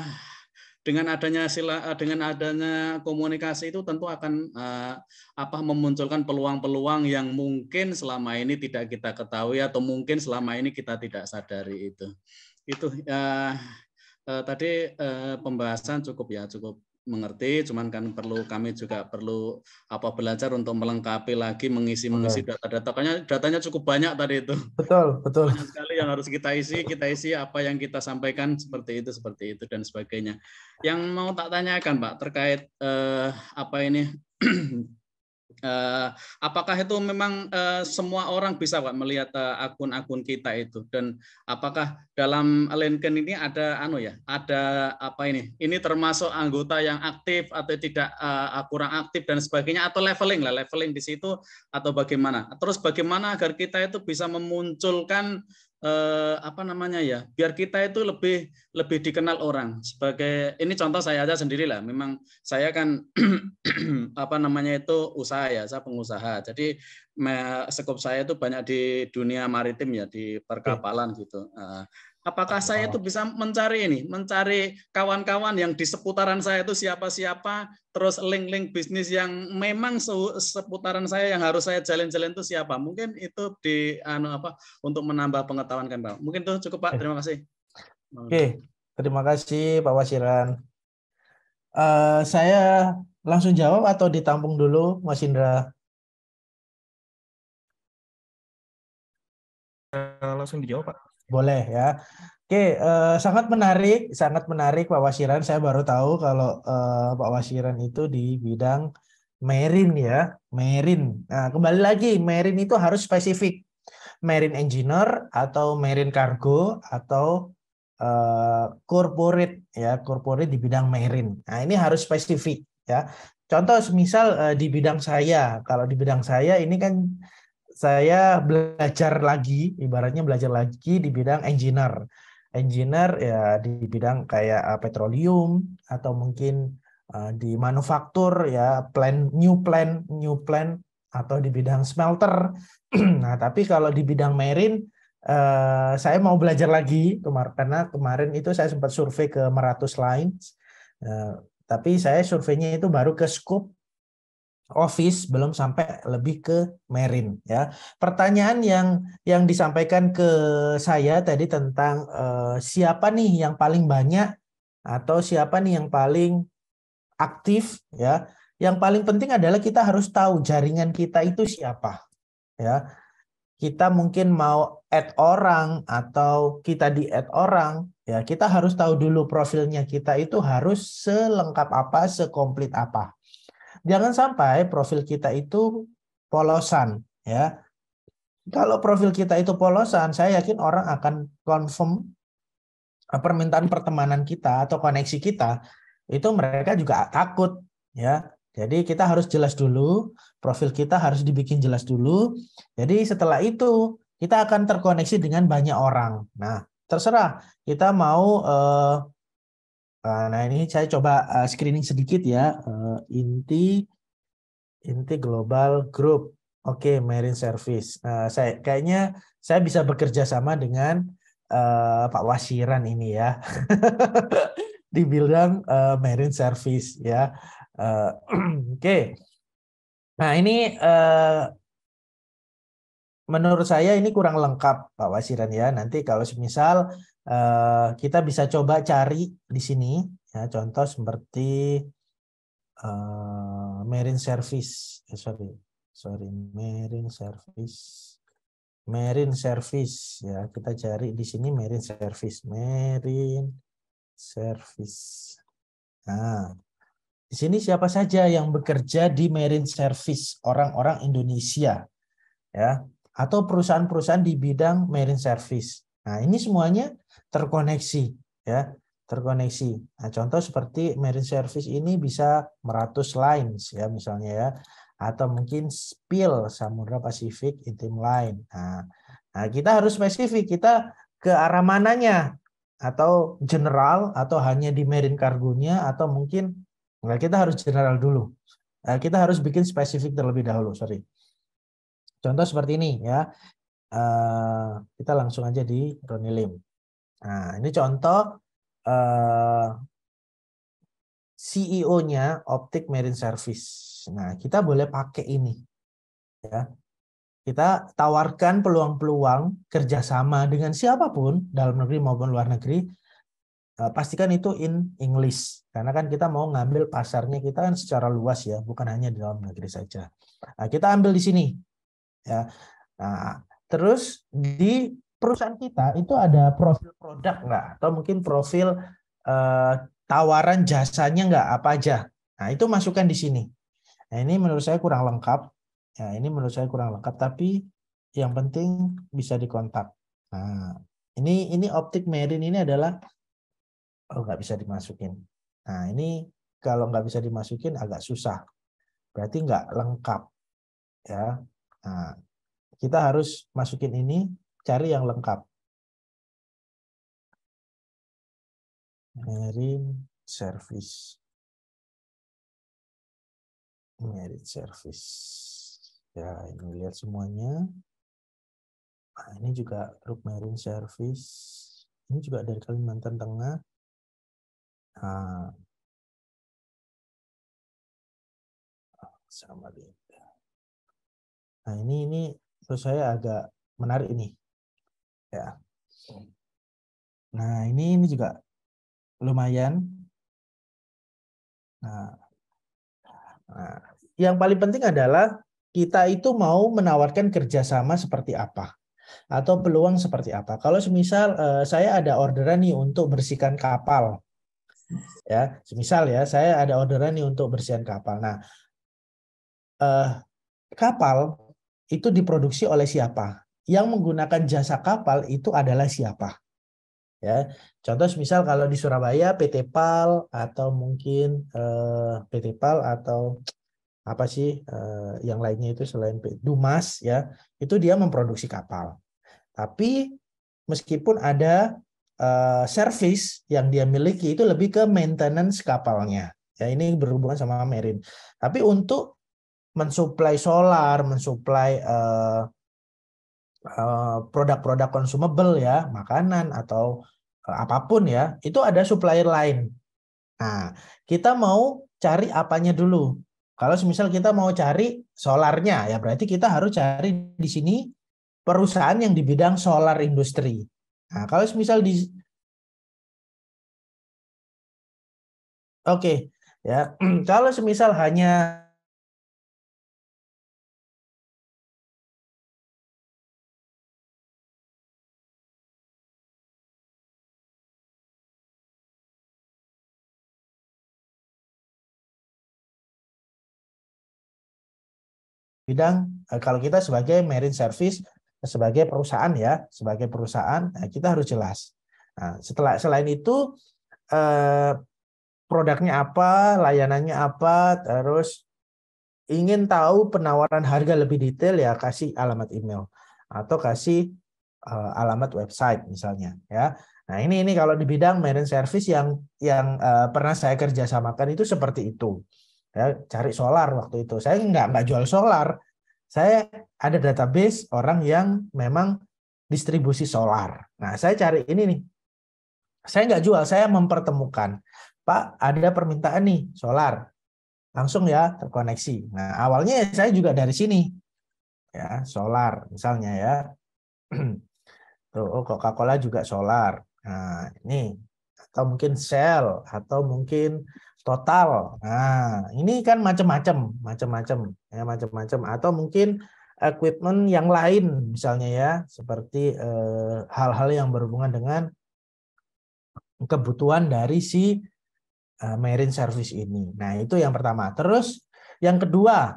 dengan adanya sila eh, dengan adanya komunikasi itu tentu akan uh, apa memunculkan peluang-peluang yang mungkin selama ini tidak kita ketahui atau mungkin selama ini kita tidak sadari itu itu ya eh, tadi eh, pembahasan cukup ya cukup mengerti, cuman kan perlu kami juga perlu apa belajar untuk melengkapi lagi mengisi mengisi data-data. datanya cukup banyak tadi itu. Betul, betul. Banyak sekali yang harus kita isi, kita isi apa yang kita sampaikan seperti itu, seperti itu dan sebagainya. Yang mau tak tanyakan, Pak, terkait eh, apa ini <clears throat> Eh, apakah itu memang eh, semua orang bisa Pak melihat eh, akun-akun kita itu dan apakah dalam LinkedIn ini ada anu ya ada apa ini ini termasuk anggota yang aktif atau tidak uh, kurang aktif dan sebagainya atau leveling lah leveling di situ atau bagaimana terus bagaimana agar kita itu bisa memunculkan eh, apa namanya ya biar kita itu lebih lebih dikenal orang sebagai ini contoh saya aja sendirilah memang saya kan <clears throat> apa namanya itu usaha ya saya pengusaha jadi me, skop saya itu banyak di dunia maritim ya di perkapalan gitu nah, Apakah saya itu bisa mencari ini, mencari kawan-kawan yang di seputaran saya itu siapa-siapa, terus link-link bisnis yang memang se seputaran saya yang harus saya jalan-jalan itu siapa? Mungkin itu di anu apa untuk menambah pengetahuan kan, Pak. Mungkin itu cukup, Pak. Eh. Terima kasih. Oke, terima kasih Pak Wasiran. Uh, saya langsung jawab atau ditampung dulu, Mas Indra? Eh, langsung dijawab, Pak. Boleh ya. Oke, uh, sangat menarik, sangat menarik Pak Wasiran. Saya baru tahu kalau uh, Pak Wasiran itu di bidang marine ya, marine. Nah, kembali lagi, marine itu harus spesifik. Marine engineer atau marine cargo atau uh, corporate ya, corporate di bidang marine. Nah, ini harus spesifik ya. Contoh misal uh, di bidang saya, kalau di bidang saya ini kan saya belajar lagi, ibaratnya belajar lagi di bidang engineer. Engineer ya di bidang kayak eh, petroleum atau mungkin eh, di manufaktur ya plan new plan new plan atau di bidang smelter. <clears throat> nah, tapi kalau di bidang marine eh, saya mau belajar lagi kemarin karena kemarin itu saya sempat survei ke Meratus Lines. Uh, tapi saya surveinya itu baru ke scope office belum sampai lebih ke merin ya. Pertanyaan yang yang disampaikan ke saya tadi tentang eh, siapa nih yang paling banyak atau siapa nih yang paling aktif ya. Yang paling penting adalah kita harus tahu jaringan kita itu siapa ya. Kita mungkin mau add orang atau kita di add orang ya, kita harus tahu dulu profilnya kita itu harus selengkap apa, sekomplit apa Jangan sampai profil kita itu polosan, ya. Kalau profil kita itu polosan, saya yakin orang akan confirm eh, permintaan pertemanan kita atau koneksi kita, itu mereka juga takut, ya. Jadi kita harus jelas dulu, profil kita harus dibikin jelas dulu. Jadi setelah itu kita akan terkoneksi dengan banyak orang. Nah, terserah kita mau eh, Eh, nah, ini saya coba eh, screening sedikit ya. Eh, inti inti global group. Oke, okay, marine service. Saya kayaknya saya bisa bekerja sama dengan uh, Pak Wasiran ini ya. <laughs> Di bidang uh, marine service ya. Uh, <clears throat> Oke. Okay. Nah, ini uh, menurut saya ini kurang lengkap Pak Wasiran ya. Nanti kalau misal Eh, kita bisa coba cari di sini ya contoh seperti uh, marine service eh, sorry sorry marine service marine service ya kita cari di sini marine service marine service nah di sini siapa saja yang bekerja di marine service orang-orang Indonesia ya atau perusahaan-perusahaan di bidang marine service Nah, ini semuanya terkoneksi ya, terkoneksi. Nah, contoh seperti marine service ini bisa meratus lines ya misalnya ya atau mungkin spill Samudra Pasifik Intim Line. Nah, nah, kita harus spesifik kita ke arah mananya atau general atau hanya di marine kargonya atau mungkin nah kita harus general dulu. Nah, kita harus bikin spesifik terlebih dahulu, sorry. Contoh seperti ini ya. Eh, kita langsung aja di Roni Lim. Nah, ini contoh eh, CEO-nya Optik Marine Service. Nah, kita boleh pakai ini. Ya. Kita tawarkan peluang-peluang kerjasama dengan siapapun dalam negeri maupun luar negeri. Eh, pastikan itu in English karena kan kita mau ngambil pasarnya kita kan secara luas ya, bukan hanya di dalam negeri saja. Nah, kita ambil di sini. Ya. Nah, Terus di perusahaan kita itu ada profil produk nggak? Atau mungkin profil eh, tawaran jasanya nggak? Apa aja? Nah, itu masukkan di sini. Nah, ini menurut saya kurang lengkap. Ya, ini menurut saya kurang lengkap, tapi yang penting bisa dikontak. Nah, ini ini optik Merin ini adalah oh nggak bisa dimasukin. Nah, ini kalau nggak bisa dimasukin agak susah. Berarti nggak lengkap. Ya. Nah, kita harus masukin ini, cari yang lengkap. Marine service. Merit service. Ya, ini lihat semuanya. Nah, ini juga grup marine service. Ini juga dari Kalimantan Tengah. Nah, sama dia. Nah, ini ini menurut saya agak menarik ini. Ya. Nah, ini ini juga lumayan. Nah, nah, yang paling penting adalah kita itu mau menawarkan kerjasama seperti apa atau peluang seperti apa. Kalau semisal eh, saya ada orderan nih untuk bersihkan kapal, ya, semisal ya saya ada orderan nih untuk bersihkan kapal. Nah, eh, kapal itu diproduksi oleh siapa? Yang menggunakan jasa kapal itu adalah siapa? Ya, contoh misal kalau di Surabaya PT PAL atau mungkin eh, PT PAL atau apa sih eh, yang lainnya itu selain PT Dumas ya, itu dia memproduksi kapal. Tapi meskipun ada eh, service yang dia miliki itu lebih ke maintenance kapalnya. Ya, ini berhubungan sama marine. Tapi untuk mensuplai solar, mensuplai eh, eh, produk-produk consumable ya, makanan atau eh, apapun ya, itu ada supplier lain. Nah, kita mau cari apanya dulu. Kalau misal kita mau cari solarnya, ya berarti kita harus cari di sini perusahaan yang di bidang solar industri. Nah, kalau misal di Oke, okay, ya. <clears throat> Kalau semisal hanya bidang eh, kalau kita sebagai marine service sebagai perusahaan ya sebagai perusahaan eh, kita harus jelas nah, setelah selain itu eh, produknya apa layanannya apa terus ingin tahu penawaran harga lebih detail ya kasih alamat email atau kasih alamat website misalnya ya Nah, ini ini kalau di bidang marine service yang yang pernah saya kerjasamakan itu seperti itu ya, cari solar waktu itu saya nggak nggak jual solar saya ada database orang yang memang distribusi solar nah saya cari ini nih saya nggak jual saya mempertemukan pak ada permintaan nih solar langsung ya terkoneksi nah awalnya saya juga dari sini ya solar misalnya ya <clears throat> tuh oh, Coca-Cola juga solar nah ini atau mungkin sel atau mungkin total. Nah, ini kan macam-macam, macam-macam, ya macam-macam. Atau mungkin equipment yang lain, misalnya ya, seperti eh, hal-hal eh, yang berhubungan dengan kebutuhan dari si eh, marine service ini. Nah, itu yang pertama. Terus yang kedua,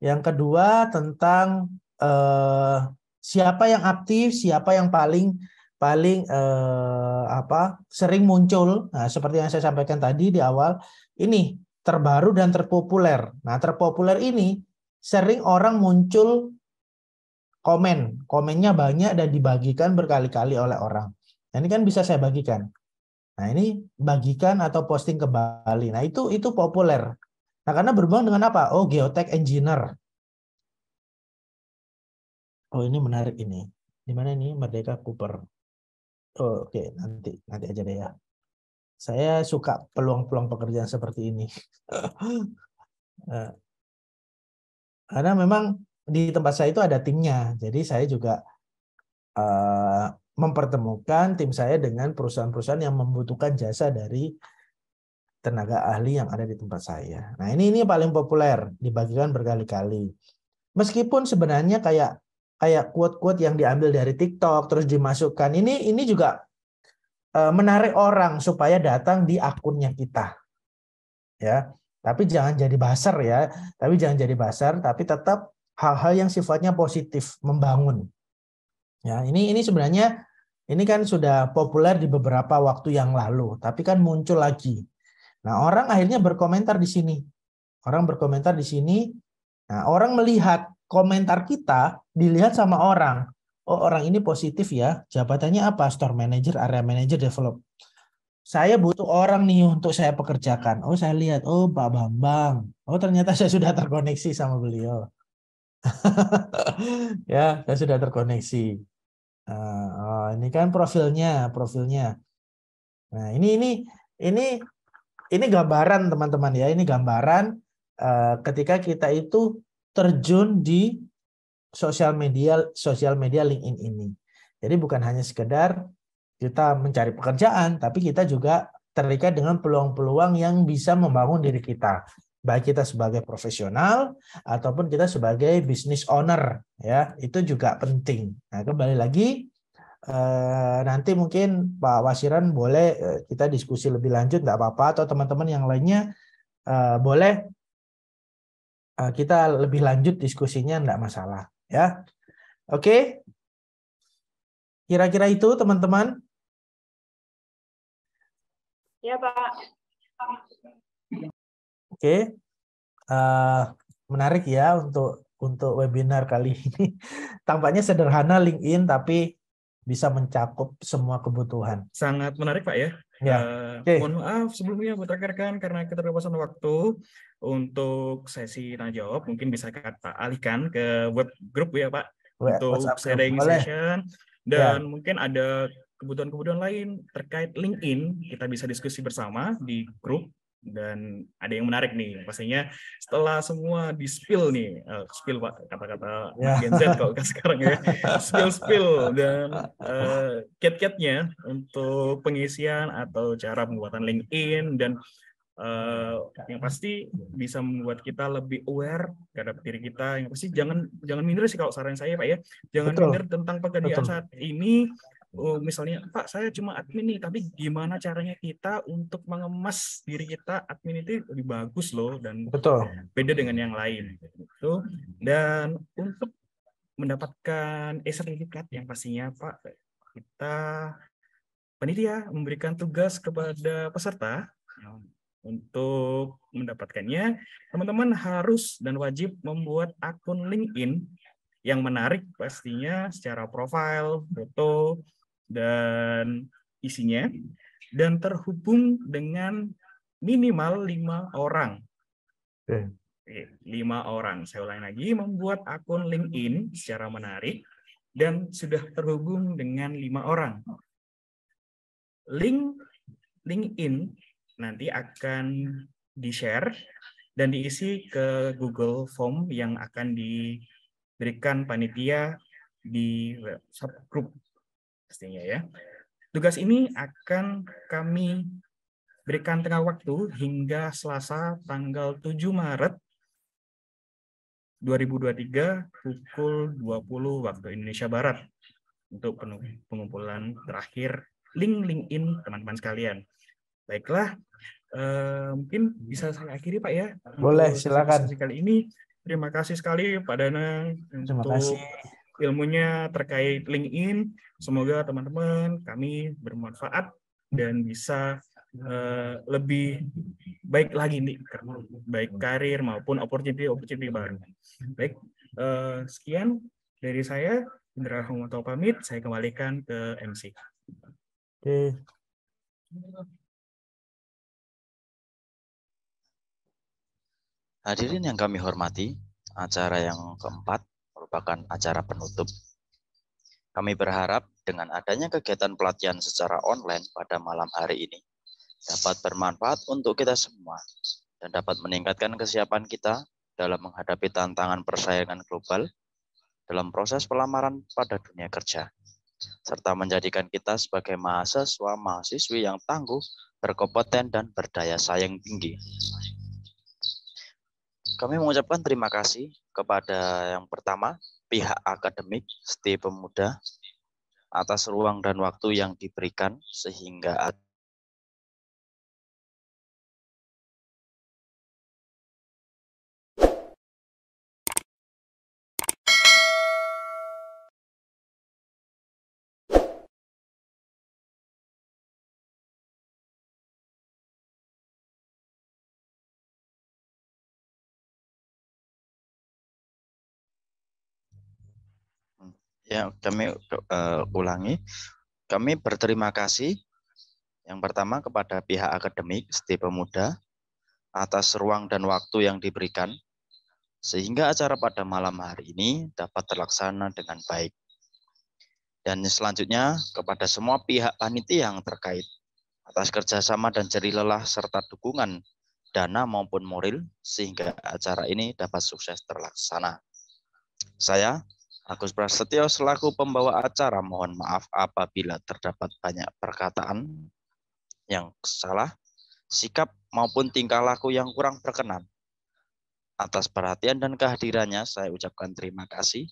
yang kedua tentang eh, siapa yang aktif, siapa yang paling paling eh, apa sering muncul nah seperti yang saya sampaikan tadi di awal ini terbaru dan terpopuler nah terpopuler ini sering orang muncul komen komennya banyak dan dibagikan berkali-kali oleh orang nah, ini kan bisa saya bagikan nah ini bagikan atau posting ke Bali. nah itu itu populer nah karena berhubungan dengan apa oh geotech engineer oh ini menarik ini di mana ini Merdeka Cooper Oh, Oke, okay. nanti nanti aja deh ya. Saya suka peluang-peluang pekerjaan seperti ini. <laughs> Eh, karena memang di tempat saya itu ada timnya, jadi saya juga uh, mempertemukan tim saya dengan perusahaan-perusahaan yang membutuhkan jasa dari tenaga ahli yang ada di tempat saya. Nah ini ini paling populer dibagikan berkali-kali. Meskipun sebenarnya kayak kayak quote-quote yang diambil dari TikTok terus dimasukkan. Ini ini juga eh, menarik orang supaya datang di akunnya kita. Ya. Tapi jangan jadi basar ya. Tapi jangan jadi basar, tapi tetap hal-hal yang sifatnya positif, membangun. Ya, ini ini sebenarnya ini kan sudah populer di beberapa waktu yang lalu, tapi kan muncul lagi. Nah, orang akhirnya berkomentar di sini. Orang berkomentar di sini. Nah, orang melihat komentar kita dilihat sama orang. Oh, orang ini positif ya. Jabatannya apa? Store manager, area manager, develop. Saya butuh orang nih untuk saya pekerjakan. Oh, saya lihat. Oh, Pak Bambang. Oh, ternyata saya sudah terkoneksi sama beliau. <laughs> ya, saya sudah terkoneksi. Nah, oh, ini kan profilnya, profilnya. Nah, ini ini ini ini gambaran teman-teman ya. Ini gambaran uh, ketika kita itu terjun di sosial media sosial media LinkedIn ini. Jadi bukan hanya sekedar kita mencari pekerjaan, tapi kita juga terikat dengan peluang-peluang yang bisa membangun diri kita, baik kita sebagai profesional ataupun kita sebagai business owner, ya itu juga penting. Nah kembali lagi eh, nanti mungkin Pak Wasiran boleh eh, kita diskusi lebih lanjut, nggak apa-apa, atau teman-teman yang lainnya eh, boleh Eh, kita lebih lanjut diskusinya enggak masalah ya. Oke. Kira-kira itu teman-teman. Ya, Pak. Oke. Eh, menarik ya untuk untuk webinar kali <laughs> ini. Tampaknya sederhana LinkedIn tapi bisa mencakup semua kebutuhan. Sangat menarik, Pak ya. Ya. Uh, Mohon maaf sebelumnya buat rekan-rekan karena keterbatasan waktu untuk sesi tanya jawab mungkin bisa kita alihkan ke web group ya Pak Web, untuk sharing Boleh. session ya. dan ya. mungkin ada kebutuhan-kebutuhan lain terkait LinkedIn kita bisa diskusi bersama di grup dan ada yang menarik nih pastinya setelah semua di spill nih uh, spill pak kata-kata ya. Gen Z kalau sekarang ya spill spill dan uh, eh, cat-catnya untuk pengisian atau cara pembuatan LinkedIn dan uh, yang pasti bisa membuat kita lebih aware terhadap diri kita yang pasti jangan jangan minder sih kalau saran saya pak ya jangan Betul. minder tentang pekerjaan saat ini oh, misalnya Pak saya cuma admin nih tapi gimana caranya kita untuk mengemas diri kita admin itu lebih bagus loh dan betul beda dengan yang lain itu dan untuk mendapatkan e-sertifikat yang pastinya Pak kita penitia memberikan tugas kepada peserta untuk mendapatkannya teman-teman harus dan wajib membuat akun LinkedIn yang menarik pastinya secara profil, foto, dan isinya dan terhubung dengan minimal lima orang. Oke. Lima orang. Saya ulangi lagi, membuat akun LinkedIn secara menarik dan sudah terhubung dengan lima orang. Link LinkedIn nanti akan di-share dan diisi ke Google Form yang akan diberikan panitia di subgroup pastinya ya. Tugas ini akan kami berikan tengah waktu hingga Selasa tanggal 7 Maret 2023 pukul 20 waktu Indonesia Barat untuk pengumpulan terakhir link LinkedIn teman-teman sekalian. Baiklah, eh, mungkin bisa saya akhiri Pak ya. Boleh, silakan. Kali ini terima kasih sekali Pak Danang terima untuk kasih ilmunya terkait LinkedIn. Semoga teman-teman kami bermanfaat dan bisa uh, lebih baik lagi nih, baik karir maupun opportunity-opportunity baru. Baik, uh, sekian dari saya. Indra Rahmat pamit, saya kembalikan ke MC. Oke. Hadirin yang kami hormati, acara yang keempat merupakan acara penutup. Kami berharap dengan adanya kegiatan pelatihan secara online pada malam hari ini dapat bermanfaat untuk kita semua dan dapat meningkatkan kesiapan kita dalam menghadapi tantangan persaingan global dalam proses pelamaran pada dunia kerja serta menjadikan kita sebagai mahasiswa mahasiswi yang tangguh, berkompeten dan berdaya saing tinggi. Kami mengucapkan terima kasih kepada yang pertama pihak akademik setiap Pemuda atas ruang dan waktu yang diberikan sehingga Ya, kami uh, ulangi. Kami berterima kasih yang pertama kepada pihak akademik SD Pemuda atas ruang dan waktu yang diberikan sehingga acara pada malam hari ini dapat terlaksana dengan baik. Dan selanjutnya kepada semua pihak panitia yang terkait atas kerjasama dan jerih lelah serta dukungan dana maupun moral sehingga acara ini dapat sukses terlaksana. Saya Agus Prasetyo selaku pembawa acara mohon maaf apabila terdapat banyak perkataan yang salah, sikap maupun tingkah laku yang kurang berkenan. Atas perhatian dan kehadirannya saya ucapkan terima kasih.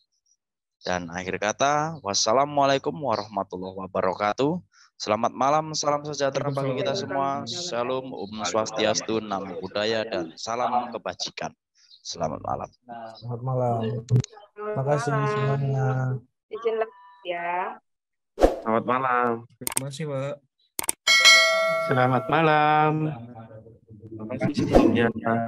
Dan akhir kata, wassalamualaikum warahmatullahi wabarakatuh. Selamat malam, salam sejahtera bagi kita semua. Shalom, Om Swastiastu, Nama Budaya, dan salam kebajikan. Selamat malam. Selamat malam. Terima kasih semuanya. Izin ya. Selamat malam. Terima kasih, Pak. Selamat malam. Terima kasih semuanya.